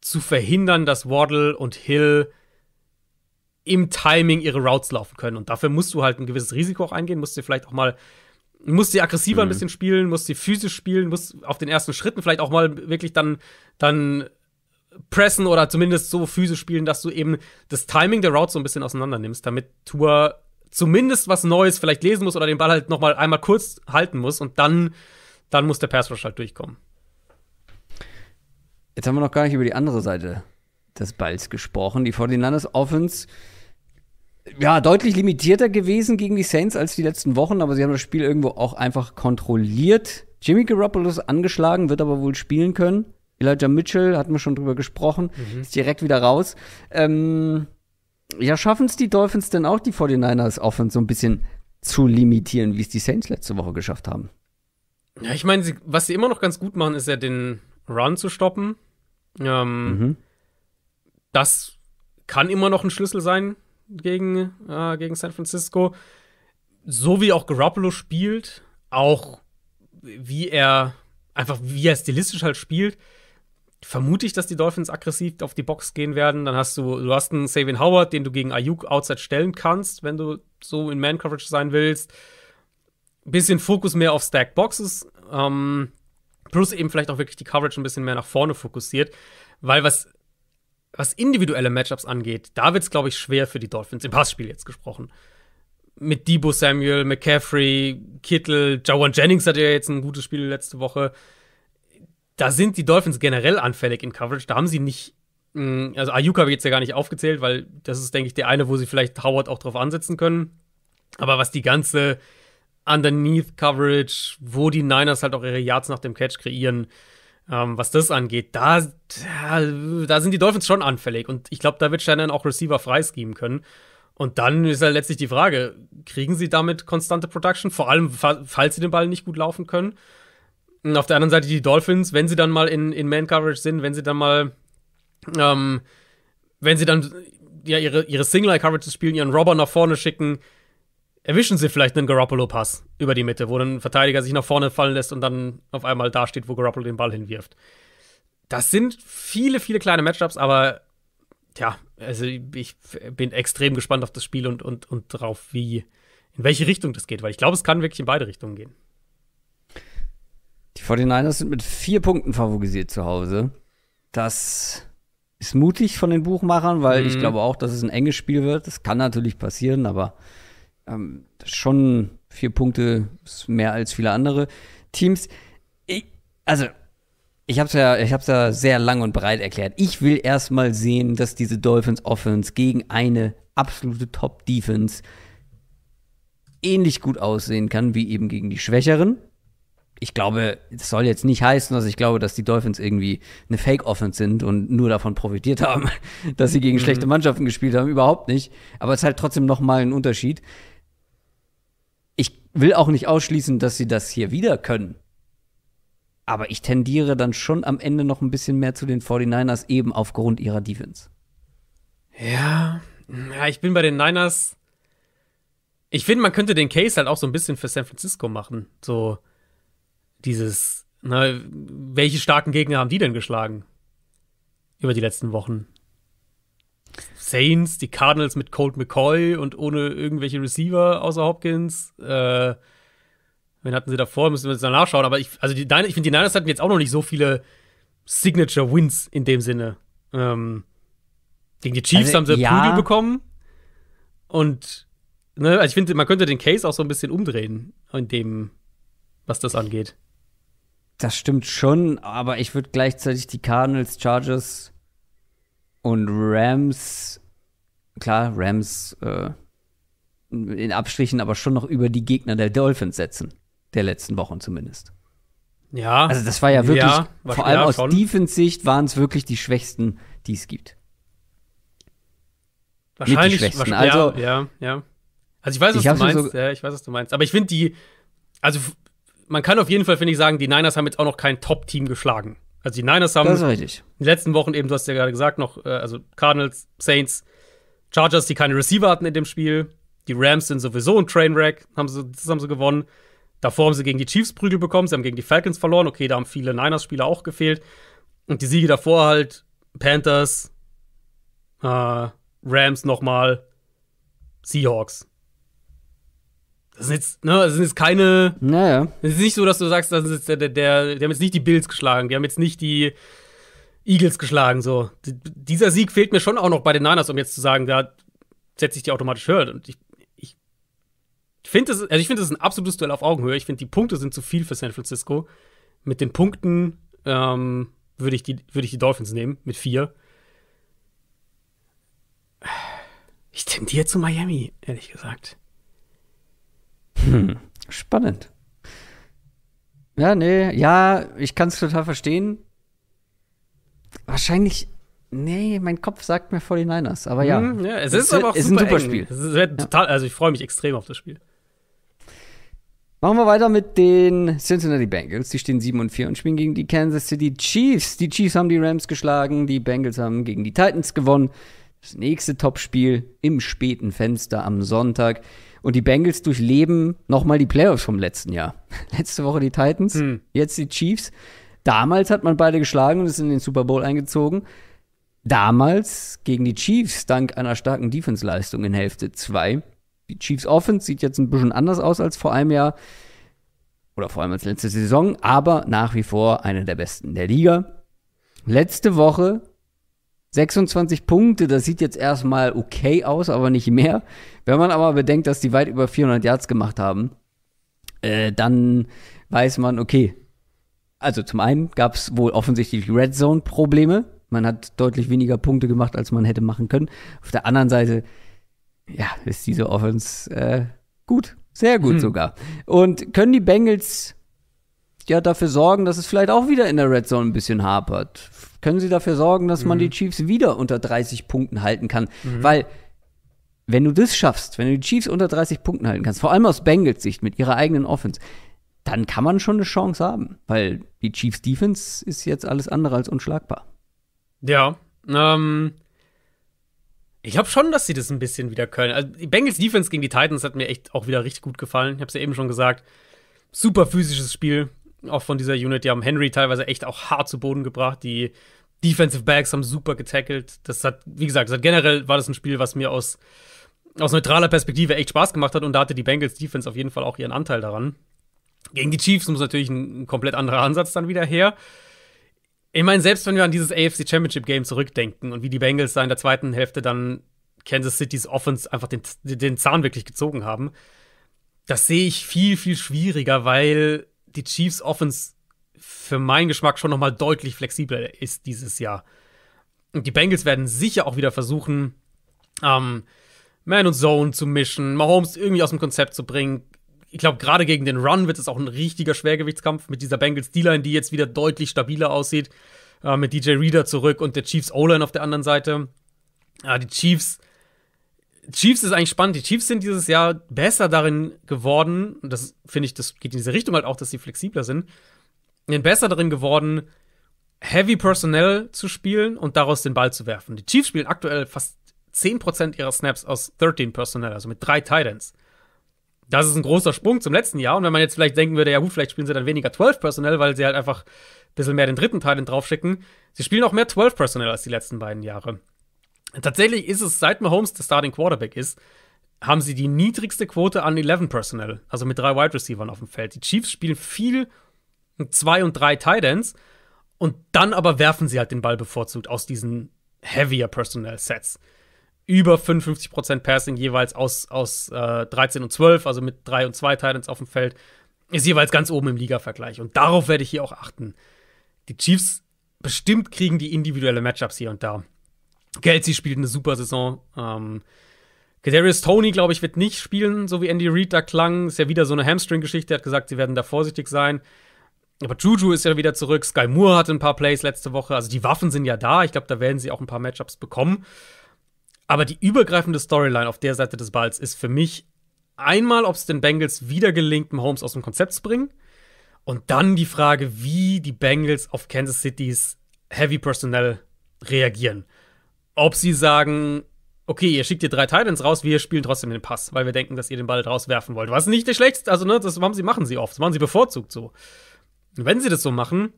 zu verhindern, dass Waddle und Hill im Timing ihre Routes laufen können. Und dafür musst du halt ein gewisses Risiko auch eingehen, musst dir vielleicht auch mal, musst dir aggressiver mhm. ein bisschen spielen, musst dir physisch spielen, musst auf den ersten Schritten vielleicht auch mal wirklich dann, dann pressen oder zumindest so physisch spielen, dass du eben das Timing der Routes so ein bisschen auseinander nimmst, damit Tour zumindest was Neues vielleicht lesen muss oder den Ball halt nochmal einmal kurz halten muss und dann, dann muss der Pass Rush halt durchkommen. Jetzt haben wir noch gar nicht über die andere Seite des Balls gesprochen. Die 49ers Offense ja, deutlich limitierter gewesen gegen die Saints als die letzten Wochen, aber sie haben das Spiel irgendwo auch einfach kontrolliert. Jimmy Garoppolo ist angeschlagen, wird aber wohl spielen können. Elijah Mitchell, hatten wir schon drüber gesprochen, mhm. ist direkt wieder raus. Ähm, ja, schaffen es die Dolphins denn auch, die 49ers offen so ein bisschen zu limitieren, wie es die Saints letzte Woche geschafft haben? Ja, ich meine, was sie immer noch ganz gut machen, ist ja den Run zu stoppen. Ähm, mhm. Das kann immer noch ein Schlüssel sein gegen, äh, gegen San Francisco. So wie auch Garoppolo spielt, auch wie er einfach, wie er stilistisch halt spielt, vermute ich, dass die Dolphins aggressiv auf die Box gehen werden. Dann hast du, du hast einen Savin Howard, den du gegen Ayuk outside stellen kannst, wenn du so in Man-Coverage sein willst. Bisschen Fokus mehr auf Stack Boxes. Ähm, plus eben vielleicht auch wirklich die Coverage ein bisschen mehr nach vorne fokussiert. Weil was, was individuelle Matchups angeht, da wird es, glaube ich, schwer für die Dolphins, im Passspiel jetzt gesprochen. Mit Debo Samuel, McCaffrey, Kittel, Jawan Jennings hat ja jetzt ein gutes Spiel letzte Woche da sind die Dolphins generell anfällig in Coverage. Da haben sie nicht. Mm, also Ayuka habe ich jetzt ja gar nicht aufgezählt, weil das ist, denke ich, der eine, wo sie vielleicht Howard auch drauf ansetzen können. Aber was die ganze Underneath Coverage, wo die Niners halt auch ihre Yards nach dem Catch kreieren, ähm, was das angeht, da, da, sind die Dolphins schon anfällig. Und ich glaube, da wird Shannon auch Receiver freischieben können. Und dann ist halt letztlich die Frage, kriegen sie damit konstante Production? Vor allem, falls sie den Ball nicht gut laufen können. Und auf der anderen Seite die Dolphins, wenn sie dann mal in, in Man-Coverage sind, wenn sie dann mal, ähm, wenn sie dann ja ihre, ihre Single-Eye-Coverage spielen, ihren Robber nach vorne schicken, erwischen sie vielleicht einen Garoppolo-Pass über die Mitte, wo dann ein Verteidiger sich nach vorne fallen lässt und dann auf einmal dasteht, wo Garoppolo den Ball hinwirft. Das sind viele, viele kleine Matchups, aber ja, also ich bin extrem gespannt auf das Spiel und, und, und drauf, wie, in welche Richtung das geht, weil ich glaube, es kann wirklich in beide Richtungen gehen. Die 49ers sind mit vier Punkten favorisiert zu Hause. Das ist mutig von den Buchmachern, weil mhm. ich glaube auch, dass es ein enges Spiel wird. Das kann natürlich passieren, aber ähm, schon vier Punkte ist mehr als viele andere Teams. Ich, also, ich habe es ja, ich hab's ja sehr lang und breit erklärt. Ich will erstmal sehen, dass diese Dolphins Offense gegen eine absolute Top Defense ähnlich gut aussehen kann wie eben gegen die Schwächeren ich glaube, es soll jetzt nicht heißen, dass ich glaube, dass die Dolphins irgendwie eine Fake-Offense sind und nur davon profitiert haben, dass sie gegen mhm. schlechte Mannschaften gespielt haben. Überhaupt nicht. Aber es ist halt trotzdem nochmal ein Unterschied. Ich will auch nicht ausschließen, dass sie das hier wieder können. Aber ich tendiere dann schon am Ende noch ein bisschen mehr zu den 49ers, eben aufgrund ihrer Defense. Ja, ja ich bin bei den Niners. Ich finde, man könnte den Case halt auch so ein bisschen für San Francisco machen. So dieses, na, ne, welche starken Gegner haben die denn geschlagen über die letzten Wochen? Saints, die Cardinals mit Colt McCoy und ohne irgendwelche Receiver außer Hopkins. Äh, wen hatten sie davor? Müssen wir jetzt noch nachschauen. Aber ich, also ich finde, die Niners hatten jetzt auch noch nicht so viele Signature-Wins in dem Sinne. Ähm, gegen die Chiefs also, haben sie ja. Prügel bekommen. Und ne, also ich finde, man könnte den Case auch so ein bisschen umdrehen in dem, was das angeht. Das stimmt schon, aber ich würde gleichzeitig die Cardinals, Chargers und Rams, klar, Rams äh, in Abstrichen, aber schon noch über die Gegner der Dolphins setzen. Der letzten Wochen zumindest. Ja. Also das war ja wirklich, ja, vor allem ja, aus Defense-Sicht waren es wirklich die Schwächsten, die es gibt. Wahrscheinlich. Mit die Schwächsten. also, ja, ja, ja. Also ich weiß, was ich du meinst. So ja, ich weiß, was du meinst. Aber ich finde die, also man kann auf jeden Fall, finde ich, sagen, die Niners haben jetzt auch noch kein Top-Team geschlagen. Also die Niners haben in den letzten Wochen eben, du hast ja gerade gesagt, noch, äh, also Cardinals, Saints, Chargers, die keine Receiver hatten in dem Spiel. Die Rams sind sowieso ein Trainwreck, haben sie, das haben sie gewonnen. Davor haben sie gegen die Chiefs Prügel bekommen, sie haben gegen die Falcons verloren. Okay, da haben viele Niners-Spieler auch gefehlt. Und die Siege davor halt Panthers, äh, Rams nochmal, Seahawks. Das sind jetzt, ne, das sind jetzt keine. Naja. Es ist nicht so, dass du sagst, das ist der, der, der, die haben jetzt nicht die Bills geschlagen, die haben jetzt nicht die Eagles geschlagen, so. D dieser Sieg fehlt mir schon auch noch bei den Niners, um jetzt zu sagen, da setze ich die automatisch höher. Und ich, ich finde das, also ich ist ein absolutes Duell auf Augenhöhe. Ich finde, die Punkte sind zu viel für San Francisco. Mit den Punkten ähm, würde ich, würd ich die Dolphins nehmen, mit vier. Ich tendiere zu Miami, ehrlich gesagt. Hm, spannend. Ja, nee, ja, ich kann es total verstehen. Wahrscheinlich, nee, mein Kopf sagt mir 49ers, aber ja. Hm, ja es, es ist aber auch ist super ein super Spiel. Es wird ja. total, also ich freue mich extrem auf das Spiel. Machen wir weiter mit den Cincinnati Bengals. Die stehen 7 und 4 und spielen gegen die Kansas City Chiefs. Die Chiefs haben die Rams geschlagen, die Bengals haben gegen die Titans gewonnen. Das nächste Topspiel im späten Fenster am Sonntag. Und die Bengals durchleben nochmal die Playoffs vom letzten Jahr. Letzte Woche die Titans, hm. jetzt die Chiefs. Damals hat man beide geschlagen und ist in den Super Bowl eingezogen. Damals gegen die Chiefs dank einer starken Defense-Leistung in Hälfte 2. Die Chiefs Offense sieht jetzt ein bisschen anders aus als vor einem Jahr oder vor allem als letzte Saison, aber nach wie vor eine der besten der Liga. Letzte Woche 26 Punkte, das sieht jetzt erstmal okay aus, aber nicht mehr. Wenn man aber bedenkt, dass die weit über 400 Yards gemacht haben, äh, dann weiß man, okay. Also zum einen gab es wohl offensichtlich Red Zone-Probleme. Man hat deutlich weniger Punkte gemacht, als man hätte machen können. Auf der anderen Seite, ja, ist diese Offense äh, gut. Sehr gut hm. sogar. Und können die Bengals ja dafür sorgen, dass es vielleicht auch wieder in der Red Zone ein bisschen hapert? Können sie dafür sorgen, dass mhm. man die Chiefs wieder unter 30 Punkten halten kann? Mhm. Weil wenn du das schaffst, wenn du die Chiefs unter 30 Punkten halten kannst, vor allem aus Bengals Sicht mit ihrer eigenen Offense, dann kann man schon eine Chance haben, weil die Chiefs Defense ist jetzt alles andere als unschlagbar. Ja, ähm, ich glaube schon, dass sie das ein bisschen wieder können. Also die Bengals Defense gegen die Titans hat mir echt auch wieder richtig gut gefallen. Ich habe es ja eben schon gesagt. Super physisches Spiel, auch von dieser Unit, die haben Henry teilweise echt auch hart zu Boden gebracht. Die Defensive Backs haben super getackelt. Das hat, wie gesagt, hat generell war das ein Spiel, was mir aus, aus neutraler Perspektive echt Spaß gemacht hat und da hatte die Bengals Defense auf jeden Fall auch ihren Anteil daran. Gegen die Chiefs muss natürlich ein, ein komplett anderer Ansatz dann wieder her. Ich meine, selbst wenn wir an dieses AFC Championship Game zurückdenken und wie die Bengals da in der zweiten Hälfte dann Kansas City's Offense einfach den, den Zahn wirklich gezogen haben, das sehe ich viel, viel schwieriger, weil die Chiefs Offense für meinen Geschmack schon nochmal deutlich flexibler ist dieses Jahr. Und die Bengals werden sicher auch wieder versuchen, ähm, Man und Zone zu mischen, Mahomes irgendwie aus dem Konzept zu bringen. Ich glaube, gerade gegen den Run wird es auch ein richtiger Schwergewichtskampf mit dieser Bengals D-Line, die jetzt wieder deutlich stabiler aussieht, äh, mit DJ Reader zurück und der Chiefs O-Line auf der anderen Seite. Ja, die Chiefs Chiefs ist eigentlich spannend. Die Chiefs sind dieses Jahr besser darin geworden, und das finde ich, das geht in diese Richtung halt auch, dass sie flexibler sind, sind besser darin geworden, Heavy Personnel zu spielen und daraus den Ball zu werfen. Die Chiefs spielen aktuell fast 10% ihrer Snaps aus 13 Personnel, also mit drei Titans. Das ist ein großer Sprung zum letzten Jahr. Und wenn man jetzt vielleicht denken würde, ja gut, vielleicht spielen sie dann weniger 12 Personnel, weil sie halt einfach ein bisschen mehr den dritten Titan draufschicken. Sie spielen auch mehr 12 Personnel als die letzten beiden Jahre. Tatsächlich ist es, seit Mahomes der Starting Quarterback ist, haben sie die niedrigste Quote an 11 Personnel, also mit drei Wide Receivers auf dem Feld. Die Chiefs spielen viel mit zwei und drei Tight Ends und dann aber werfen sie halt den Ball bevorzugt aus diesen heavier Personnel Sets. Über 55% Passing jeweils aus, aus äh, 13 und 12, also mit drei und zwei Tight Ends auf dem Feld, ist jeweils ganz oben im Liga-Vergleich. Und darauf werde ich hier auch achten. Die Chiefs bestimmt kriegen die individuelle Matchups hier und da Kelsey spielt eine super Saison. Ähm, Kadarius Tony, glaube ich, wird nicht spielen, so wie Andy Reid da klang. Ist ja wieder so eine Hamstring-Geschichte. Er hat gesagt, sie werden da vorsichtig sein. Aber Juju ist ja wieder zurück. Sky Moore hatte ein paar Plays letzte Woche. Also die Waffen sind ja da. Ich glaube, da werden sie auch ein paar Matchups bekommen. Aber die übergreifende Storyline auf der Seite des Balls ist für mich einmal, ob es den Bengals wieder gelingt, Holmes aus dem Konzept zu bringen. Und dann die Frage, wie die Bengals auf Kansas City's Heavy Personnel reagieren ob sie sagen, okay, ihr schickt ihr drei Titans raus, wir spielen trotzdem den Pass, weil wir denken, dass ihr den Ball rauswerfen wollt. Was nicht der schlechteste, also ne, das machen sie, machen sie oft, das machen sie bevorzugt so. Und wenn sie das so machen,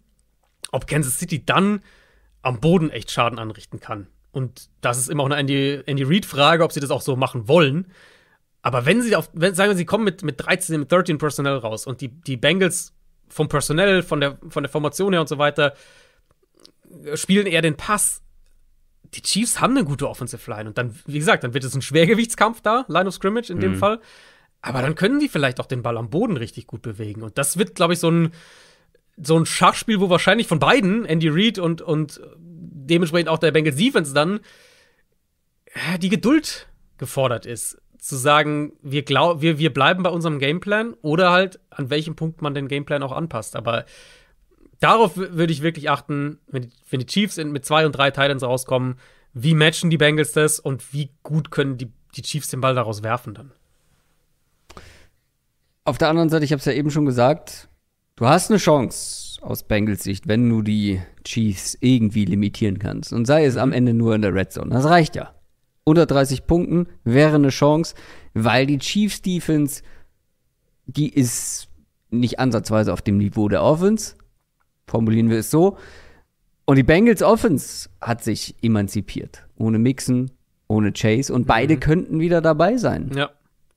ob Kansas City dann am Boden echt Schaden anrichten kann. Und das ist immer auch eine Andy, Reid-Frage, ob sie das auch so machen wollen. Aber wenn sie auf, wenn, sagen wir, sie kommen mit, mit 13, mit 13 Personal raus und die, die Bengals vom Personal, von der, von der Formation her und so weiter, spielen eher den Pass, die Chiefs haben eine gute Offensive Line. Und dann, wie gesagt, dann wird es ein Schwergewichtskampf da, Line of Scrimmage in dem mhm. Fall. Aber dann können die vielleicht auch den Ball am Boden richtig gut bewegen. Und das wird, glaube ich, so ein, so ein Schachspiel, wo wahrscheinlich von beiden, Andy Reid und, und dementsprechend auch der Bengals Defense dann, äh, die Geduld gefordert ist. Zu sagen, wir, glaub, wir, wir bleiben bei unserem Gameplan oder halt, an welchem Punkt man den Gameplan auch anpasst. Aber darauf würde ich wirklich achten, wenn die, wenn die Chiefs in, mit zwei und drei Titans rauskommen, wie matchen die Bengals das und wie gut können die, die Chiefs den Ball daraus werfen dann? Auf der anderen Seite, ich habe es ja eben schon gesagt, du hast eine Chance aus Bengals Sicht, wenn du die Chiefs irgendwie limitieren kannst. Und sei es am Ende nur in der Red Zone. Das reicht ja. Unter 30 Punkten wäre eine Chance, weil die Chiefs Defense, die ist nicht ansatzweise auf dem Niveau der Offense, Formulieren wir es so. Und die Bengals Offense hat sich emanzipiert. Ohne Mixen, ohne Chase. Und beide mhm. könnten wieder dabei sein. Ja.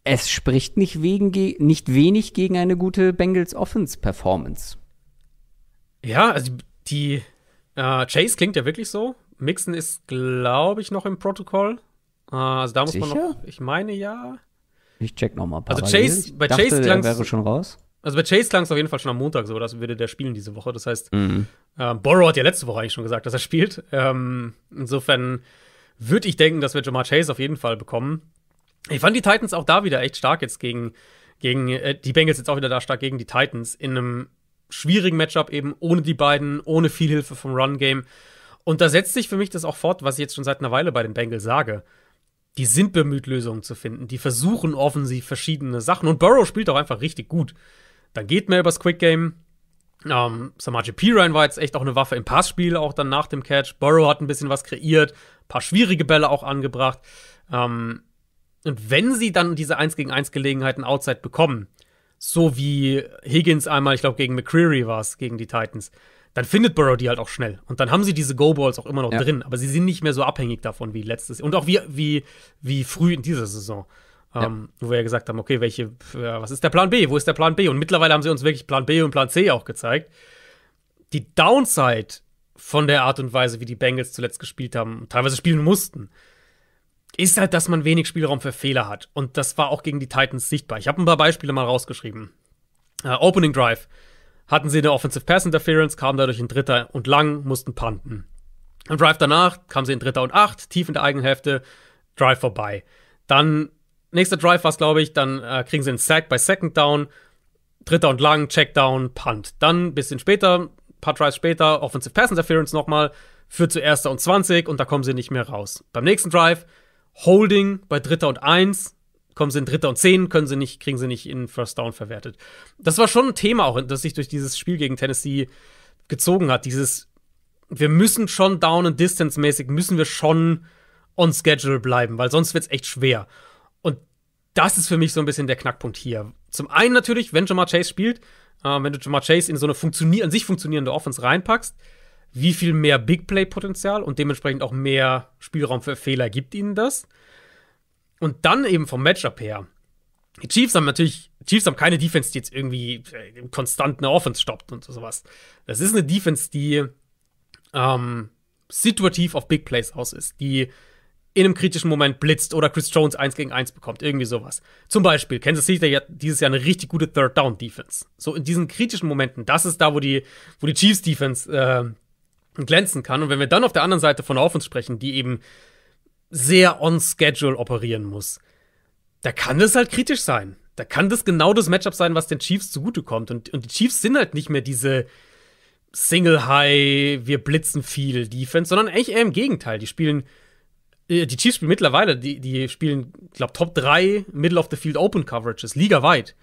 Es spricht nicht, wegen, nicht wenig gegen eine gute Bengals Offense Performance. Ja, also die äh, Chase klingt ja wirklich so. Mixen ist, glaube ich, noch im Protokoll. Äh, also da muss Sicher? man noch. Ich meine ja. Ich check nochmal. Also Chase, ich dachte, Chase klang. wäre schon raus. Also bei Chase klang es auf jeden Fall schon am Montag so, dass würde der spielen diese Woche. Das heißt, mhm. Äh, Borrow hat ja letzte Woche eigentlich schon gesagt, dass er spielt. Ähm, insofern würde ich denken, dass wir Jamar Chase auf jeden Fall bekommen. Ich fand die Titans auch da wieder echt stark jetzt gegen, gegen äh, die Bengals jetzt auch wieder da stark gegen die Titans in einem schwierigen Matchup eben ohne die beiden, ohne viel Hilfe vom Run Game. Und da setzt sich für mich das auch fort, was ich jetzt schon seit einer Weile bei den Bengals sage. Die sind bemüht, Lösungen zu finden. Die versuchen offensiv verschiedene Sachen. Und Burrow spielt auch einfach richtig gut dann geht mehr übers Quick Game. Ähm, Samaje Perine war jetzt echt auch eine Waffe im Passspiel, auch dann nach dem Catch. Burrow hat ein bisschen was kreiert, ein paar schwierige Bälle auch angebracht. Ähm, und wenn sie dann diese 1 gegen 1 Gelegenheiten outside bekommen, so wie Higgins einmal, ich glaube, gegen McCreary war es, gegen die Titans, dann findet Burrow die halt auch schnell. Und dann haben sie diese Go-Balls auch immer noch ja. drin, aber sie sind nicht mehr so abhängig davon wie letztes und auch wie, wie, wie früh in dieser Saison. Ja. Ähm, wo wir ja gesagt haben, okay, welche, was ist der Plan B? Wo ist der Plan B? Und mittlerweile haben sie uns wirklich Plan B und Plan C auch gezeigt. Die Downside von der Art und Weise, wie die Bengals zuletzt gespielt haben, teilweise spielen mussten, ist halt, dass man wenig Spielraum für Fehler hat. Und das war auch gegen die Titans sichtbar. Ich habe ein paar Beispiele mal rausgeschrieben. Äh, Opening Drive hatten sie eine Offensive Pass Interference, kamen dadurch in Dritter und lang, mussten punten. Im Drive danach kamen sie in Dritter und acht, tief in der Eigenhälfte, Drive vorbei. Dann Nächster Drive war es, glaube ich, dann äh, kriegen sie einen Sack bei Second Down, dritter und lang, Checkdown, Punt. Dann ein bisschen später, ein paar Drives später, Offensive Pass Interference nochmal, führt zu erster und 20 und da kommen sie nicht mehr raus. Beim nächsten Drive, Holding bei dritter und 1, kommen sie in Dritter und 10, können sie nicht, kriegen sie nicht in First Down verwertet. Das war schon ein Thema auch, das sich durch dieses Spiel gegen Tennessee gezogen hat. Dieses, wir müssen schon Down und Distance mäßig, müssen wir schon on Schedule bleiben, weil sonst wird es echt schwer das ist für mich so ein bisschen der Knackpunkt hier. Zum einen natürlich, wenn Jamar Chase spielt, äh, wenn du Jamar Chase in so eine funktionier an sich funktionierende Offense reinpackst, wie viel mehr Big Play-Potenzial und dementsprechend auch mehr Spielraum für Fehler gibt ihnen das. Und dann eben vom Matchup her. Die Chiefs haben natürlich, Chiefs haben keine Defense, die jetzt irgendwie äh, konstant eine Offense stoppt und sowas. Das ist eine Defense, die ähm, situativ auf Big Plays aus ist, die in einem kritischen Moment blitzt oder Chris Jones 1 gegen 1 bekommt, irgendwie sowas. Zum Beispiel, Kansas City hat dieses Jahr eine richtig gute Third Down Defense. So in diesen kritischen Momenten, das ist da, wo die, wo die Chiefs Defense äh, glänzen kann. Und wenn wir dann auf der anderen Seite von Offense sprechen, die eben sehr on Schedule operieren muss, da kann das halt kritisch sein. Da kann das genau das Matchup sein, was den Chiefs zugutekommt. Und, und die Chiefs sind halt nicht mehr diese, Single High, wir blitzen viel Defense, sondern eigentlich eher im Gegenteil. Die spielen äh, die Chiefs spielen mittlerweile, die, die spielen, ich glaube, Top 3 Middle of the Field Open Coverages, ligaweit.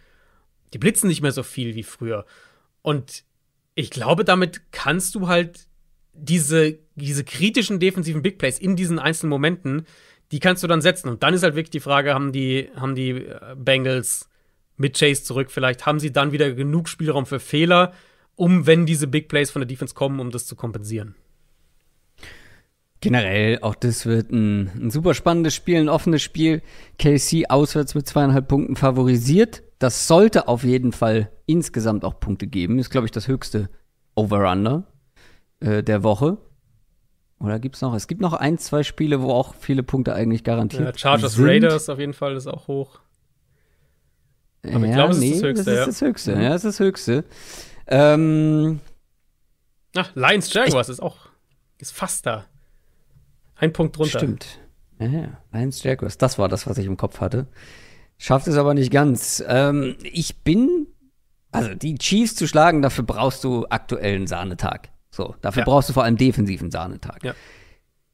Die blitzen nicht mehr so viel wie früher. Und ich glaube, damit kannst du halt diese, diese kritischen defensiven Big Plays in diesen einzelnen Momenten, die kannst du dann setzen. Und dann ist halt wirklich die Frage, haben die, haben die äh, Bengals mit Chase zurück vielleicht, haben sie dann wieder genug Spielraum für Fehler, um, wenn diese Big Plays von der Defense kommen, um das zu kompensieren? Generell, auch das wird ein, ein super spannendes Spiel, ein offenes Spiel. KC auswärts mit zweieinhalb Punkten favorisiert. Das sollte auf jeden Fall insgesamt auch Punkte geben. Ist, glaube ich, das höchste Over-Under äh, der Woche. Oder gibt es noch? Es gibt noch ein, zwei Spiele, wo auch viele Punkte eigentlich garantiert ja, Chargers sind. Raiders auf jeden Fall ist auch hoch. Aber ja, ich glaube, es nee, ist das höchste. Das ist das höchste, ja, es ist das höchste. Ähm, Ach, Lions Jaguars ist auch ist fast da. Ein Punkt runter. Stimmt. Ja, ja. Lions Jaguars. Das war das, was ich im Kopf hatte. Schafft es aber nicht ganz. Ähm, ich bin, also die Chiefs zu schlagen, dafür brauchst du aktuellen Sahnetag. So, dafür ja. brauchst du vor allem defensiven Sahnetag. Ja.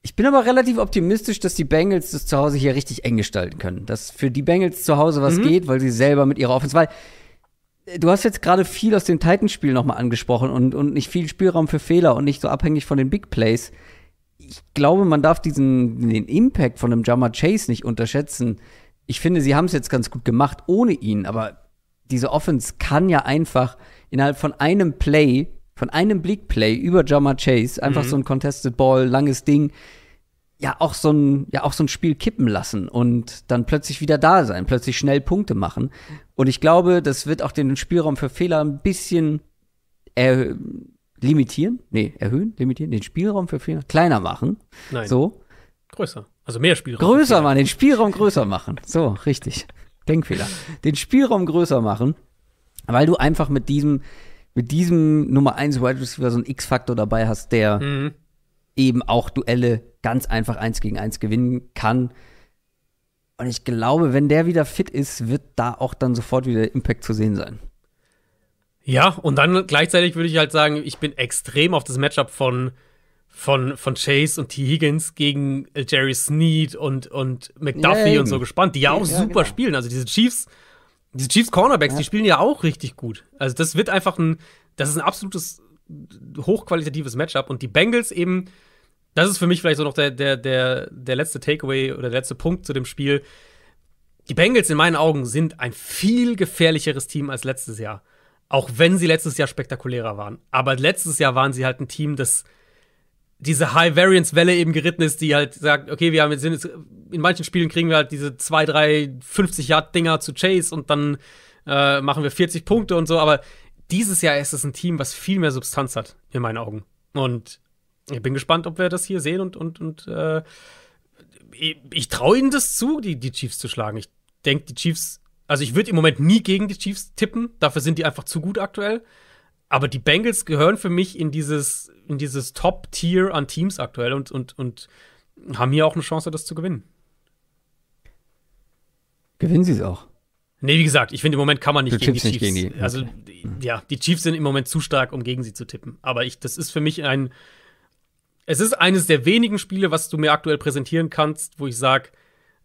Ich bin aber relativ optimistisch, dass die Bengals das zu Hause hier richtig eng gestalten können. Dass für die Bengals zu Hause was mhm. geht, weil sie selber mit ihrer Offense, weil äh, du hast jetzt gerade viel aus dem Titanspiel nochmal angesprochen und, und nicht viel Spielraum für Fehler und nicht so abhängig von den Big Plays ich glaube, man darf diesen den Impact von einem Jama Chase nicht unterschätzen. Ich finde, sie haben es jetzt ganz gut gemacht ohne ihn, aber diese Offense kann ja einfach innerhalb von einem Play, von einem Blickplay über Jama Chase, einfach mhm. so ein Contested Ball, langes Ding, ja auch, so ein, ja auch so ein Spiel kippen lassen und dann plötzlich wieder da sein, plötzlich schnell Punkte machen. Und ich glaube, das wird auch den Spielraum für Fehler ein bisschen erhöhen limitieren, nee, erhöhen, limitieren, den Spielraum für Fehler kleiner machen. Nein. So. Größer. Also mehr Spielraum. Größer machen, den Spielraum größer machen. So, richtig. Denkfehler. Den Spielraum größer machen, weil du einfach mit diesem, mit diesem Nummer 1 Wide Receiver so einen X-Faktor dabei hast, der mhm. eben auch Duelle ganz einfach eins gegen eins gewinnen kann. Und ich glaube, wenn der wieder fit ist, wird da auch dann sofort wieder Impact zu sehen sein. Ja, und dann gleichzeitig würde ich halt sagen, ich bin extrem auf das Matchup von, von, von Chase und T. Higgins gegen Jerry Sneed und, und McDuffie ja, und so gespannt, die ja, ja auch super genau. spielen. Also diese Chiefs, diese Chiefs Cornerbacks, die spielen ja auch richtig gut. Also das wird einfach ein, das ist ein absolutes hochqualitatives Matchup und die Bengals eben, das ist für mich vielleicht so noch der, der, der, der letzte Takeaway oder der letzte Punkt zu dem Spiel. Die Bengals in meinen Augen sind ein viel gefährlicheres Team als letztes Jahr. Auch wenn sie letztes Jahr spektakulärer waren. Aber letztes Jahr waren sie halt ein Team, das diese High-Variance-Welle eben geritten ist, die halt sagt, okay, wir haben jetzt, in manchen Spielen kriegen wir halt diese 2, 3, 50-Yard-Dinger zu Chase und dann äh, machen wir 40 Punkte und so. Aber dieses Jahr ist es ein Team, was viel mehr Substanz hat, in meinen Augen. Und ich bin gespannt, ob wir das hier sehen und, und, und äh, ich, ich traue ihnen das zu, die, die Chiefs zu schlagen. Ich denke, die Chiefs also ich würde im Moment nie gegen die Chiefs tippen, dafür sind die einfach zu gut aktuell. Aber die Bengals gehören für mich in dieses, in dieses Top-Tier an Teams aktuell und, und, und haben hier auch eine Chance, das zu gewinnen. Gewinnen sie es auch? Nee, wie gesagt, ich finde, im Moment kann man nicht, gegen die, nicht gegen die Chiefs. Also, okay. Also, ja, die Chiefs sind im Moment zu stark, um gegen sie zu tippen. Aber ich, das ist für mich ein. Es ist eines der wenigen Spiele, was du mir aktuell präsentieren kannst, wo ich sage,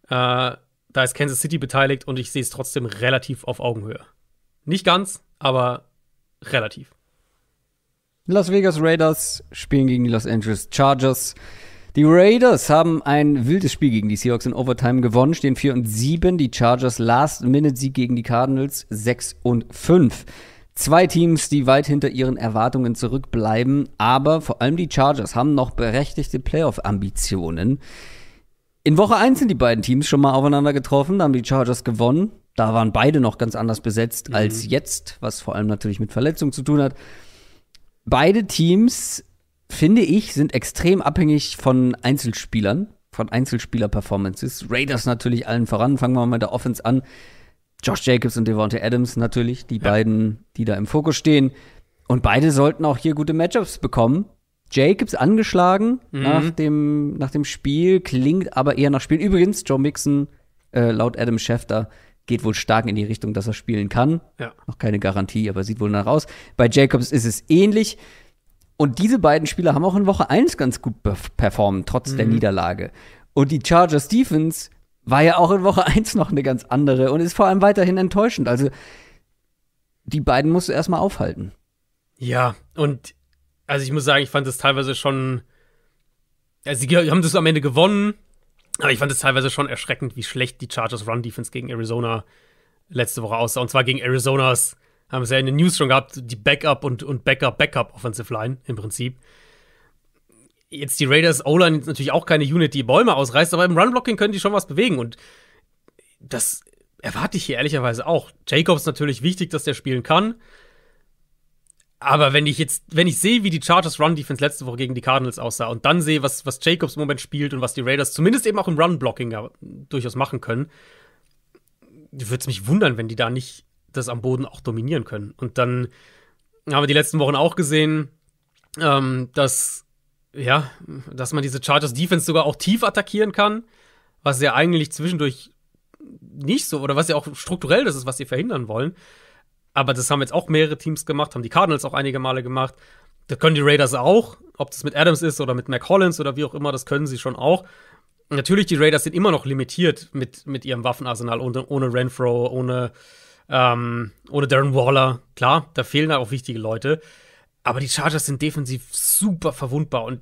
äh, da ist Kansas City beteiligt und ich sehe es trotzdem relativ auf Augenhöhe. Nicht ganz, aber relativ. Las Vegas Raiders spielen gegen die Los Angeles Chargers. Die Raiders haben ein wildes Spiel gegen die Seahawks in Overtime gewonnen, stehen 4 und 7. Die Chargers Last-Minute-Sieg gegen die Cardinals 6 und 5. Zwei Teams, die weit hinter ihren Erwartungen zurückbleiben, aber vor allem die Chargers haben noch berechtigte Playoff-Ambitionen. In Woche 1 sind die beiden Teams schon mal aufeinander getroffen, da haben die Chargers gewonnen. Da waren beide noch ganz anders besetzt mhm. als jetzt, was vor allem natürlich mit Verletzungen zu tun hat. Beide Teams, finde ich, sind extrem abhängig von Einzelspielern, von Einzelspieler-Performances. Raiders natürlich allen voran, fangen wir mal mit der Offense an. Josh Jacobs und Devontae Adams natürlich, die ja. beiden, die da im Fokus stehen. Und beide sollten auch hier gute Matchups bekommen. Jacobs angeschlagen mhm. nach, dem, nach dem Spiel, klingt aber eher nach Spiel. Übrigens, Joe Mixon, äh, laut Adam Schefter, geht wohl stark in die Richtung, dass er spielen kann. Ja. Noch keine Garantie, aber sieht wohl nach aus. Bei Jacobs ist es ähnlich. Und diese beiden Spieler haben auch in Woche 1 ganz gut performt, trotz mhm. der Niederlage. Und die Chargers Defense war ja auch in Woche 1 noch eine ganz andere und ist vor allem weiterhin enttäuschend. Also die beiden musst du erstmal aufhalten. Ja, und also ich muss sagen, ich fand es teilweise schon. Also, sie haben das am Ende gewonnen, aber ich fand es teilweise schon erschreckend, wie schlecht die Chargers Run Defense gegen Arizona letzte Woche aussah. Und zwar gegen Arizonas, haben sie ja in den News schon gehabt, die Backup und, und Backup, Backup Offensive Line im Prinzip. Jetzt die Raiders O-Line ist natürlich auch keine Unit, die Bäume ausreißt, aber im Run-Blocking können die schon was bewegen und das erwarte ich hier ehrlicherweise auch. Jacobs natürlich wichtig, dass der spielen kann. Aber wenn ich jetzt, wenn ich sehe, wie die Chargers Run Defense letzte Woche gegen die Cardinals aussah und dann sehe, was, was Jacobs im Moment spielt und was die Raiders zumindest eben auch im Run Blocking ja, äh, durchaus machen können, würde es mich wundern, wenn die da nicht das am Boden auch dominieren können. Und dann haben wir die letzten Wochen auch gesehen, ähm, dass, ja, dass man diese Chargers Defense sogar auch tief attackieren kann, was ja eigentlich zwischendurch nicht so, oder was ja auch strukturell das ist, was sie verhindern wollen. Aber das haben jetzt auch mehrere Teams gemacht, haben die Cardinals auch einige Male gemacht. Das können die Raiders auch. Ob das mit Adams ist oder mit McCollins oder wie auch immer, das können sie schon auch. Natürlich, die Raiders sind immer noch limitiert mit, mit ihrem Waffenarsenal, ohne, ohne Renfro, ohne, ähm, ohne Darren Waller. Klar, da fehlen da auch wichtige Leute. Aber die Chargers sind defensiv super verwundbar und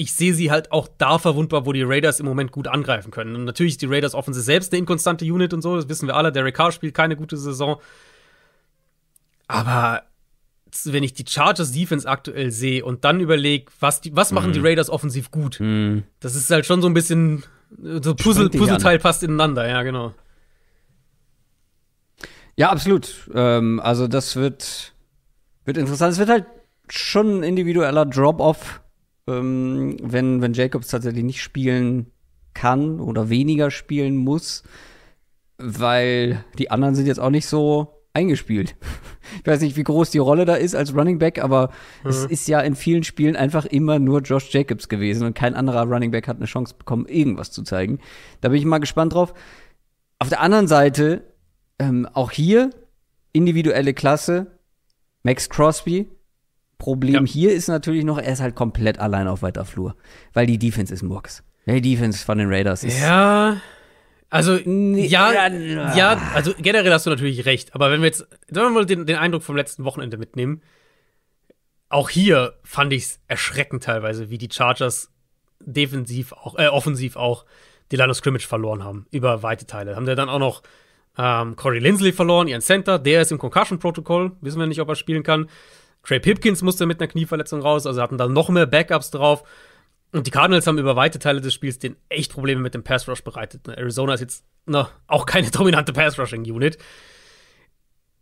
ich sehe sie halt auch da verwundbar, wo die Raiders im Moment gut angreifen können. Und natürlich ist die Raiders Offense selbst eine inkonstante Unit und so, das wissen wir alle. Derek Carr spielt keine gute Saison. Aber wenn ich die Chargers Defense aktuell sehe und dann überlege, was, die, was machen mm. die mhm. Raiders offensiv gut, mm. das ist halt schon so ein bisschen, äh, so Puzzle, ne? Puzzleteil passt ineinander, ja, genau. Ja, absolut. Ähm, also, das wird, wird interessant. Es wird halt schon ein individueller Drop-Off, ähm, wenn, wenn Jacobs tatsächlich nicht spielen kann oder weniger spielen muss, weil die anderen sind jetzt auch nicht so eingespielt. Ich weiß nicht, wie groß die Rolle da ist als Running Back, aber mhm. es ist ja in vielen Spielen einfach immer nur Josh Jacobs gewesen und kein anderer Running Back hat eine Chance bekommen, irgendwas zu zeigen. Da bin ich mal gespannt drauf. Auf der anderen Seite, ähm, auch hier individuelle Klasse, Max Crosby. Problem ja. hier ist natürlich noch, er ist halt komplett allein auf weiter Flur, weil die Defense ist Murks. Die Defense von den Raiders ist. Ja, also, ja, ja, ja, ah. also generell hast du natürlich recht. Aber wenn wir jetzt, sollen wir mal den, den Eindruck vom letzten Wochenende mitnehmen, auch hier fand ich es erschreckend teilweise, wie die Chargers defensiv auch, äh, offensiv auch die Line of Scrimmage verloren haben, über weite Teile. Haben der dann auch noch ähm, Corey Lindsley verloren, ihren Center, der ist im Concussion-Protokoll, wissen wir nicht, ob er spielen kann. Trey Pipkins musste mit einer Knieverletzung raus, also hatten da noch mehr Backups drauf. Und die Cardinals haben über weite Teile des Spiels den echt Probleme mit dem Pass Rush bereitet. Ne, Arizona ist jetzt na, auch keine dominante Pass Rushing Unit.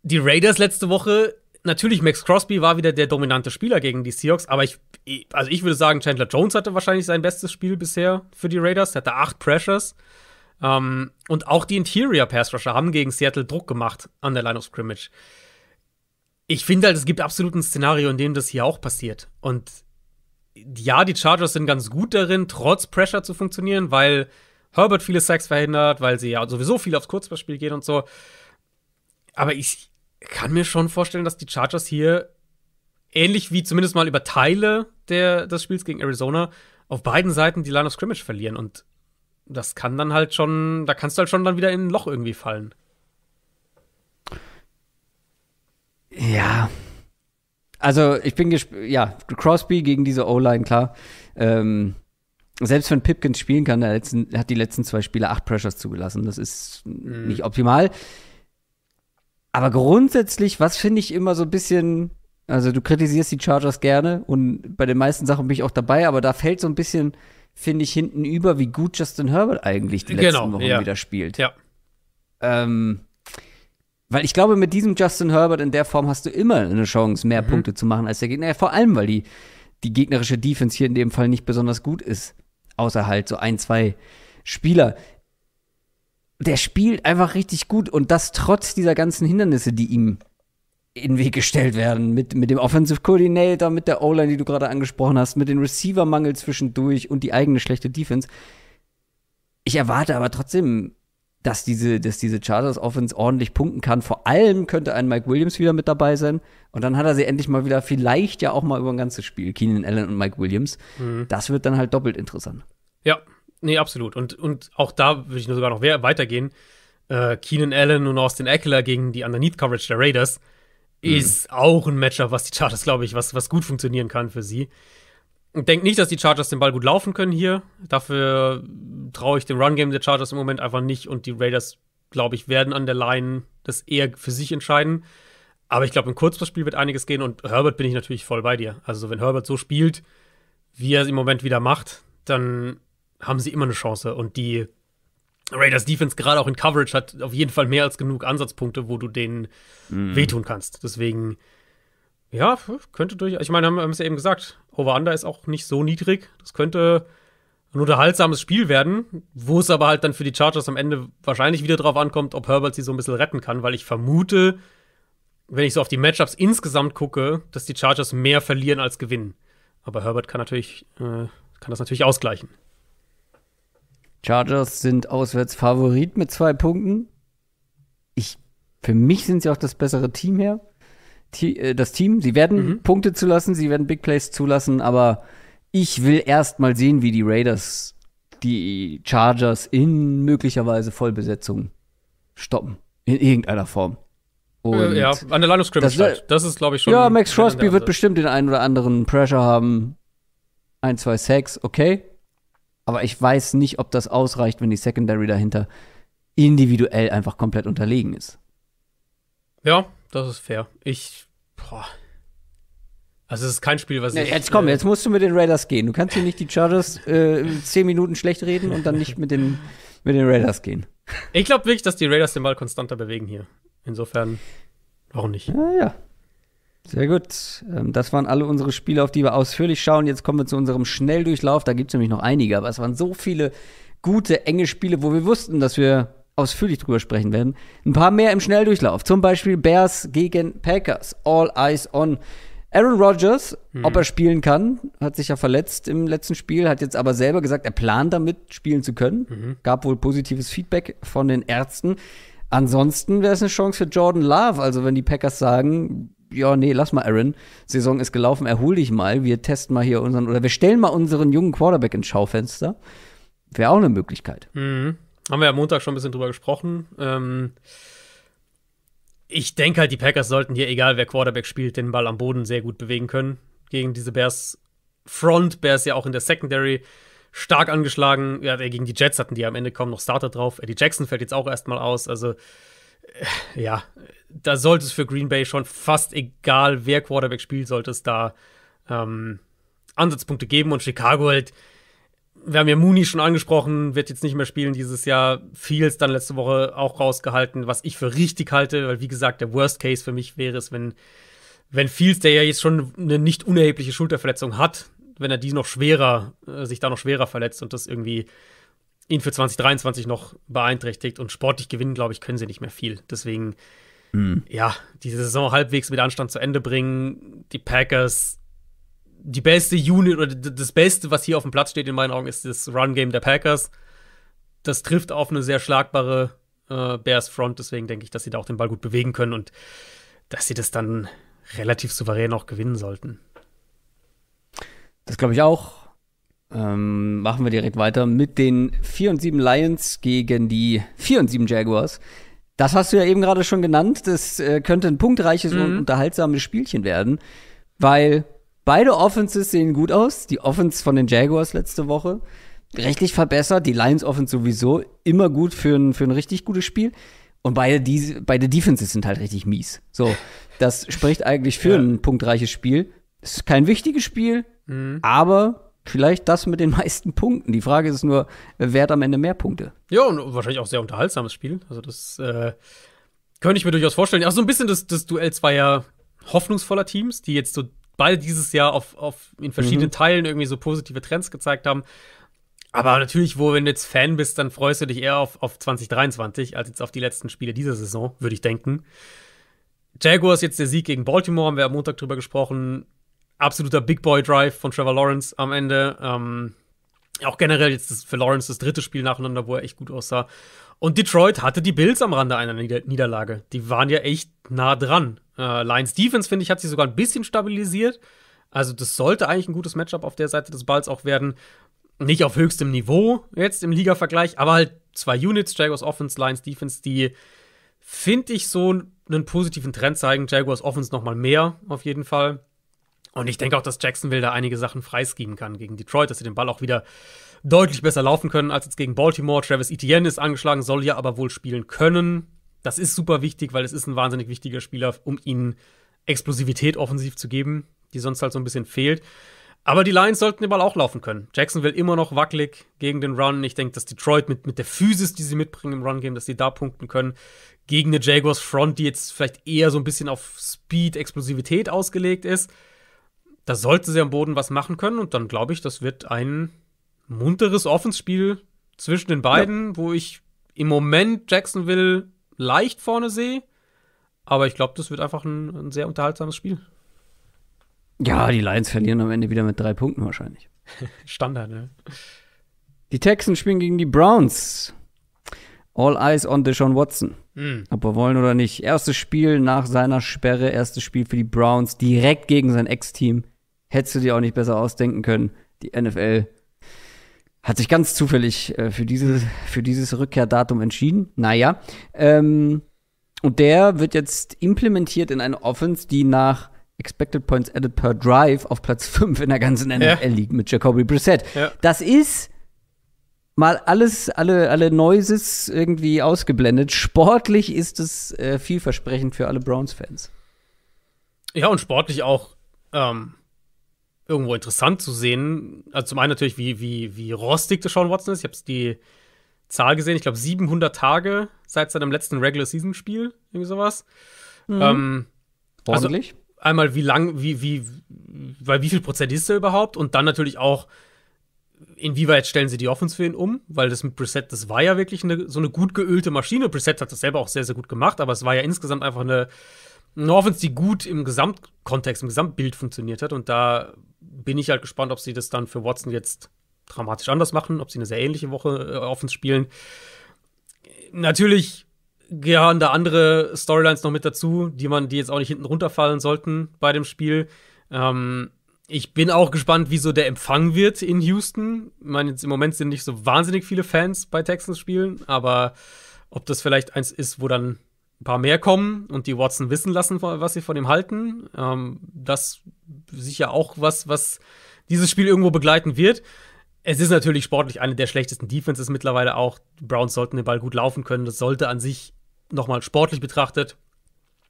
Die Raiders letzte Woche, natürlich Max Crosby war wieder der dominante Spieler gegen die Seahawks, aber ich, also ich würde sagen, Chandler Jones hatte wahrscheinlich sein bestes Spiel bisher für die Raiders. Er hatte acht Pressures. Um, ähm, und auch die Interior Pass Rusher haben gegen Seattle Druck gemacht an der Line of Scrimmage. Ich finde halt, es gibt absolut ein Szenario, in dem das hier auch passiert. Und ja, die Chargers sind ganz gut darin, trotz Pressure zu funktionieren, weil Herbert viele Sacks verhindert, weil sie ja sowieso viel aufs Kurzballspiel gehen und so. Aber ich kann mir schon vorstellen, dass die Chargers hier ähnlich wie zumindest mal über Teile der, des Spiels gegen Arizona auf beiden Seiten die Line of Scrimmage verlieren. Und das kann dann halt schon, da kannst du halt schon dann wieder in ein Loch irgendwie fallen. Ja, also ich bin gespannt, ja, Crosby gegen diese O-Line, klar. Ähm, selbst wenn Pipkins spielen kann, er hat die letzten zwei Spiele acht Pressures zugelassen. Das ist mhm. nicht optimal. Aber grundsätzlich, was finde ich immer so ein bisschen, also du kritisierst die Chargers gerne und bei den meisten Sachen bin ich auch dabei, aber da fällt so ein bisschen, finde ich, hinten über, wie gut Justin Herbert eigentlich die letzten genau, Wochen ja. wieder spielt. Ja. Ähm, weil ich glaube, mit diesem Justin Herbert in der Form hast du immer eine Chance, mehr mhm. Punkte zu machen als der Gegner. Ja, vor allem, weil die, die gegnerische Defense hier in dem Fall nicht besonders gut ist. Außer halt so ein, zwei Spieler. Der spielt einfach richtig gut und das trotz dieser ganzen Hindernisse, die ihm in den Weg gestellt werden. Mit, mit dem Offensive Coordinator, mit der O-Line, die du gerade angesprochen hast, mit dem Receiver-Mangel zwischendurch und die eigene schlechte Defense. Ich erwarte aber trotzdem dass diese, dass diese Chargers Offense ordentlich punkten kann. Vor allem könnte ein Mike Williams wieder mit dabei sein. Und dann hat er sie endlich mal wieder, vielleicht ja auch mal über ein ganzes Spiel, Keenan Allen und Mike Williams. Mhm. Das wird dann halt doppelt interessant. Ja, nee, absolut. Und, und auch da würde ich nur sogar noch weitergehen. Äh, Keenan Allen und Austin Eckler gegen die Underneath Coverage der Raiders mhm. ist auch ein Matchup, was die Chargers, glaube ich, was, was gut funktionieren kann für sie denke nicht, dass die Chargers den Ball gut laufen können hier. Dafür traue ich dem Run-Game der Chargers im Moment einfach nicht. Und die Raiders, glaube ich, werden an der Line das eher für sich entscheiden. Aber ich glaube, im Kurzpassspiel wird einiges gehen. Und Herbert bin ich natürlich voll bei dir. Also, wenn Herbert so spielt, wie er es im Moment wieder macht, dann haben sie immer eine Chance. Und die Raiders Defense, gerade auch in Coverage, hat auf jeden Fall mehr als genug Ansatzpunkte, wo du denen mm. wehtun kannst. Deswegen, ja, könnte durch. Ich meine, haben wir es ja eben gesagt. Over-Under ist auch nicht so niedrig. Das könnte ein unterhaltsames Spiel werden, wo es aber halt dann für die Chargers am Ende wahrscheinlich wieder drauf ankommt, ob Herbert sie so ein bisschen retten kann, weil ich vermute, wenn ich so auf die Matchups insgesamt gucke, dass die Chargers mehr verlieren als gewinnen. Aber Herbert kann natürlich, äh, kann das natürlich ausgleichen. Chargers sind auswärts Favorit mit zwei Punkten. Ich, für mich sind sie auch das bessere Team her. Äh, das Team. Sie werden mhm. Punkte zulassen, sie werden Big Plays zulassen, aber ich will erst mal sehen, wie die Raiders die Chargers in möglicherweise Vollbesetzung stoppen. In irgendeiner Form. Äh, ja, an der Linus Das, halt. das ist, glaube ich, schon. Ja, Max Crosby wird bestimmt den einen oder anderen Pressure haben. Ein, zwei Sacks, okay. Aber ich weiß nicht, ob das ausreicht, wenn die Secondary dahinter individuell einfach komplett unterlegen ist. Ja, das ist fair. Ich. Boah. Also es ist kein Spiel, was ich. Jetzt komm, äh, jetzt musst du mit den Raiders gehen. Du kannst hier nicht die Chargers äh, zehn Minuten schlecht reden und dann nicht mit den, mit den Raiders gehen. Ich glaube wirklich, dass die Raiders den Ball konstanter bewegen hier. Insofern, warum nicht? Ja, ja. Sehr gut. Ähm, das waren alle unsere Spiele, auf die wir ausführlich schauen. Jetzt kommen wir zu unserem Schnelldurchlauf. Da gibt es nämlich noch einige, aber es waren so viele gute, enge Spiele, wo wir wussten, dass wir ausführlich drüber sprechen werden. Ein paar mehr im Schnelldurchlauf. Zum Beispiel Bears gegen Packers. All eyes on. Aaron Rodgers, hm. ob er spielen kann, hat sich ja verletzt im letzten Spiel, hat jetzt aber selber gesagt, er plant damit, spielen zu können. Mhm. Gab wohl positives Feedback von den Ärzten. Ansonsten wäre es eine Chance für Jordan Love. Also, wenn die Packers sagen, ja, nee, lass mal, Aaron, Saison ist gelaufen, erhol dich mal, wir testen mal hier unseren, oder wir stellen mal unseren jungen Quarterback ins Schaufenster. Wäre auch eine Möglichkeit. Mhm haben wir am Montag schon ein bisschen drüber gesprochen. Ähm, ich denke halt, die Packers sollten hier, egal wer Quarterback spielt, den Ball am Boden sehr gut bewegen können. Gegen diese Bears Front, Bears ja auch in der Secondary stark angeschlagen. Ja, äh, gegen die Jets hatten die am Ende kaum noch Starter drauf. Eddie Jackson fällt jetzt auch erstmal aus. Also, äh, ja, da sollte es für Green Bay schon fast egal, wer Quarterback spielt, sollte es da ähm, Ansatzpunkte geben. Und Chicago halt wir haben ja Mooney schon angesprochen, wird jetzt nicht mehr spielen dieses Jahr. Fields dann letzte Woche auch rausgehalten, was ich für richtig halte, weil wie gesagt, der Worst Case für mich wäre es, wenn, wenn Fields, der ja jetzt schon eine nicht unerhebliche Schulterverletzung hat, wenn er die noch schwerer, äh, sich da noch schwerer verletzt und das irgendwie ihn für 2023 noch beeinträchtigt und sportlich gewinnen, glaube ich, können sie nicht mehr viel. Deswegen, mhm. ja, diese Saison halbwegs mit Anstand zu Ende bringen. Die Packers die beste Unit oder das Beste, was hier auf dem Platz steht, in meinen Augen, ist das Run-Game der Packers. Das trifft auf eine sehr schlagbare äh, Bears Front, deswegen denke ich, dass sie da auch den Ball gut bewegen können und dass sie das dann relativ souverän auch gewinnen sollten. Das glaube ich auch. Ähm, machen wir direkt weiter mit den 4 und 7 Lions gegen die 4 und 7 Jaguars. Das hast du ja eben gerade schon genannt. Das äh, könnte ein punktreiches mhm. und unterhaltsames Spielchen werden, weil Beide Offenses sehen gut aus. Die Offense von den Jaguars letzte Woche rechtlich verbessert. Die Lions Offense sowieso immer gut für ein, für ein richtig gutes Spiel. Und beide, die, beide Defenses sind halt richtig mies. So, das spricht eigentlich für ja. ein punktreiches Spiel. ist kein wichtiges Spiel, mhm. aber vielleicht das mit den meisten Punkten. Die Frage ist nur, wer hat am Ende mehr Punkte? Ja, und wahrscheinlich auch sehr unterhaltsames Spiel. Also, das äh, könnte ich mir durchaus vorstellen. Auch so ein bisschen das, das Duell zweier hoffnungsvoller Teams, die jetzt so beide dieses Jahr auf, auf in verschiedenen mhm. Teilen irgendwie so positive Trends gezeigt haben. Aber natürlich, wo, wenn du jetzt Fan bist, dann freust du dich eher auf, auf 2023 als jetzt auf die letzten Spiele dieser Saison, würde ich denken. Jaguars jetzt der Sieg gegen Baltimore, haben wir am Montag drüber gesprochen. Absoluter Big Boy Drive von Trevor Lawrence am Ende. Ähm, auch generell jetzt das, für Lawrence das dritte Spiel nacheinander, wo er echt gut aussah. Und Detroit hatte die Bills am Rande einer Nieder Niederlage. Die waren ja echt nah dran. Äh, Lions Defense, finde ich, hat sich sogar ein bisschen stabilisiert. Also, das sollte eigentlich ein gutes Matchup auf der Seite des Balls auch werden. Nicht auf höchstem Niveau jetzt im Liga-Vergleich, aber halt zwei Units, Jaguars Offense, Lions Defense, die, finde ich, so einen positiven Trend zeigen. Jaguars Offense nochmal mehr, auf jeden Fall. Und ich denke auch, dass Jacksonville da einige Sachen freischieben kann gegen Detroit, dass sie den Ball auch wieder deutlich besser laufen können als jetzt gegen Baltimore. Travis Etienne ist angeschlagen, soll ja aber wohl spielen können. Das ist super wichtig, weil es ist ein wahnsinnig wichtiger Spieler, um ihnen Explosivität offensiv zu geben, die sonst halt so ein bisschen fehlt. Aber die Lions sollten den Ball auch laufen können. Jackson will immer noch wackelig gegen den Run. Ich denke, dass Detroit mit, mit der Physis, die sie mitbringen im Run-Game, dass sie da punkten können. Gegen eine Jaguars Front, die jetzt vielleicht eher so ein bisschen auf Speed, Explosivität ausgelegt ist. Da sollten sie am Boden was machen können. Und dann glaube ich, das wird ein munteres Offenspiel zwischen den beiden, ja. wo ich im Moment Jacksonville leicht vorne sehe. Aber ich glaube, das wird einfach ein, ein, sehr unterhaltsames Spiel. Ja, die Lions verlieren am Ende wieder mit drei Punkten wahrscheinlich. Standard, ne? Die Texans spielen gegen die Browns. All eyes on Deshaun Watson. Mhm. Ob wir wollen oder nicht. Erstes Spiel nach seiner Sperre, erstes Spiel für die Browns, direkt gegen sein Ex-Team. Hättest du dir auch nicht besser ausdenken können. Die NFL hat sich ganz zufällig äh, für, dieses, für dieses Rückkehrdatum entschieden. Naja. Ähm, und der wird jetzt implementiert in eine Offense, die nach Expected Points Added per Drive auf Platz 5 in der ganzen NFL ja. liegt mit Jacoby Brissett. Ja. Das ist mal alles, alle, alle Noises irgendwie ausgeblendet. Sportlich ist es äh, vielversprechend für alle Browns-Fans. Ja, und sportlich auch. Ähm irgendwo interessant zu sehen. Also zum einen natürlich, wie, wie, wie rostig der Sean Watson ist. Ich habe die Zahl gesehen, ich glaube 700 Tage seit seinem letzten Regular-Season-Spiel, irgendwie sowas. Mhm. Ähm, also Ordentlich. Also einmal, wie lang, wie, wie, weil wie viel Prozent ist er überhaupt? Und dann natürlich auch, inwieweit stellen sie die Offense für ihn um? Weil das mit Preset, das war ja wirklich eine, so eine gut geölte Maschine. Preset hat das selber auch sehr, sehr gut gemacht, aber es war ja insgesamt einfach eine, eine Offense, die gut im Gesamtkontext, im Gesamtbild funktioniert hat. Und da bin ich halt gespannt, ob sie das dann für Watson jetzt dramatisch anders machen, ob sie eine sehr ähnliche Woche äh, auf spielen. Natürlich gehören da andere Storylines noch mit dazu, die man, die jetzt auch nicht hinten runterfallen sollten bei dem Spiel. Ähm, ich bin auch gespannt, wieso der Empfang wird in Houston. Ich meine, jetzt im Moment sind nicht so wahnsinnig viele Fans bei Texans Spielen, aber ob das vielleicht eins ist, wo dann ein paar mehr kommen und die Watson wissen lassen, was sie von ihm halten. Ähm, das sicher auch was, was dieses Spiel irgendwo begleiten wird. Es ist natürlich sportlich eine der schlechtesten Defenses mittlerweile auch. Die Browns sollten den Ball gut laufen können. Das sollte an sich nochmal sportlich betrachtet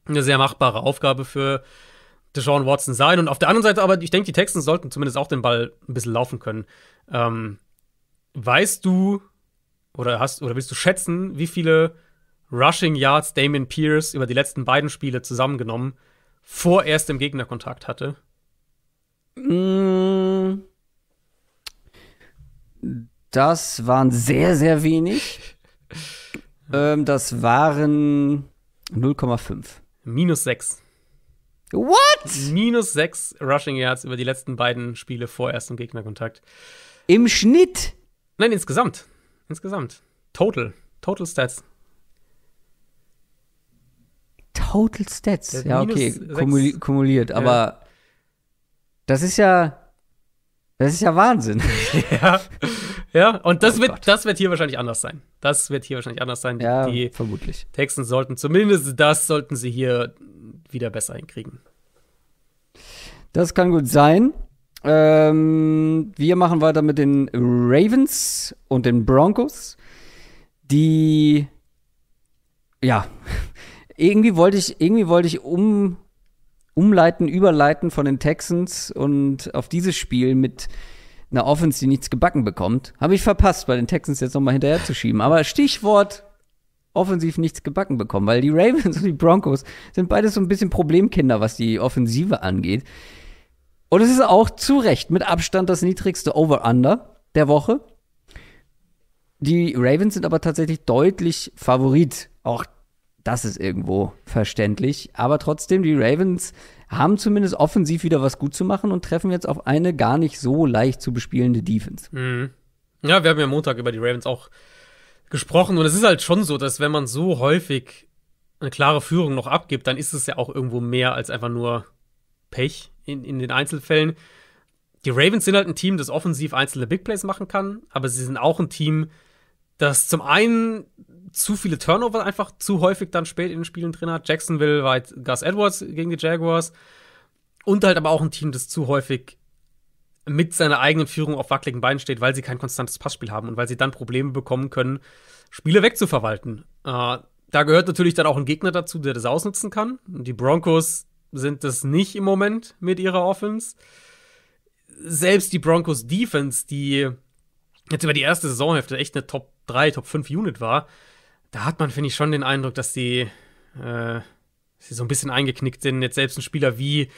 eine sehr machbare Aufgabe für Deshaun Watson sein. Und auf der anderen Seite aber, ich denke, die Texans sollten zumindest auch den Ball ein bisschen laufen können. Ähm, weißt du oder hast oder willst du schätzen, wie viele Rushing Yards Damien Pierce über die letzten beiden Spiele zusammengenommen vorerst im Gegnerkontakt hatte? Mm. Das waren sehr, sehr wenig. ähm, das waren 0,5. Minus 6. What? Minus 6 Rushing Yards über die letzten beiden Spiele vorerst im Gegnerkontakt. Im Schnitt? Nein, insgesamt. Insgesamt. Total. Total Stats. Total Stats. Ja, okay, kumuli kumuliert, ja. aber das ist ja. Das ist ja Wahnsinn. ja. ja, und das, oh wird, das wird hier wahrscheinlich anders sein. Das wird hier wahrscheinlich anders sein. Ja, die vermutlich. Texten sollten zumindest das sollten sie hier wieder besser hinkriegen. Das kann gut sein. Ähm, wir machen weiter mit den Ravens und den Broncos, die ja irgendwie wollte ich, irgendwie wollte ich um, umleiten, überleiten von den Texans und auf dieses Spiel mit einer Offense, die nichts gebacken bekommt. Habe ich verpasst, bei den Texans jetzt nochmal hinterherzuschieben. Aber Stichwort offensiv nichts gebacken bekommen, weil die Ravens und die Broncos sind beides so ein bisschen Problemkinder, was die Offensive angeht. Und es ist auch zu Recht mit Abstand das niedrigste Over-Under der Woche. Die Ravens sind aber tatsächlich deutlich Favorit. Auch das ist irgendwo verständlich. Aber trotzdem, die Ravens haben zumindest offensiv wieder was gut zu machen und treffen jetzt auf eine gar nicht so leicht zu bespielende Defense. Mhm. Ja, wir haben ja Montag über die Ravens auch gesprochen und es ist halt schon so, dass wenn man so häufig eine klare Führung noch abgibt, dann ist es ja auch irgendwo mehr als einfach nur Pech in, in den Einzelfällen. Die Ravens sind halt ein Team, das offensiv einzelne Big Plays machen kann, aber sie sind auch ein Team, das zum einen zu viele Turnover einfach zu häufig dann spät in den Spielen drin hat. Jacksonville war halt Gus Edwards gegen die Jaguars. Und halt aber auch ein Team, das zu häufig mit seiner eigenen Führung auf wackeligen Beinen steht, weil sie kein konstantes Passspiel haben und weil sie dann Probleme bekommen können, Spiele wegzuverwalten. Äh, da gehört natürlich dann auch ein Gegner dazu, der das ausnutzen kann. Die Broncos sind das nicht im Moment mit ihrer Offense. Selbst die Broncos Defense, die jetzt über die erste Saisonhälfte echt eine Top 3, Top 5 Unit war, da hat man, finde ich, schon den Eindruck, dass die, äh, dass so ein bisschen eingeknickt sind. Jetzt selbst ein Spieler wie,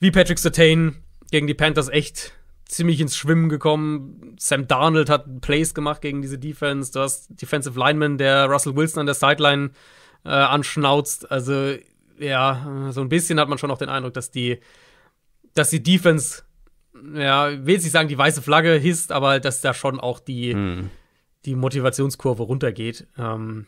wie Patrick Sertain gegen die Panthers echt ziemlich ins Schwimmen gekommen. Sam Darnold hat Plays gemacht gegen diese Defense. Du hast Defensive Lineman, der Russell Wilson an der Sideline äh, anschnauzt. Also, ja, so ein bisschen hat man schon auch den Eindruck, dass die, dass die Defense, ja, will ich nicht sagen, die weiße Flagge hisst, aber dass da schon auch die, hm die Motivationskurve runtergeht. Ähm,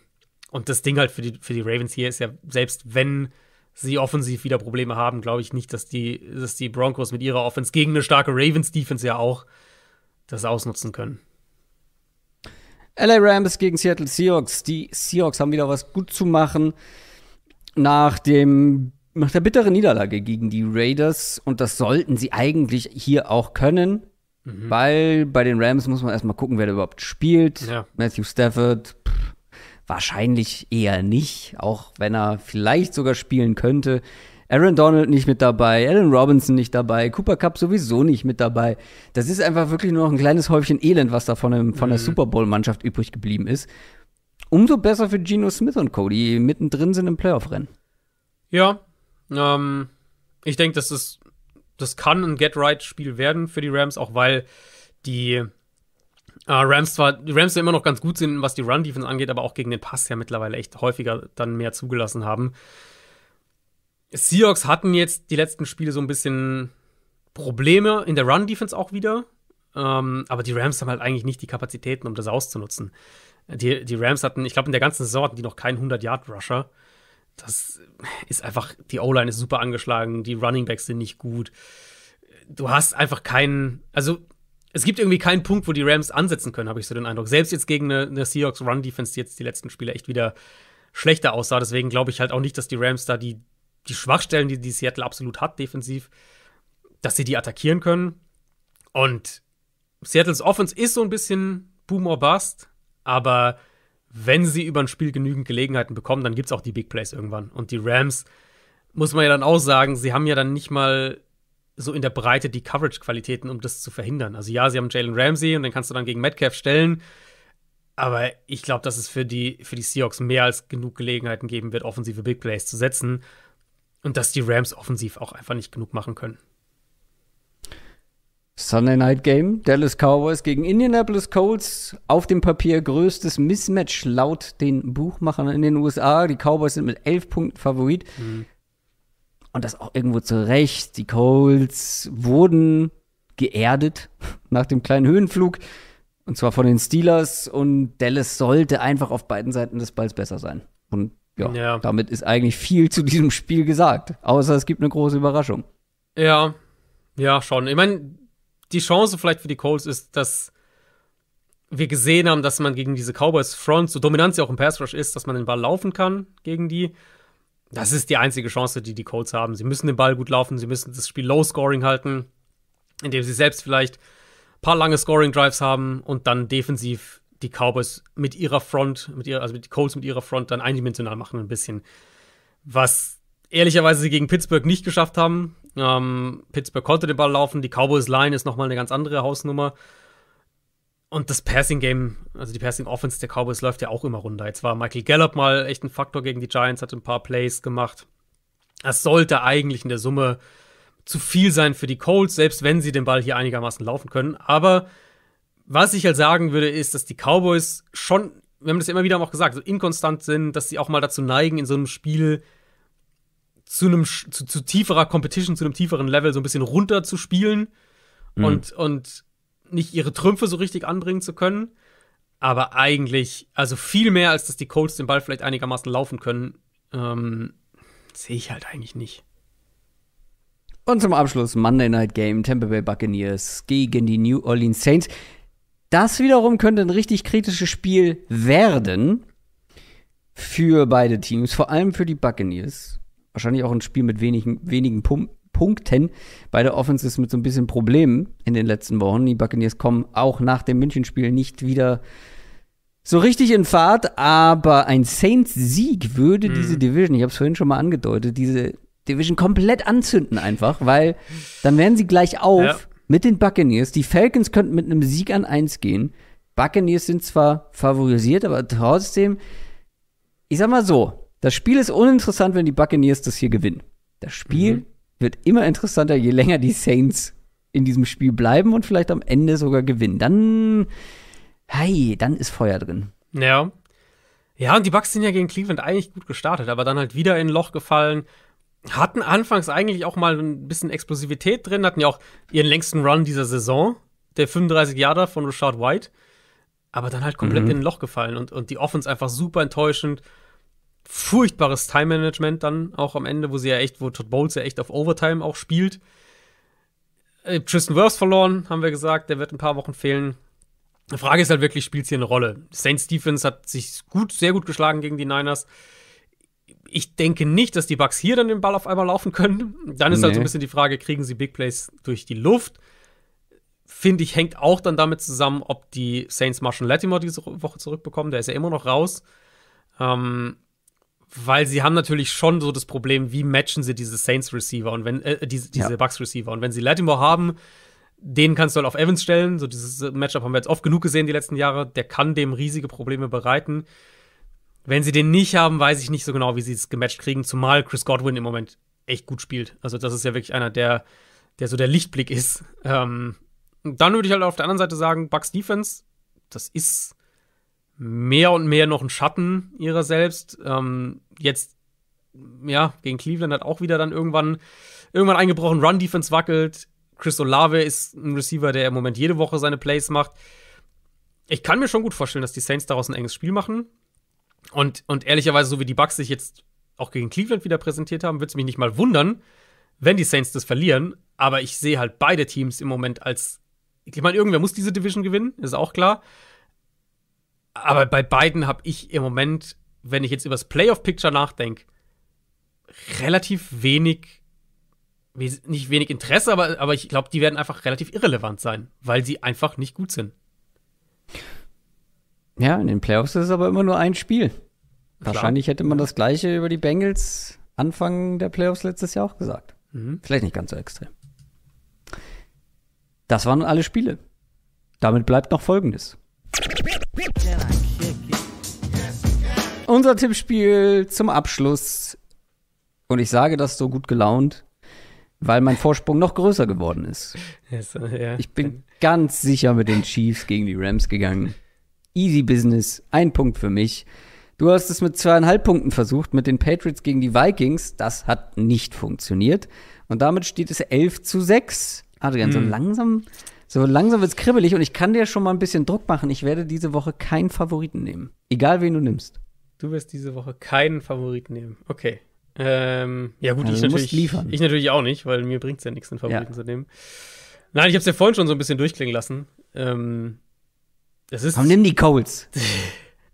und das Ding halt für die, für die Ravens hier ist ja, selbst wenn sie offensiv wieder Probleme haben, glaube ich nicht, dass die, dass die Broncos mit ihrer Offense gegen eine starke Ravens-Defense ja auch das ausnutzen können. LA Rams gegen Seattle Seahawks. Die Seahawks haben wieder was gut zu machen nach dem nach der bitteren Niederlage gegen die Raiders und das sollten sie eigentlich hier auch können. Mhm. Weil bei den Rams muss man erstmal gucken, wer da überhaupt spielt. Ja. Matthew Stafford pff, wahrscheinlich eher nicht, auch wenn er vielleicht sogar spielen könnte. Aaron Donald nicht mit dabei, Alan Robinson nicht dabei, Cooper Cup sowieso nicht mit dabei. Das ist einfach wirklich nur noch ein kleines Häufchen Elend, was da von, dem, von der mhm. Super Bowl-Mannschaft übrig geblieben ist. Umso besser für Geno Smith und Cody, die mittendrin sind im Playoff-Rennen. Ja, ähm, ich denke, das ist das kann ein Get-Right-Spiel werden für die Rams, auch weil die Uh, Rams zwar, die Rams ja immer noch ganz gut sind, was die Run-Defense angeht, aber auch gegen den Pass ja mittlerweile echt häufiger dann mehr zugelassen haben. Seahawks hatten jetzt die letzten Spiele so ein bisschen Probleme in der Run-Defense auch wieder. Um, ähm, aber die Rams haben halt eigentlich nicht die Kapazitäten, um das auszunutzen. Die, die Rams hatten, ich glaube, in der ganzen Saison hatten die noch keinen 100-Yard-Rusher das ist einfach, die O-Line ist super angeschlagen, die Running Backs sind nicht gut. Du hast einfach keinen, also es gibt irgendwie keinen Punkt, wo die Rams ansetzen können, habe ich so den Eindruck. Selbst jetzt gegen eine, eine Seahawks Run Defense, die jetzt die letzten Spiele echt wieder schlechter aussah. Deswegen glaube ich halt auch nicht, dass die Rams da die, die Schwachstellen, die, die Seattle absolut hat, defensiv, dass sie die attackieren können. Und Seattles Offense ist so ein bisschen Boom or Bust, aber wenn sie über ein Spiel genügend Gelegenheiten bekommen, dann gibt es auch die Big Plays irgendwann. Und die Rams, muss man ja dann auch sagen, sie haben ja dann nicht mal so in der Breite die Coverage-Qualitäten, um das zu verhindern. Also ja, sie haben Jalen Ramsey und den kannst du dann gegen Metcalf stellen. Aber ich glaube, dass es für die, für die Seahawks mehr als genug Gelegenheiten geben wird, offensive Big Plays zu setzen. Und dass die Rams offensiv auch einfach nicht genug machen können. Sunday Night Game, Dallas Cowboys gegen Indianapolis Colts. Auf dem Papier größtes Mismatch laut den Buchmachern in den USA. Die Cowboys sind mit elf Punkten Favorit. Mhm. Und das auch irgendwo zu Recht. Die Colts wurden geerdet nach dem kleinen Höhenflug. Und zwar von den Steelers. Und Dallas sollte einfach auf beiden Seiten des Balls besser sein. Und ja, ja. damit ist eigentlich viel zu diesem Spiel gesagt. Außer es gibt eine große Überraschung. Ja, ja, schon. Ich meine, die Chance vielleicht für die Colts ist, dass wir gesehen haben, dass man gegen diese Cowboys Front, so dominant sie auch im Pass Rush ist, dass man den Ball laufen kann gegen die. Das ist die einzige Chance, die die Colts haben. Sie müssen den Ball gut laufen, sie müssen das Spiel low scoring halten, indem sie selbst vielleicht ein paar lange Scoring Drives haben und dann defensiv die Cowboys mit ihrer Front, mit ihrer, also die Colts mit ihrer Front dann eindimensional machen ein bisschen. Was ehrlicherweise sie gegen Pittsburgh nicht geschafft haben, ähm, Pittsburgh konnte den Ball laufen. Die Cowboys Line ist nochmal eine ganz andere Hausnummer. Und das Passing Game, also die Passing Offense der Cowboys läuft ja auch immer runter. Jetzt war Michael Gallup mal echt ein Faktor gegen die Giants, hat ein paar Plays gemacht. Das sollte eigentlich in der Summe zu viel sein für die Colts, selbst wenn sie den Ball hier einigermaßen laufen können. Aber was ich halt sagen würde, ist, dass die Cowboys schon, wir haben das ja immer wieder auch gesagt, so inkonstant sind, dass sie auch mal dazu neigen, in so einem Spiel zu einem zu, zu, tieferer Competition, zu einem tieferen Level so ein bisschen runter zu spielen mhm. und, und nicht ihre Trümpfe so richtig anbringen zu können. Aber eigentlich, also viel mehr, als dass die Colts den Ball vielleicht einigermaßen laufen können, ähm, sehe ich halt eigentlich nicht. Und zum Abschluss Monday Night Game Tampa Bay Buccaneers gegen die New Orleans Saints. Das wiederum könnte ein richtig kritisches Spiel werden für beide Teams, vor allem für die Buccaneers, wahrscheinlich auch ein Spiel mit wenigen, wenigen Pum Punkten. Beide Offenses mit so ein bisschen Problemen in den letzten Wochen. Die Buccaneers kommen auch nach dem Münchenspiel nicht wieder so richtig in Fahrt, aber ein Saints-Sieg würde mhm. diese Division, ich habe es vorhin schon mal angedeutet, diese Division komplett anzünden einfach, weil dann wären sie gleich auf ja. mit den Buccaneers. Die Falcons könnten mit einem Sieg an 1 gehen. Buccaneers sind zwar favorisiert, aber trotzdem, ich sag mal so, das Spiel ist uninteressant, wenn die Buccaneers das hier gewinnen. Das Spiel mhm. wird immer interessanter, je länger die Saints in diesem Spiel bleiben und vielleicht am Ende sogar gewinnen. Dann, hey, dann ist Feuer drin. Ja. Ja, und die Bucks sind ja gegen Cleveland eigentlich gut gestartet, aber dann halt wieder in ein Loch gefallen. Hatten anfangs eigentlich auch mal ein bisschen Explosivität drin, hatten ja auch ihren längsten Run dieser Saison, der 35 Jahre von Richard White, aber dann halt komplett mhm. in ein Loch gefallen und, und die Offens einfach super enttäuschend furchtbares Time-Management dann auch am Ende, wo sie ja echt, wo Todd Bowles ja echt auf Overtime auch spielt. Äh, Tristan Wirfs verloren, haben wir gesagt, der wird ein paar Wochen fehlen. Die Frage ist halt wirklich, spielt es hier eine Rolle? Saints Defense hat sich gut, sehr gut geschlagen gegen die Niners. Ich denke nicht, dass die Bucks hier dann den Ball auf einmal laufen können. Dann ist nee. halt so ein bisschen die Frage, kriegen sie Big Plays durch die Luft? Finde ich, hängt auch dann damit zusammen, ob die Saints Marshall Latimore diese Woche zurückbekommen. Der ist ja immer noch raus. Ähm, weil sie haben natürlich schon so das Problem, wie matchen sie diese Saints Receiver und wenn äh, äh diese, diese ja. Bucks Receiver und wenn sie Latimore haben, den kannst du halt auf Evans stellen. So dieses äh, Matchup haben wir jetzt oft genug gesehen die letzten Jahre. Der kann dem riesige Probleme bereiten. Wenn sie den nicht haben, weiß ich nicht so genau, wie sie es gematcht kriegen. Zumal Chris Godwin im Moment echt gut spielt. Also das ist ja wirklich einer, der, der so der Lichtblick ist. Ähm, dann würde ich halt auf der anderen Seite sagen, Bucks Defense, das ist mehr und mehr noch ein Schatten ihrer selbst. Ähm, jetzt, ja, gegen Cleveland hat auch wieder dann irgendwann, irgendwann eingebrochen. Run-Defense wackelt. Chris Olave ist ein Receiver, der im Moment jede Woche seine Plays macht. Ich kann mir schon gut vorstellen, dass die Saints daraus ein enges Spiel machen. Und, und ehrlicherweise, so wie die Bucks sich jetzt auch gegen Cleveland wieder präsentiert haben, würde es mich nicht mal wundern, wenn die Saints das verlieren. Aber ich sehe halt beide Teams im Moment als. Ich meine, irgendwer muss diese Division gewinnen, ist auch klar. Aber bei beiden habe ich im Moment, wenn ich jetzt über das Playoff-Picture nachdenke, relativ wenig, nicht wenig Interesse, aber, aber ich glaube, die werden einfach relativ irrelevant sein, weil sie einfach nicht gut sind. Ja, in den Playoffs ist es aber immer nur ein Spiel. Klar. Wahrscheinlich hätte man das Gleiche über die Bengals Anfang der Playoffs letztes Jahr auch gesagt. Mhm. Vielleicht nicht ganz so extrem. Das waren alle Spiele. Damit bleibt noch Folgendes. Unser Tippspiel zum Abschluss. Und ich sage das so gut gelaunt, weil mein Vorsprung noch größer geworden ist. Yes, yeah. Ich bin ganz sicher mit den Chiefs gegen die Rams gegangen. Easy Business, ein Punkt für mich. Du hast es mit zweieinhalb Punkten versucht, mit den Patriots gegen die Vikings. Das hat nicht funktioniert. Und damit steht es 11 zu 6. Adrian, mm. so hm. langsam, so langsam wird's kribbelig und ich kann dir schon mal ein bisschen Druck machen. Ich werde diese Woche keinen Favoriten nehmen. Egal wen du nimmst. Du wirst diese Woche keinen Favorit nehmen. Okay. Ähm, ja, gut, also ich, natürlich, liefern. ich natürlich auch nicht, weil mir bringt es ja nichts, einen Favoriten ja. zu nehmen. Nein, ich habe es ja vorhin schon so ein bisschen durchklingen lassen. Ähm, das ist Komm, nimm die Colts.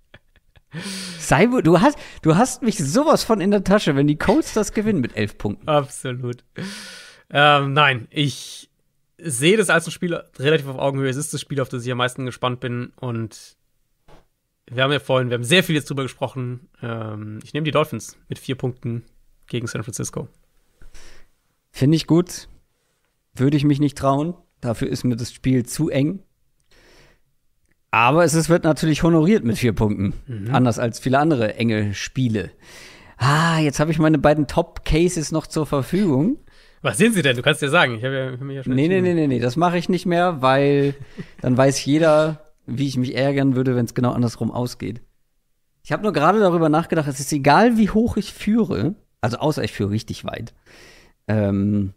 Sei, du hast, du hast mich sowas von in der Tasche, wenn die Colts das gewinnen mit elf Punkten. Absolut. Ähm, nein, ich sehe das als ein Spiel relativ auf Augenhöhe. Es ist das Spiel, auf das ich am meisten gespannt bin. Und wir haben ja vorhin, wir haben sehr viel jetzt drüber gesprochen. Ähm, ich nehme die Dolphins mit vier Punkten gegen San Francisco. Finde ich gut. Würde ich mich nicht trauen. Dafür ist mir das Spiel zu eng. Aber es ist, wird natürlich honoriert mit vier Punkten. Mhm. Anders als viele andere enge Spiele. Ah, jetzt habe ich meine beiden Top-Cases noch zur Verfügung. Was sind sie denn? Du kannst ja sagen. Ich habe ja, hab mich ja schon nee, nee, nee, nee, nee, das mache ich nicht mehr, weil dann weiß jeder, wie ich mich ärgern würde, wenn es genau andersrum ausgeht. Ich habe nur gerade darüber nachgedacht, es ist egal, wie hoch ich führe, also außer ich führe richtig weit. Ähm,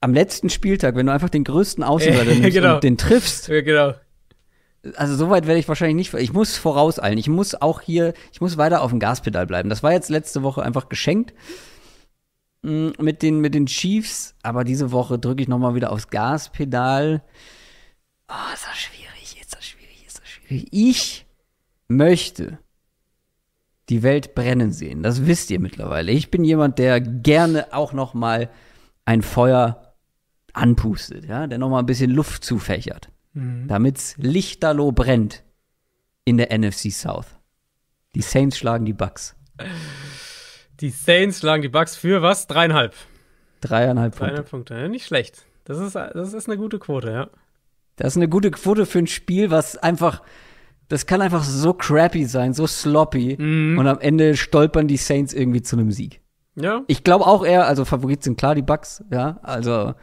am letzten Spieltag, wenn du einfach den größten Außenseiter nimmst genau. und den triffst. Ja, genau. Also so weit werde ich wahrscheinlich nicht. Ich muss vorauseilen. Ich muss auch hier, ich muss weiter auf dem Gaspedal bleiben. Das war jetzt letzte Woche einfach geschenkt mm, mit den, mit den Chiefs, aber diese Woche drücke ich nochmal wieder aufs Gaspedal. Oh, ah, ist das schwierig. Ich möchte die Welt brennen sehen. Das wisst ihr mittlerweile. Ich bin jemand, der gerne auch noch mal ein Feuer anpustet, ja, der noch mal ein bisschen Luft zufächert, mhm. damit's lichterloh brennt in der NFC South. Die Saints schlagen die Bucks. Die Saints schlagen die Bucks für was? Dreieinhalb. Dreieinhalb Punkte. Dreieinhalb Punkte, ja, nicht schlecht. Das ist, das ist eine gute Quote, ja. Das ist eine gute Quote für ein Spiel, was einfach, das kann einfach so crappy sein, so sloppy. Mhm. Und am Ende stolpern die Saints irgendwie zu einem Sieg. Ja. Ich glaube auch eher, also Favorit sind klar die Bugs, ja. Also,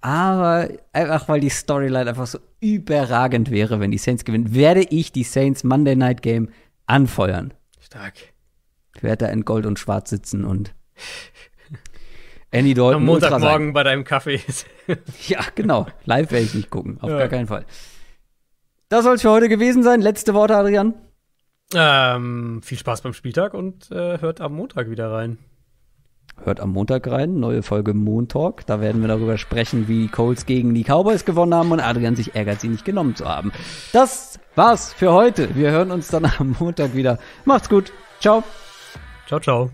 aber einfach weil die Storyline einfach so überragend wäre, wenn die Saints gewinnen, werde ich die Saints Monday Night Game anfeuern. Stark. Ich werde da in Gold und Schwarz sitzen und Andy Dalton. Am Montagmorgen bei deinem Kaffee. ja, genau. Live werde ich nicht gucken. Auf ja. gar keinen Fall. Das soll es für heute gewesen sein. Letzte Worte, Adrian. Ähm, viel Spaß beim Spieltag und äh, hört am Montag wieder rein. Hört am Montag rein, neue Folge Moon Da werden wir darüber sprechen, wie die Colts gegen die Cowboys gewonnen haben und Adrian sich ärgert, sie nicht genommen zu haben. Das war's für heute. Wir hören uns dann am Montag wieder. Macht's gut. Ciao. Ciao, ciao.